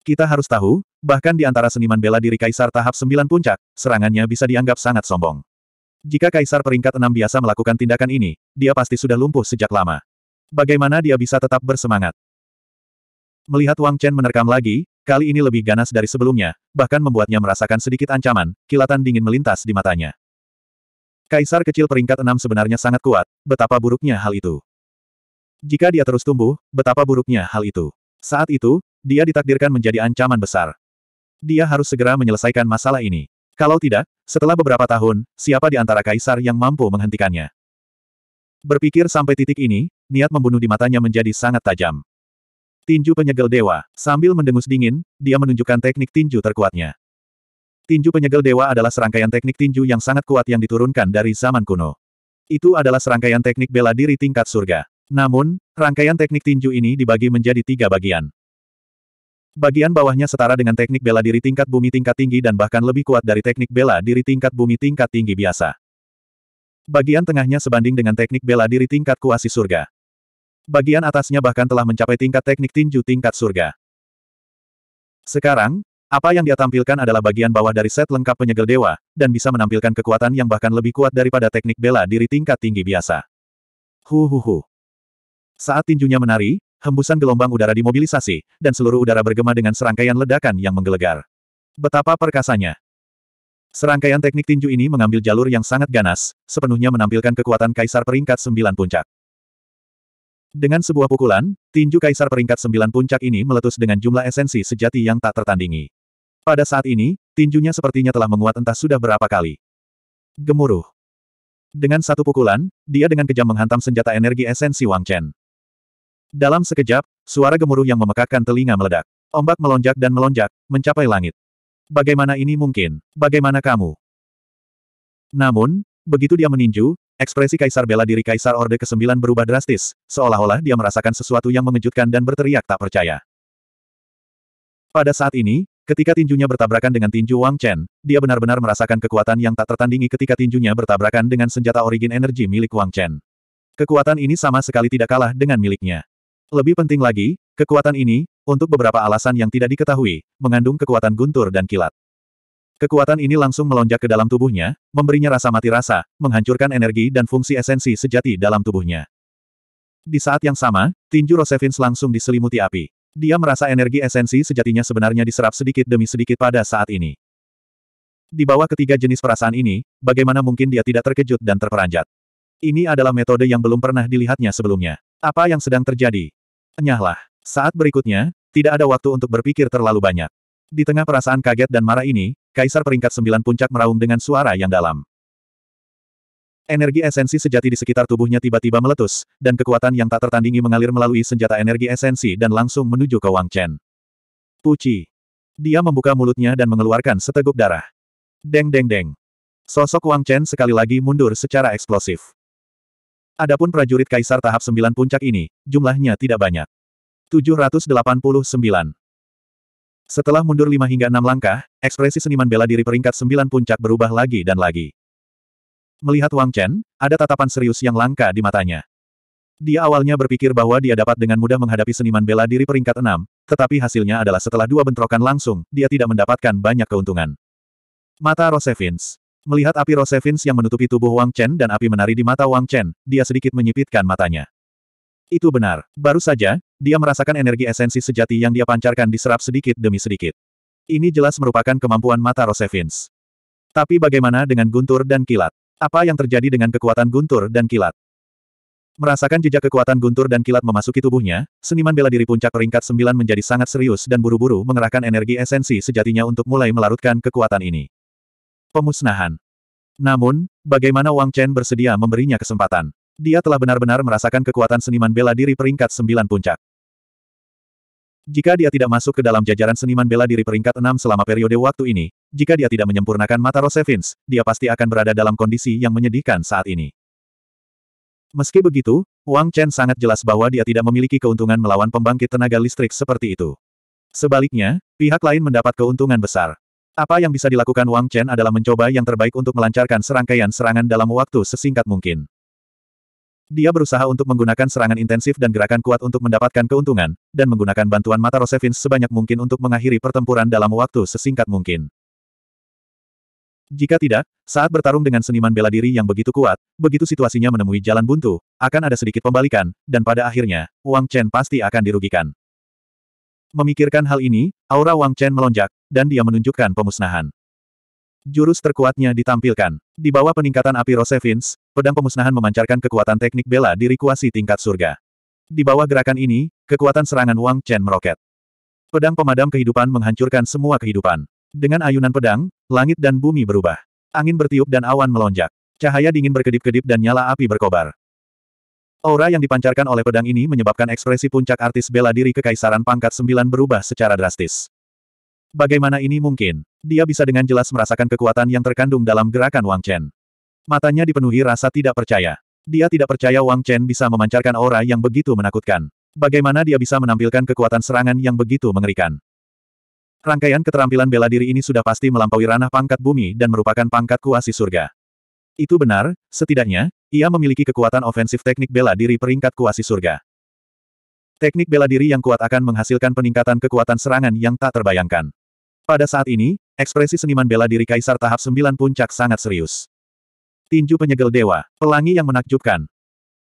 Kita harus tahu, bahkan di antara seniman bela diri Kaisar tahap sembilan puncak, serangannya bisa dianggap sangat sombong. Jika Kaisar peringkat enam biasa melakukan tindakan ini, dia pasti sudah lumpuh sejak lama. Bagaimana dia bisa tetap bersemangat? Melihat Wang Chen menerkam lagi, kali ini lebih ganas dari sebelumnya, bahkan membuatnya merasakan sedikit ancaman, kilatan dingin melintas di matanya. Kaisar kecil peringkat enam sebenarnya sangat kuat, betapa buruknya hal itu. Jika dia terus tumbuh, betapa buruknya hal itu. Saat itu, dia ditakdirkan menjadi ancaman besar. Dia harus segera menyelesaikan masalah ini. Kalau tidak, setelah beberapa tahun, siapa di antara kaisar yang mampu menghentikannya? Berpikir sampai titik ini, niat membunuh di matanya menjadi sangat tajam. Tinju penyegel dewa, sambil mendengus dingin, dia menunjukkan teknik tinju terkuatnya. Tinju penyegel dewa adalah serangkaian teknik tinju yang sangat kuat yang diturunkan dari zaman kuno. Itu adalah serangkaian teknik bela diri tingkat surga. Namun, rangkaian teknik tinju ini dibagi menjadi tiga bagian. Bagian bawahnya setara dengan teknik bela diri tingkat bumi tingkat tinggi dan bahkan lebih kuat dari teknik bela diri tingkat bumi tingkat tinggi biasa. Bagian tengahnya sebanding dengan teknik bela diri tingkat kuasi surga. Bagian atasnya bahkan telah mencapai tingkat teknik tinju tingkat surga. Sekarang, apa yang dia tampilkan adalah bagian bawah dari set lengkap penyegel dewa, dan bisa menampilkan kekuatan yang bahkan lebih kuat daripada teknik bela diri tingkat tinggi biasa. Huhuhu. Saat tinjunya menari, hembusan gelombang udara dimobilisasi, dan seluruh udara bergema dengan serangkaian ledakan yang menggelegar. Betapa perkasanya. Serangkaian teknik tinju ini mengambil jalur yang sangat ganas, sepenuhnya menampilkan kekuatan kaisar peringkat sembilan puncak. Dengan sebuah pukulan, tinju kaisar peringkat sembilan puncak ini meletus dengan jumlah esensi sejati yang tak tertandingi. Pada saat ini, tinjunya sepertinya telah menguat entah sudah berapa kali. Gemuruh. Dengan satu pukulan, dia dengan kejam menghantam senjata energi esensi Wang Chen. Dalam sekejap, suara gemuruh yang memekakkan telinga meledak. Ombak melonjak dan melonjak, mencapai langit. Bagaimana ini mungkin? Bagaimana kamu? Namun, begitu dia meninju, Ekspresi Kaisar bela diri Kaisar Orde ke-9 berubah drastis, seolah-olah dia merasakan sesuatu yang mengejutkan dan berteriak tak percaya. Pada saat ini, ketika tinjunya bertabrakan dengan tinju Wang Chen, dia benar-benar merasakan kekuatan yang tak tertandingi ketika tinjunya bertabrakan dengan senjata origin energi milik Wang Chen. Kekuatan ini sama sekali tidak kalah dengan miliknya. Lebih penting lagi, kekuatan ini, untuk beberapa alasan yang tidak diketahui, mengandung kekuatan guntur dan kilat. Kekuatan ini langsung melonjak ke dalam tubuhnya, memberinya rasa mati rasa, menghancurkan energi dan fungsi esensi sejati dalam tubuhnya. Di saat yang sama, tinju Rosevins langsung diselimuti api. Dia merasa energi esensi sejatinya sebenarnya diserap sedikit demi sedikit pada saat ini. Di bawah ketiga jenis perasaan ini, bagaimana mungkin dia tidak terkejut dan terperanjat? Ini adalah metode yang belum pernah dilihatnya sebelumnya. Apa yang sedang terjadi? Enyahlah. Saat berikutnya, tidak ada waktu untuk berpikir terlalu banyak. Di tengah perasaan kaget dan marah ini, Kaisar peringkat sembilan puncak meraung dengan suara yang dalam. Energi esensi sejati di sekitar tubuhnya tiba-tiba meletus, dan kekuatan yang tak tertandingi mengalir melalui senjata energi esensi dan langsung menuju ke Wang Chen. Puci. Dia membuka mulutnya dan mengeluarkan seteguk darah. Deng deng deng. Sosok Wang Chen sekali lagi mundur secara eksplosif. Adapun prajurit kaisar tahap sembilan puncak ini, jumlahnya tidak banyak. 789. Setelah mundur lima hingga enam langkah, ekspresi seniman bela diri peringkat sembilan puncak berubah lagi dan lagi. Melihat Wang Chen, ada tatapan serius yang langka di matanya. Dia awalnya berpikir bahwa dia dapat dengan mudah menghadapi seniman bela diri peringkat enam, tetapi hasilnya adalah setelah dua bentrokan langsung, dia tidak mendapatkan banyak keuntungan. Mata Rosevins. Melihat api Rosevins yang menutupi tubuh Wang Chen dan api menari di mata Wang Chen, dia sedikit menyipitkan matanya. Itu benar. Baru saja, dia merasakan energi esensi sejati yang dia pancarkan diserap sedikit demi sedikit. Ini jelas merupakan kemampuan mata Rosevins. Tapi bagaimana dengan guntur dan kilat? Apa yang terjadi dengan kekuatan guntur dan kilat? Merasakan jejak kekuatan guntur dan kilat memasuki tubuhnya, seniman bela diri puncak peringkat sembilan menjadi sangat serius dan buru-buru mengerahkan energi esensi sejatinya untuk mulai melarutkan kekuatan ini. Pemusnahan. Namun, bagaimana Wang Chen bersedia memberinya kesempatan? Dia telah benar-benar merasakan kekuatan seniman bela diri peringkat sembilan puncak. Jika dia tidak masuk ke dalam jajaran seniman bela diri peringkat 6 selama periode waktu ini, jika dia tidak menyempurnakan mata Rosevins, dia pasti akan berada dalam kondisi yang menyedihkan saat ini. Meski begitu, Wang Chen sangat jelas bahwa dia tidak memiliki keuntungan melawan pembangkit tenaga listrik seperti itu. Sebaliknya, pihak lain mendapat keuntungan besar. Apa yang bisa dilakukan Wang Chen adalah mencoba yang terbaik untuk melancarkan serangkaian serangan dalam waktu sesingkat mungkin. Dia berusaha untuk menggunakan serangan intensif dan gerakan kuat untuk mendapatkan keuntungan, dan menggunakan bantuan mata Rosevins sebanyak mungkin untuk mengakhiri pertempuran dalam waktu sesingkat mungkin. Jika tidak, saat bertarung dengan seniman bela diri yang begitu kuat, begitu situasinya menemui jalan buntu, akan ada sedikit pembalikan, dan pada akhirnya, Wang Chen pasti akan dirugikan. Memikirkan hal ini, aura Wang Chen melonjak, dan dia menunjukkan pemusnahan. Jurus terkuatnya ditampilkan. Di bawah peningkatan api Rosevins, pedang pemusnahan memancarkan kekuatan teknik bela diri kuasi tingkat surga. Di bawah gerakan ini, kekuatan serangan Wang Chen meroket. Pedang pemadam kehidupan menghancurkan semua kehidupan. Dengan ayunan pedang, langit dan bumi berubah. Angin bertiup dan awan melonjak. Cahaya dingin berkedip-kedip dan nyala api berkobar. Aura yang dipancarkan oleh pedang ini menyebabkan ekspresi puncak artis bela diri kekaisaran pangkat 9 berubah secara drastis. Bagaimana ini mungkin? Dia bisa dengan jelas merasakan kekuatan yang terkandung dalam gerakan Wang Chen. Matanya dipenuhi rasa tidak percaya. Dia tidak percaya Wang Chen bisa memancarkan aura yang begitu menakutkan. Bagaimana dia bisa menampilkan kekuatan serangan yang begitu mengerikan? Rangkaian keterampilan bela diri ini sudah pasti melampaui ranah pangkat bumi dan merupakan pangkat kuasi surga. Itu benar, setidaknya, ia memiliki kekuatan ofensif teknik bela diri peringkat kuasi surga. Teknik bela diri yang kuat akan menghasilkan peningkatan kekuatan serangan yang tak terbayangkan. Pada saat ini, ekspresi seniman bela diri Kaisar tahap 9 puncak sangat serius. Tinju penyegel dewa, pelangi yang menakjubkan.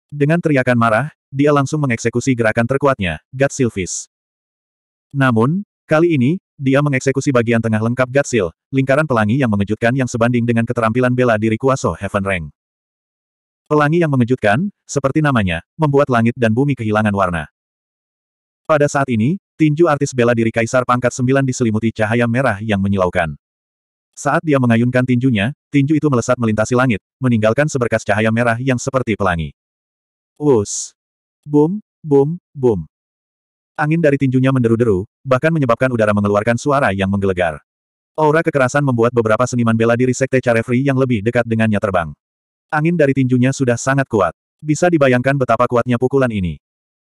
Dengan teriakan marah, dia langsung mengeksekusi gerakan terkuatnya, Gatsil Namun, kali ini, dia mengeksekusi bagian tengah lengkap Gatsil, lingkaran pelangi yang mengejutkan yang sebanding dengan keterampilan bela diri Kuaso Heaven Rank. Pelangi yang mengejutkan, seperti namanya, membuat langit dan bumi kehilangan warna. Pada saat ini, Tinju artis bela diri Kaisar pangkat sembilan diselimuti cahaya merah yang menyilaukan. Saat dia mengayunkan tinjunya, tinju itu melesat melintasi langit, meninggalkan seberkas cahaya merah yang seperti pelangi. Us! Boom, boom, boom. Angin dari tinjunya menderu-deru, bahkan menyebabkan udara mengeluarkan suara yang menggelegar. Aura kekerasan membuat beberapa seniman bela diri Sekte Carefree yang lebih dekat dengannya terbang. Angin dari tinjunya sudah sangat kuat. Bisa dibayangkan betapa kuatnya pukulan ini.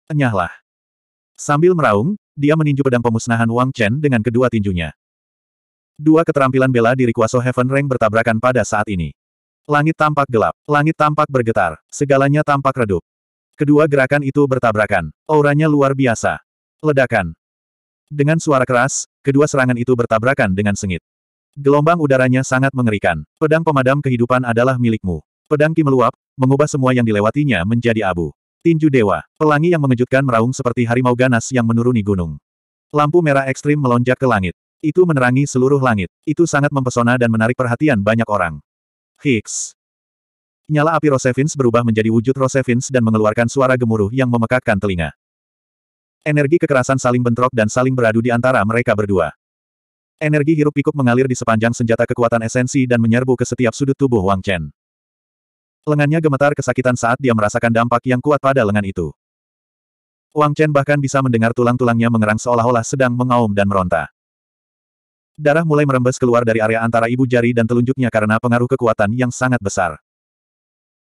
Enyahlah. Sambil meraung, dia meninju pedang pemusnahan Wang Chen dengan kedua tinjunya. Dua keterampilan bela diri kuasa Heaven Rank bertabrakan pada saat ini. Langit tampak gelap, langit tampak bergetar, segalanya tampak redup. Kedua gerakan itu bertabrakan, auranya luar biasa. Ledakan. Dengan suara keras, kedua serangan itu bertabrakan dengan sengit. Gelombang udaranya sangat mengerikan. Pedang pemadam kehidupan adalah milikmu. Pedang Ki meluap, mengubah semua yang dilewatinya menjadi abu. Tinju Dewa. Pelangi yang mengejutkan meraung seperti harimau ganas yang menuruni gunung. Lampu merah ekstrim melonjak ke langit. Itu menerangi seluruh langit. Itu sangat mempesona dan menarik perhatian banyak orang. Higgs. Nyala api Rosevins berubah menjadi wujud Rosevins dan mengeluarkan suara gemuruh yang memekakkan telinga. Energi kekerasan saling bentrok dan saling beradu di antara mereka berdua. Energi hirup pikuk mengalir di sepanjang senjata kekuatan esensi dan menyerbu ke setiap sudut tubuh Wang Chen. Lengannya gemetar kesakitan saat dia merasakan dampak yang kuat pada lengan itu. Wang Chen bahkan bisa mendengar tulang-tulangnya mengerang seolah-olah sedang mengaum dan meronta. Darah mulai merembes keluar dari area antara ibu jari dan telunjuknya karena pengaruh kekuatan yang sangat besar.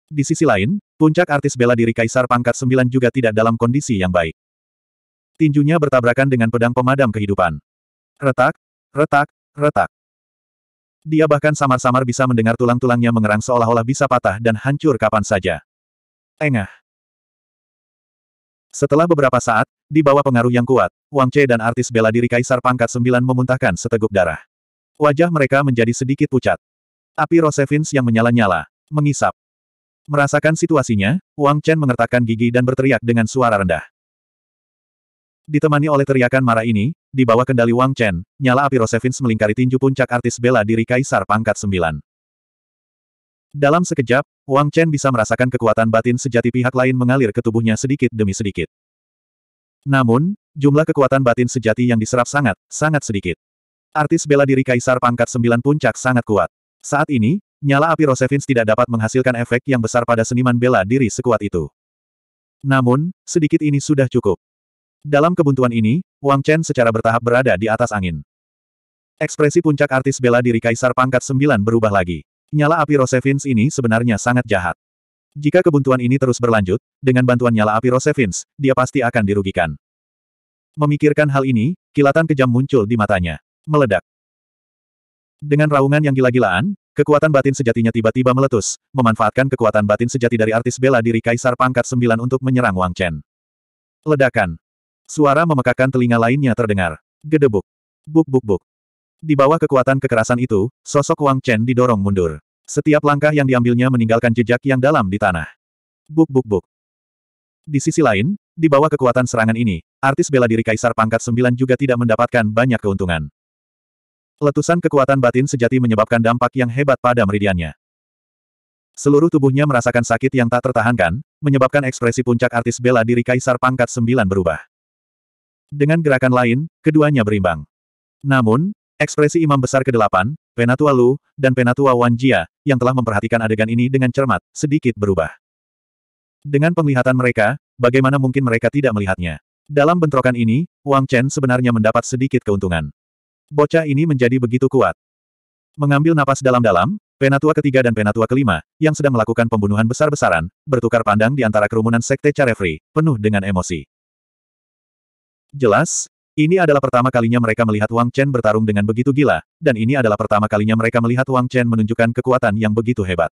Di sisi lain, puncak artis bela diri Kaisar pangkat 9 juga tidak dalam kondisi yang baik. Tinjunya bertabrakan dengan pedang pemadam kehidupan. Retak, retak, retak. Dia bahkan samar-samar bisa mendengar tulang-tulangnya mengerang seolah-olah bisa patah dan hancur kapan saja. Engah. Setelah beberapa saat, di bawah pengaruh yang kuat, Wang Che dan artis bela diri Kaisar Pangkat Sembilan memuntahkan seteguk darah. Wajah mereka menjadi sedikit pucat. Api Rosevins yang menyala-nyala, mengisap. Merasakan situasinya, Wang Chen mengertakkan gigi dan berteriak dengan suara rendah. Ditemani oleh teriakan marah ini, di bawah kendali Wang Chen, nyala api Rosevins melingkari tinju puncak artis bela diri Kaisar pangkat sembilan. Dalam sekejap, Wang Chen bisa merasakan kekuatan batin sejati pihak lain mengalir ke tubuhnya sedikit demi sedikit. Namun, jumlah kekuatan batin sejati yang diserap sangat, sangat sedikit. Artis bela diri Kaisar pangkat sembilan puncak sangat kuat. Saat ini, nyala api Rosevins tidak dapat menghasilkan efek yang besar pada seniman bela diri sekuat itu. Namun, sedikit ini sudah cukup. Dalam kebuntuan ini, Wang Chen secara bertahap berada di atas angin. Ekspresi puncak artis bela diri Kaisar Pangkat sembilan berubah lagi. Nyala api Rosevins ini sebenarnya sangat jahat. Jika kebuntuan ini terus berlanjut, dengan bantuan nyala api Rosevins, dia pasti akan dirugikan. Memikirkan hal ini, kilatan kejam muncul di matanya. Meledak. Dengan raungan yang gila-gilaan, Kekuatan batin sejatinya tiba-tiba meletus, memanfaatkan kekuatan batin sejati dari artis bela diri Kaisar Pangkat sembilan untuk menyerang Wang Chen. Ledakan. Suara memekakan telinga lainnya terdengar. Gedebuk. Buk buk buk. Di bawah kekuatan kekerasan itu, sosok Wang Chen didorong mundur. Setiap langkah yang diambilnya meninggalkan jejak yang dalam di tanah. Buk buk buk. Di sisi lain, di bawah kekuatan serangan ini, artis bela diri Kaisar pangkat 9 juga tidak mendapatkan banyak keuntungan. Letusan kekuatan batin sejati menyebabkan dampak yang hebat pada meridiannya. Seluruh tubuhnya merasakan sakit yang tak tertahankan, menyebabkan ekspresi puncak artis bela diri Kaisar pangkat 9 berubah. Dengan gerakan lain, keduanya berimbang. Namun, ekspresi Imam Besar ke-8, Penatua Lu, dan Penatua Wan Jia, yang telah memperhatikan adegan ini dengan cermat, sedikit berubah. Dengan penglihatan mereka, bagaimana mungkin mereka tidak melihatnya? Dalam bentrokan ini, Wang Chen sebenarnya mendapat sedikit keuntungan. Bocah ini menjadi begitu kuat. Mengambil napas dalam-dalam, Penatua ketiga dan Penatua kelima, yang sedang melakukan pembunuhan besar-besaran, bertukar pandang di antara kerumunan Sekte Carefree, penuh dengan emosi. Jelas, ini adalah pertama kalinya mereka melihat Wang Chen bertarung dengan begitu gila, dan ini adalah pertama kalinya mereka melihat Wang Chen menunjukkan kekuatan yang begitu hebat.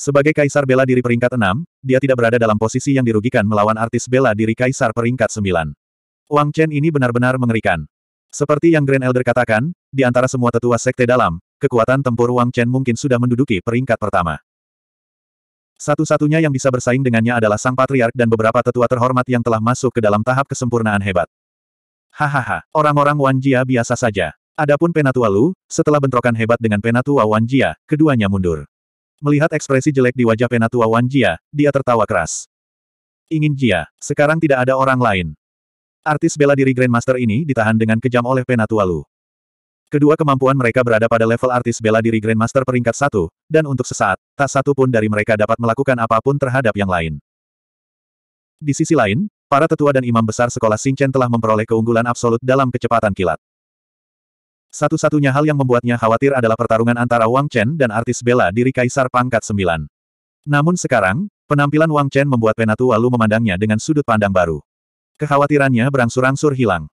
Sebagai kaisar bela diri peringkat 6, dia tidak berada dalam posisi yang dirugikan melawan artis bela diri kaisar peringkat 9. Wang Chen ini benar-benar mengerikan. Seperti yang Grand Elder katakan, di antara semua tetua sekte dalam, kekuatan tempur Wang Chen mungkin sudah menduduki peringkat pertama. Satu-satunya yang bisa bersaing dengannya adalah sang patriark dan beberapa tetua terhormat yang telah masuk ke dalam tahap kesempurnaan hebat. Hahaha, orang-orang Wan Jia biasa saja. Adapun Penatua Lu, setelah bentrokan hebat dengan Penatua Jia, keduanya mundur. Melihat ekspresi jelek di wajah Penatua Jia, dia tertawa keras. Ingin Jia, sekarang tidak ada orang lain. Artis bela diri Grandmaster ini ditahan dengan kejam oleh Penatua Lu. Kedua kemampuan mereka berada pada level artis bela diri Grandmaster peringkat satu, dan untuk sesaat, tak satu pun dari mereka dapat melakukan apapun terhadap yang lain. Di sisi lain, para tetua dan imam besar sekolah Xingchen telah memperoleh keunggulan absolut dalam kecepatan kilat. Satu-satunya hal yang membuatnya khawatir adalah pertarungan antara Wang Chen dan artis bela diri Kaisar Pangkat 9. Namun sekarang, penampilan Wang Chen membuat Penatua Lu memandangnya dengan sudut pandang baru. Kekhawatirannya berangsur-angsur hilang.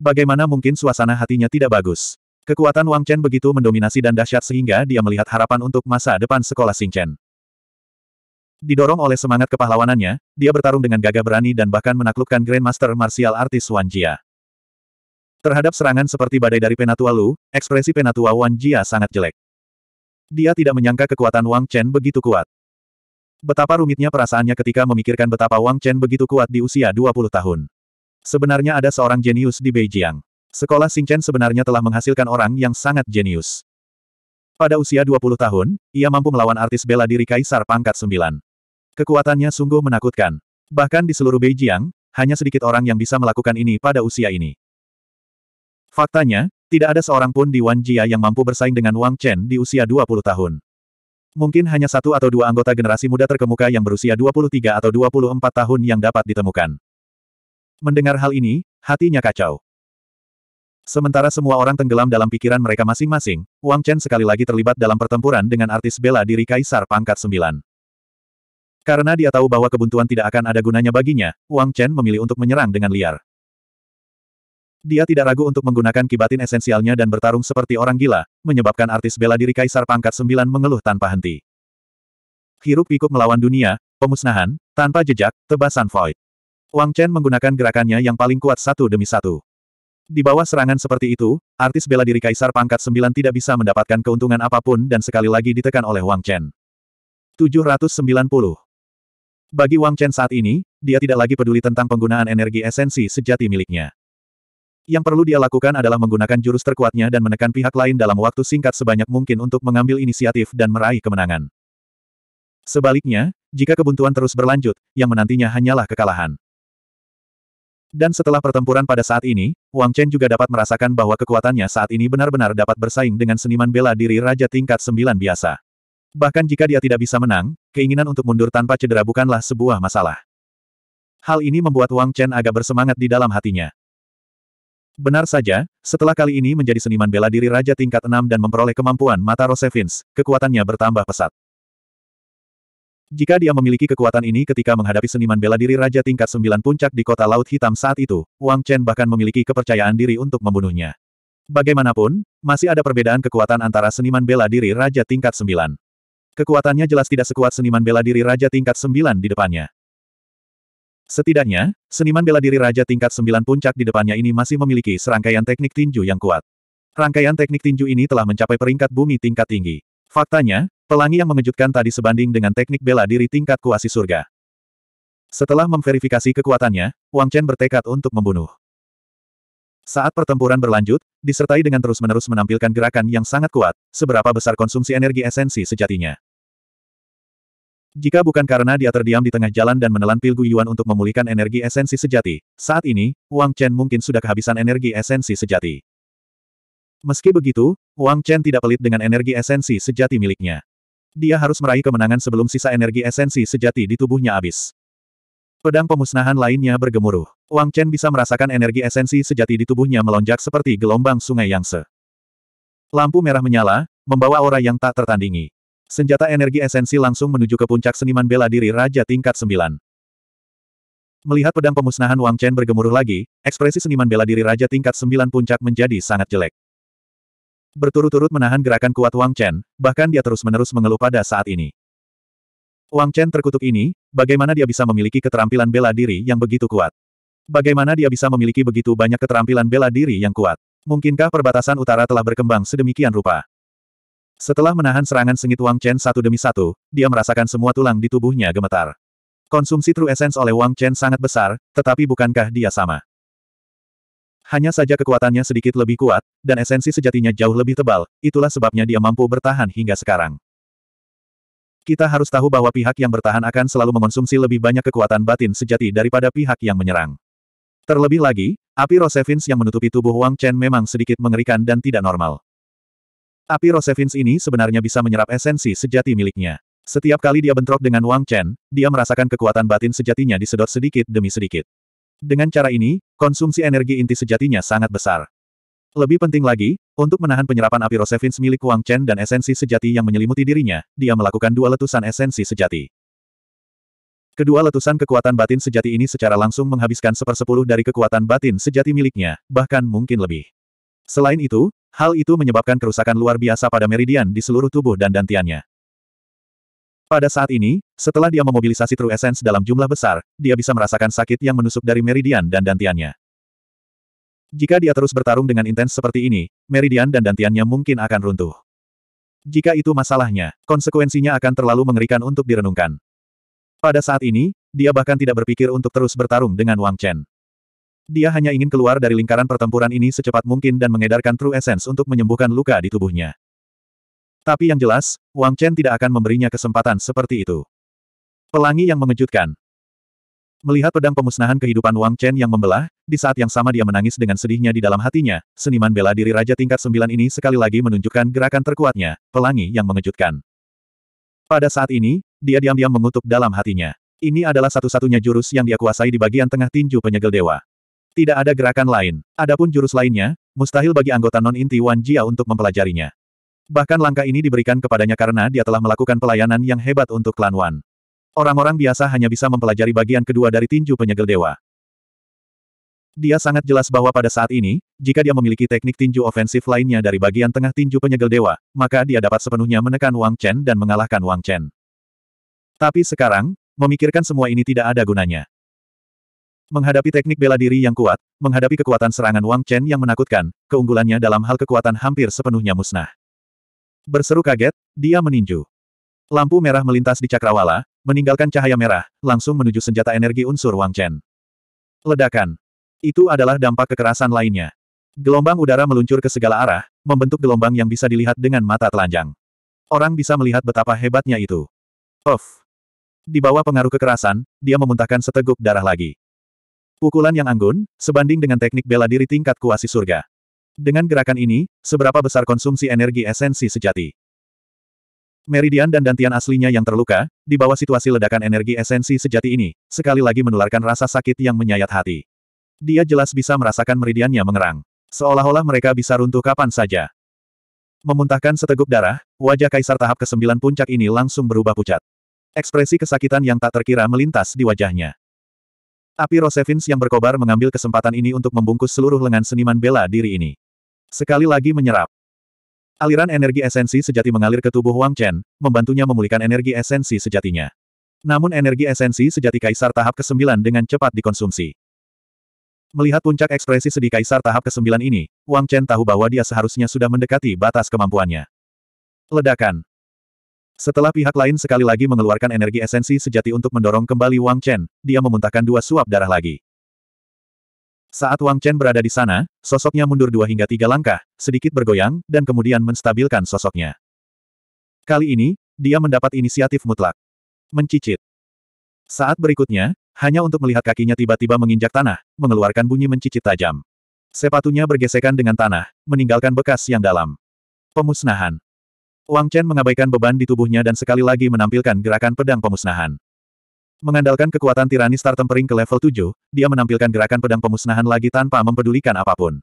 Bagaimana mungkin suasana hatinya tidak bagus? Kekuatan Wang Chen begitu mendominasi dan dahsyat sehingga dia melihat harapan untuk masa depan sekolah Xing Chen. Didorong oleh semangat kepahlawanannya, dia bertarung dengan gagah berani dan bahkan menaklukkan Grandmaster Martial Artis Wan Jia. Terhadap serangan seperti badai dari Penatua Lu, ekspresi Penatua Wan Jia sangat jelek. Dia tidak menyangka kekuatan Wang Chen begitu kuat. Betapa rumitnya perasaannya ketika memikirkan betapa Wang Chen begitu kuat di usia 20 tahun. Sebenarnya ada seorang jenius di Beijing. Sekolah Chen sebenarnya telah menghasilkan orang yang sangat jenius. Pada usia 20 tahun, ia mampu melawan artis bela diri Kaisar pangkat 9. Kekuatannya sungguh menakutkan. Bahkan di seluruh Beijing, hanya sedikit orang yang bisa melakukan ini pada usia ini. Faktanya, tidak ada seorang pun di Wan Jia yang mampu bersaing dengan Wang Chen di usia 20 tahun. Mungkin hanya satu atau dua anggota generasi muda terkemuka yang berusia 23 atau 24 tahun yang dapat ditemukan. Mendengar hal ini, hatinya kacau. Sementara semua orang tenggelam dalam pikiran mereka masing-masing, Wang Chen sekali lagi terlibat dalam pertempuran dengan artis bela diri Kaisar Pangkat Sembilan. Karena dia tahu bahwa kebuntuan tidak akan ada gunanya baginya, Wang Chen memilih untuk menyerang dengan liar. Dia tidak ragu untuk menggunakan kibatin esensialnya dan bertarung seperti orang gila, menyebabkan artis bela diri Kaisar Pangkat Sembilan mengeluh tanpa henti. Hiruk pikuk melawan dunia, pemusnahan, tanpa jejak, tebasan void. Wang Chen menggunakan gerakannya yang paling kuat satu demi satu. Di bawah serangan seperti itu, artis bela diri Kaisar pangkat 9 tidak bisa mendapatkan keuntungan apapun dan sekali lagi ditekan oleh Wang Chen. 790. Bagi Wang Chen saat ini, dia tidak lagi peduli tentang penggunaan energi esensi sejati miliknya. Yang perlu dia lakukan adalah menggunakan jurus terkuatnya dan menekan pihak lain dalam waktu singkat sebanyak mungkin untuk mengambil inisiatif dan meraih kemenangan. Sebaliknya, jika kebuntuan terus berlanjut, yang menantinya hanyalah kekalahan. Dan setelah pertempuran pada saat ini, Wang Chen juga dapat merasakan bahwa kekuatannya saat ini benar-benar dapat bersaing dengan seniman bela diri Raja tingkat sembilan biasa. Bahkan jika dia tidak bisa menang, keinginan untuk mundur tanpa cedera bukanlah sebuah masalah. Hal ini membuat Wang Chen agak bersemangat di dalam hatinya. Benar saja, setelah kali ini menjadi seniman bela diri Raja tingkat enam dan memperoleh kemampuan Mata Rosevins, kekuatannya bertambah pesat. Jika dia memiliki kekuatan ini ketika menghadapi seniman bela diri Raja tingkat sembilan puncak di kota Laut Hitam saat itu, Wang Chen bahkan memiliki kepercayaan diri untuk membunuhnya. Bagaimanapun, masih ada perbedaan kekuatan antara seniman bela diri Raja tingkat sembilan. Kekuatannya jelas tidak sekuat seniman bela diri Raja tingkat sembilan di depannya. Setidaknya, seniman bela diri Raja tingkat sembilan puncak di depannya ini masih memiliki serangkaian teknik tinju yang kuat. Rangkaian teknik tinju ini telah mencapai peringkat bumi tingkat tinggi. Faktanya, pelangi yang mengejutkan tadi sebanding dengan teknik bela diri tingkat kuasi surga. Setelah memverifikasi kekuatannya, Wang Chen bertekad untuk membunuh. Saat pertempuran berlanjut, disertai dengan terus-menerus menampilkan gerakan yang sangat kuat, seberapa besar konsumsi energi esensi sejatinya. Jika bukan karena dia terdiam di tengah jalan dan menelan pil Guyuan untuk memulihkan energi esensi sejati, saat ini, Wang Chen mungkin sudah kehabisan energi esensi sejati. Meski begitu, Wang Chen tidak pelit dengan energi esensi sejati miliknya. Dia harus meraih kemenangan sebelum sisa energi esensi sejati di tubuhnya habis. Pedang pemusnahan lainnya bergemuruh. Wang Chen bisa merasakan energi esensi sejati di tubuhnya melonjak seperti gelombang sungai yang se. Lampu merah menyala, membawa aura yang tak tertandingi. Senjata energi esensi langsung menuju ke puncak seniman bela diri Raja tingkat sembilan. Melihat pedang pemusnahan Wang Chen bergemuruh lagi, ekspresi seniman bela diri Raja tingkat sembilan puncak menjadi sangat jelek. Berturut-turut menahan gerakan kuat Wang Chen, bahkan dia terus-menerus mengeluh pada saat ini. Wang Chen terkutuk ini, bagaimana dia bisa memiliki keterampilan bela diri yang begitu kuat? Bagaimana dia bisa memiliki begitu banyak keterampilan bela diri yang kuat? Mungkinkah perbatasan utara telah berkembang sedemikian rupa? Setelah menahan serangan sengit Wang Chen satu demi satu, dia merasakan semua tulang di tubuhnya gemetar. Konsumsi True Essence oleh Wang Chen sangat besar, tetapi bukankah dia sama? Hanya saja kekuatannya sedikit lebih kuat, dan esensi sejatinya jauh lebih tebal, itulah sebabnya dia mampu bertahan hingga sekarang. Kita harus tahu bahwa pihak yang bertahan akan selalu mengonsumsi lebih banyak kekuatan batin sejati daripada pihak yang menyerang. Terlebih lagi, api Rosevins yang menutupi tubuh Wang Chen memang sedikit mengerikan dan tidak normal. Api Rosevins ini sebenarnya bisa menyerap esensi sejati miliknya. Setiap kali dia bentrok dengan Wang Chen, dia merasakan kekuatan batin sejatinya disedot sedikit demi sedikit. Dengan cara ini, konsumsi energi inti sejatinya sangat besar. Lebih penting lagi, untuk menahan penyerapan api Rosevins milik Wang Chen dan esensi sejati yang menyelimuti dirinya, dia melakukan dua letusan esensi sejati. Kedua letusan kekuatan batin sejati ini secara langsung menghabiskan sepersepuluh dari kekuatan batin sejati miliknya, bahkan mungkin lebih. Selain itu, hal itu menyebabkan kerusakan luar biasa pada meridian di seluruh tubuh dan dantiannya. Pada saat ini, setelah dia memobilisasi True Essence dalam jumlah besar, dia bisa merasakan sakit yang menusuk dari Meridian dan dantiannya. Jika dia terus bertarung dengan intens seperti ini, Meridian dan dantiannya mungkin akan runtuh. Jika itu masalahnya, konsekuensinya akan terlalu mengerikan untuk direnungkan. Pada saat ini, dia bahkan tidak berpikir untuk terus bertarung dengan Wang Chen. Dia hanya ingin keluar dari lingkaran pertempuran ini secepat mungkin dan mengedarkan True Essence untuk menyembuhkan luka di tubuhnya. Tapi yang jelas, Wang Chen tidak akan memberinya kesempatan seperti itu. Pelangi yang mengejutkan. Melihat pedang pemusnahan kehidupan Wang Chen yang membelah, di saat yang sama dia menangis dengan sedihnya di dalam hatinya, seniman bela diri Raja tingkat sembilan ini sekali lagi menunjukkan gerakan terkuatnya, pelangi yang mengejutkan. Pada saat ini, dia diam-diam mengutuk dalam hatinya. Ini adalah satu-satunya jurus yang dia kuasai di bagian tengah tinju penyegel dewa. Tidak ada gerakan lain. Adapun jurus lainnya, mustahil bagi anggota non-inti Wan Jia untuk mempelajarinya. Bahkan langkah ini diberikan kepadanya karena dia telah melakukan pelayanan yang hebat untuk klan Wan. Orang-orang biasa hanya bisa mempelajari bagian kedua dari tinju penyegel dewa. Dia sangat jelas bahwa pada saat ini, jika dia memiliki teknik tinju ofensif lainnya dari bagian tengah tinju penyegel dewa, maka dia dapat sepenuhnya menekan Wang Chen dan mengalahkan Wang Chen. Tapi sekarang, memikirkan semua ini tidak ada gunanya. Menghadapi teknik bela diri yang kuat, menghadapi kekuatan serangan Wang Chen yang menakutkan, keunggulannya dalam hal kekuatan hampir sepenuhnya musnah. Berseru kaget, dia meninju. Lampu merah melintas di cakrawala, meninggalkan cahaya merah, langsung menuju senjata energi unsur Wang Chen. Ledakan. Itu adalah dampak kekerasan lainnya. Gelombang udara meluncur ke segala arah, membentuk gelombang yang bisa dilihat dengan mata telanjang. Orang bisa melihat betapa hebatnya itu. Of. Di bawah pengaruh kekerasan, dia memuntahkan seteguk darah lagi. Pukulan yang anggun, sebanding dengan teknik bela diri tingkat kuasi surga. Dengan gerakan ini, seberapa besar konsumsi energi esensi sejati? Meridian dan dantian aslinya yang terluka, di bawah situasi ledakan energi esensi sejati ini, sekali lagi menularkan rasa sakit yang menyayat hati. Dia jelas bisa merasakan meridiannya mengerang. Seolah-olah mereka bisa runtuh kapan saja. Memuntahkan seteguk darah, wajah kaisar tahap ke-9 puncak ini langsung berubah pucat. Ekspresi kesakitan yang tak terkira melintas di wajahnya. Api Rosevins yang berkobar mengambil kesempatan ini untuk membungkus seluruh lengan seniman bela diri ini. Sekali lagi menyerap. Aliran energi esensi sejati mengalir ke tubuh Wang Chen, membantunya memulihkan energi esensi sejatinya. Namun energi esensi sejati Kaisar tahap ke-9 dengan cepat dikonsumsi. Melihat puncak ekspresi sedih Kaisar tahap ke-9 ini, Wang Chen tahu bahwa dia seharusnya sudah mendekati batas kemampuannya. Ledakan. Setelah pihak lain sekali lagi mengeluarkan energi esensi sejati untuk mendorong kembali Wang Chen, dia memuntahkan dua suap darah lagi. Saat Wang Chen berada di sana, sosoknya mundur dua hingga tiga langkah, sedikit bergoyang, dan kemudian menstabilkan sosoknya. Kali ini, dia mendapat inisiatif mutlak. Mencicit. Saat berikutnya, hanya untuk melihat kakinya tiba-tiba menginjak tanah, mengeluarkan bunyi mencicit tajam. Sepatunya bergesekan dengan tanah, meninggalkan bekas yang dalam. Pemusnahan. Wang Chen mengabaikan beban di tubuhnya dan sekali lagi menampilkan gerakan pedang pemusnahan. Mengandalkan kekuatan tirani star tempering ke level 7, dia menampilkan gerakan pedang pemusnahan lagi tanpa mempedulikan apapun.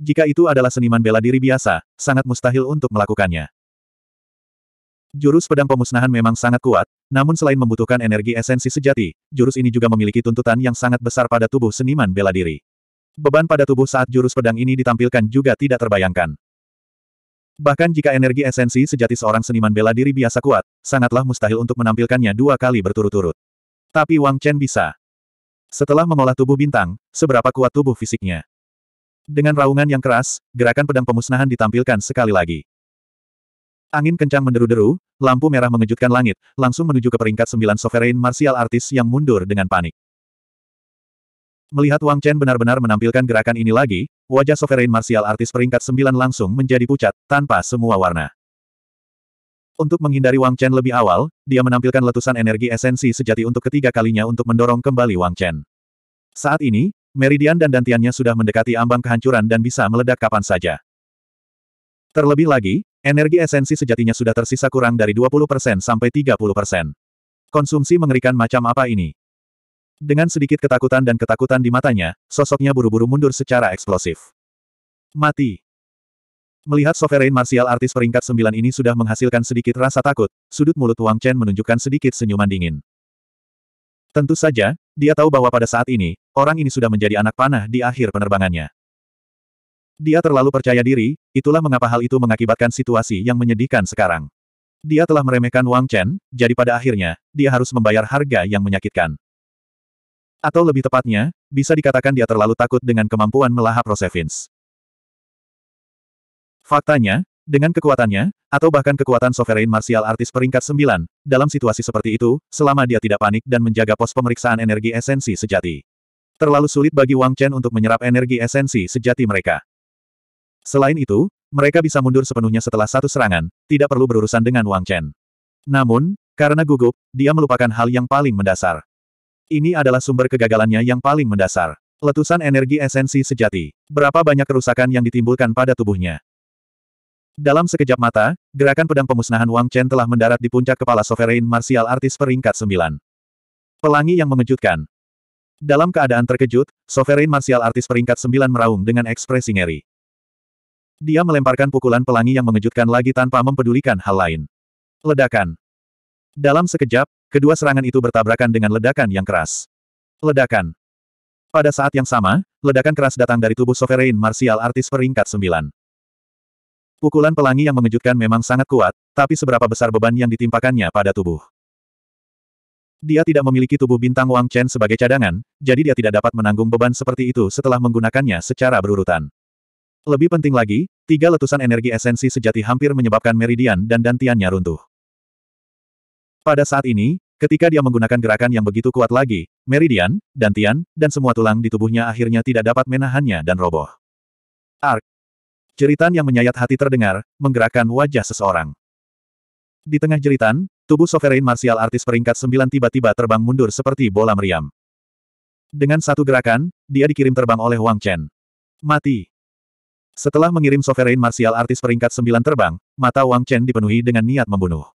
Jika itu adalah seniman bela diri biasa, sangat mustahil untuk melakukannya. Jurus pedang pemusnahan memang sangat kuat, namun selain membutuhkan energi esensi sejati, jurus ini juga memiliki tuntutan yang sangat besar pada tubuh seniman bela diri. Beban pada tubuh saat jurus pedang ini ditampilkan juga tidak terbayangkan. Bahkan jika energi esensi sejati seorang seniman bela diri biasa kuat, sangatlah mustahil untuk menampilkannya dua kali berturut-turut. Tapi Wang Chen bisa. Setelah mengolah tubuh bintang, seberapa kuat tubuh fisiknya. Dengan raungan yang keras, gerakan pedang pemusnahan ditampilkan sekali lagi. Angin kencang menderu-deru, lampu merah mengejutkan langit, langsung menuju ke peringkat sembilan sovereign martial artis yang mundur dengan panik. Melihat Wang Chen benar-benar menampilkan gerakan ini lagi, wajah Sovereign Martial Artis peringkat 9 langsung menjadi pucat, tanpa semua warna. Untuk menghindari Wang Chen lebih awal, dia menampilkan letusan energi esensi sejati untuk ketiga kalinya untuk mendorong kembali Wang Chen. Saat ini, meridian dan dantiannya sudah mendekati ambang kehancuran dan bisa meledak kapan saja. Terlebih lagi, energi esensi sejatinya sudah tersisa kurang dari 20% sampai 30%. Konsumsi mengerikan macam apa ini? Dengan sedikit ketakutan dan ketakutan di matanya, sosoknya buru-buru mundur secara eksplosif. Mati. Melihat sovereign martial artis peringkat sembilan ini sudah menghasilkan sedikit rasa takut, sudut mulut Wang Chen menunjukkan sedikit senyuman dingin. Tentu saja, dia tahu bahwa pada saat ini, orang ini sudah menjadi anak panah di akhir penerbangannya. Dia terlalu percaya diri, itulah mengapa hal itu mengakibatkan situasi yang menyedihkan sekarang. Dia telah meremehkan Wang Chen, jadi pada akhirnya, dia harus membayar harga yang menyakitkan. Atau lebih tepatnya, bisa dikatakan dia terlalu takut dengan kemampuan melahap Rosevins. Faktanya, dengan kekuatannya, atau bahkan kekuatan Sovereign Martial Artis peringkat 9, dalam situasi seperti itu, selama dia tidak panik dan menjaga pos pemeriksaan energi esensi sejati. Terlalu sulit bagi Wang Chen untuk menyerap energi esensi sejati mereka. Selain itu, mereka bisa mundur sepenuhnya setelah satu serangan, tidak perlu berurusan dengan Wang Chen. Namun, karena gugup, dia melupakan hal yang paling mendasar. Ini adalah sumber kegagalannya yang paling mendasar. Letusan energi esensi sejati. Berapa banyak kerusakan yang ditimbulkan pada tubuhnya. Dalam sekejap mata, gerakan pedang pemusnahan Wang Chen telah mendarat di puncak kepala Sovereign Martial Artis peringkat 9. Pelangi yang mengejutkan. Dalam keadaan terkejut, Sovereign Martial Artis peringkat 9 meraung dengan ekspresi ngeri. Dia melemparkan pukulan pelangi yang mengejutkan lagi tanpa mempedulikan hal lain. Ledakan. Dalam sekejap, Kedua serangan itu bertabrakan dengan ledakan yang keras. Ledakan. Pada saat yang sama, ledakan keras datang dari tubuh Sovereign Martial Artis peringkat 9. Pukulan pelangi yang mengejutkan memang sangat kuat, tapi seberapa besar beban yang ditimpakannya pada tubuh. Dia tidak memiliki tubuh bintang Wang Chen sebagai cadangan, jadi dia tidak dapat menanggung beban seperti itu setelah menggunakannya secara berurutan. Lebih penting lagi, tiga letusan energi esensi sejati hampir menyebabkan meridian dan dantiannya runtuh. Pada saat ini, ketika dia menggunakan gerakan yang begitu kuat lagi, meridian, dantian, dan semua tulang di tubuhnya akhirnya tidak dapat menahannya dan roboh. Ark. Jeritan yang menyayat hati terdengar, menggerakkan wajah seseorang. Di tengah jeritan, tubuh sovereign martial artis peringkat 9 tiba-tiba terbang mundur seperti bola meriam. Dengan satu gerakan, dia dikirim terbang oleh Wang Chen. Mati. Setelah mengirim sovereign martial artis peringkat 9 terbang, mata Wang Chen dipenuhi dengan niat membunuh.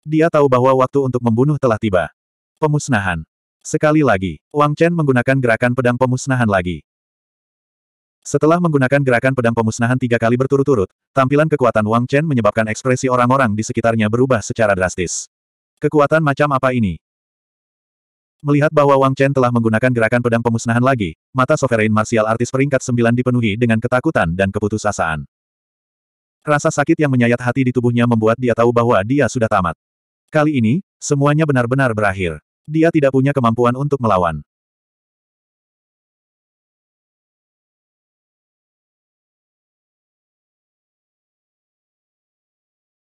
Dia tahu bahwa waktu untuk membunuh telah tiba. Pemusnahan. Sekali lagi, Wang Chen menggunakan gerakan pedang pemusnahan lagi. Setelah menggunakan gerakan pedang pemusnahan tiga kali berturut-turut, tampilan kekuatan Wang Chen menyebabkan ekspresi orang-orang di sekitarnya berubah secara drastis. Kekuatan macam apa ini? Melihat bahwa Wang Chen telah menggunakan gerakan pedang pemusnahan lagi, mata sovereign martial artis peringkat sembilan dipenuhi dengan ketakutan dan keputusasaan. Rasa sakit yang menyayat hati di tubuhnya membuat dia tahu bahwa dia sudah tamat. Kali ini, semuanya benar-benar berakhir. Dia tidak punya kemampuan untuk melawan.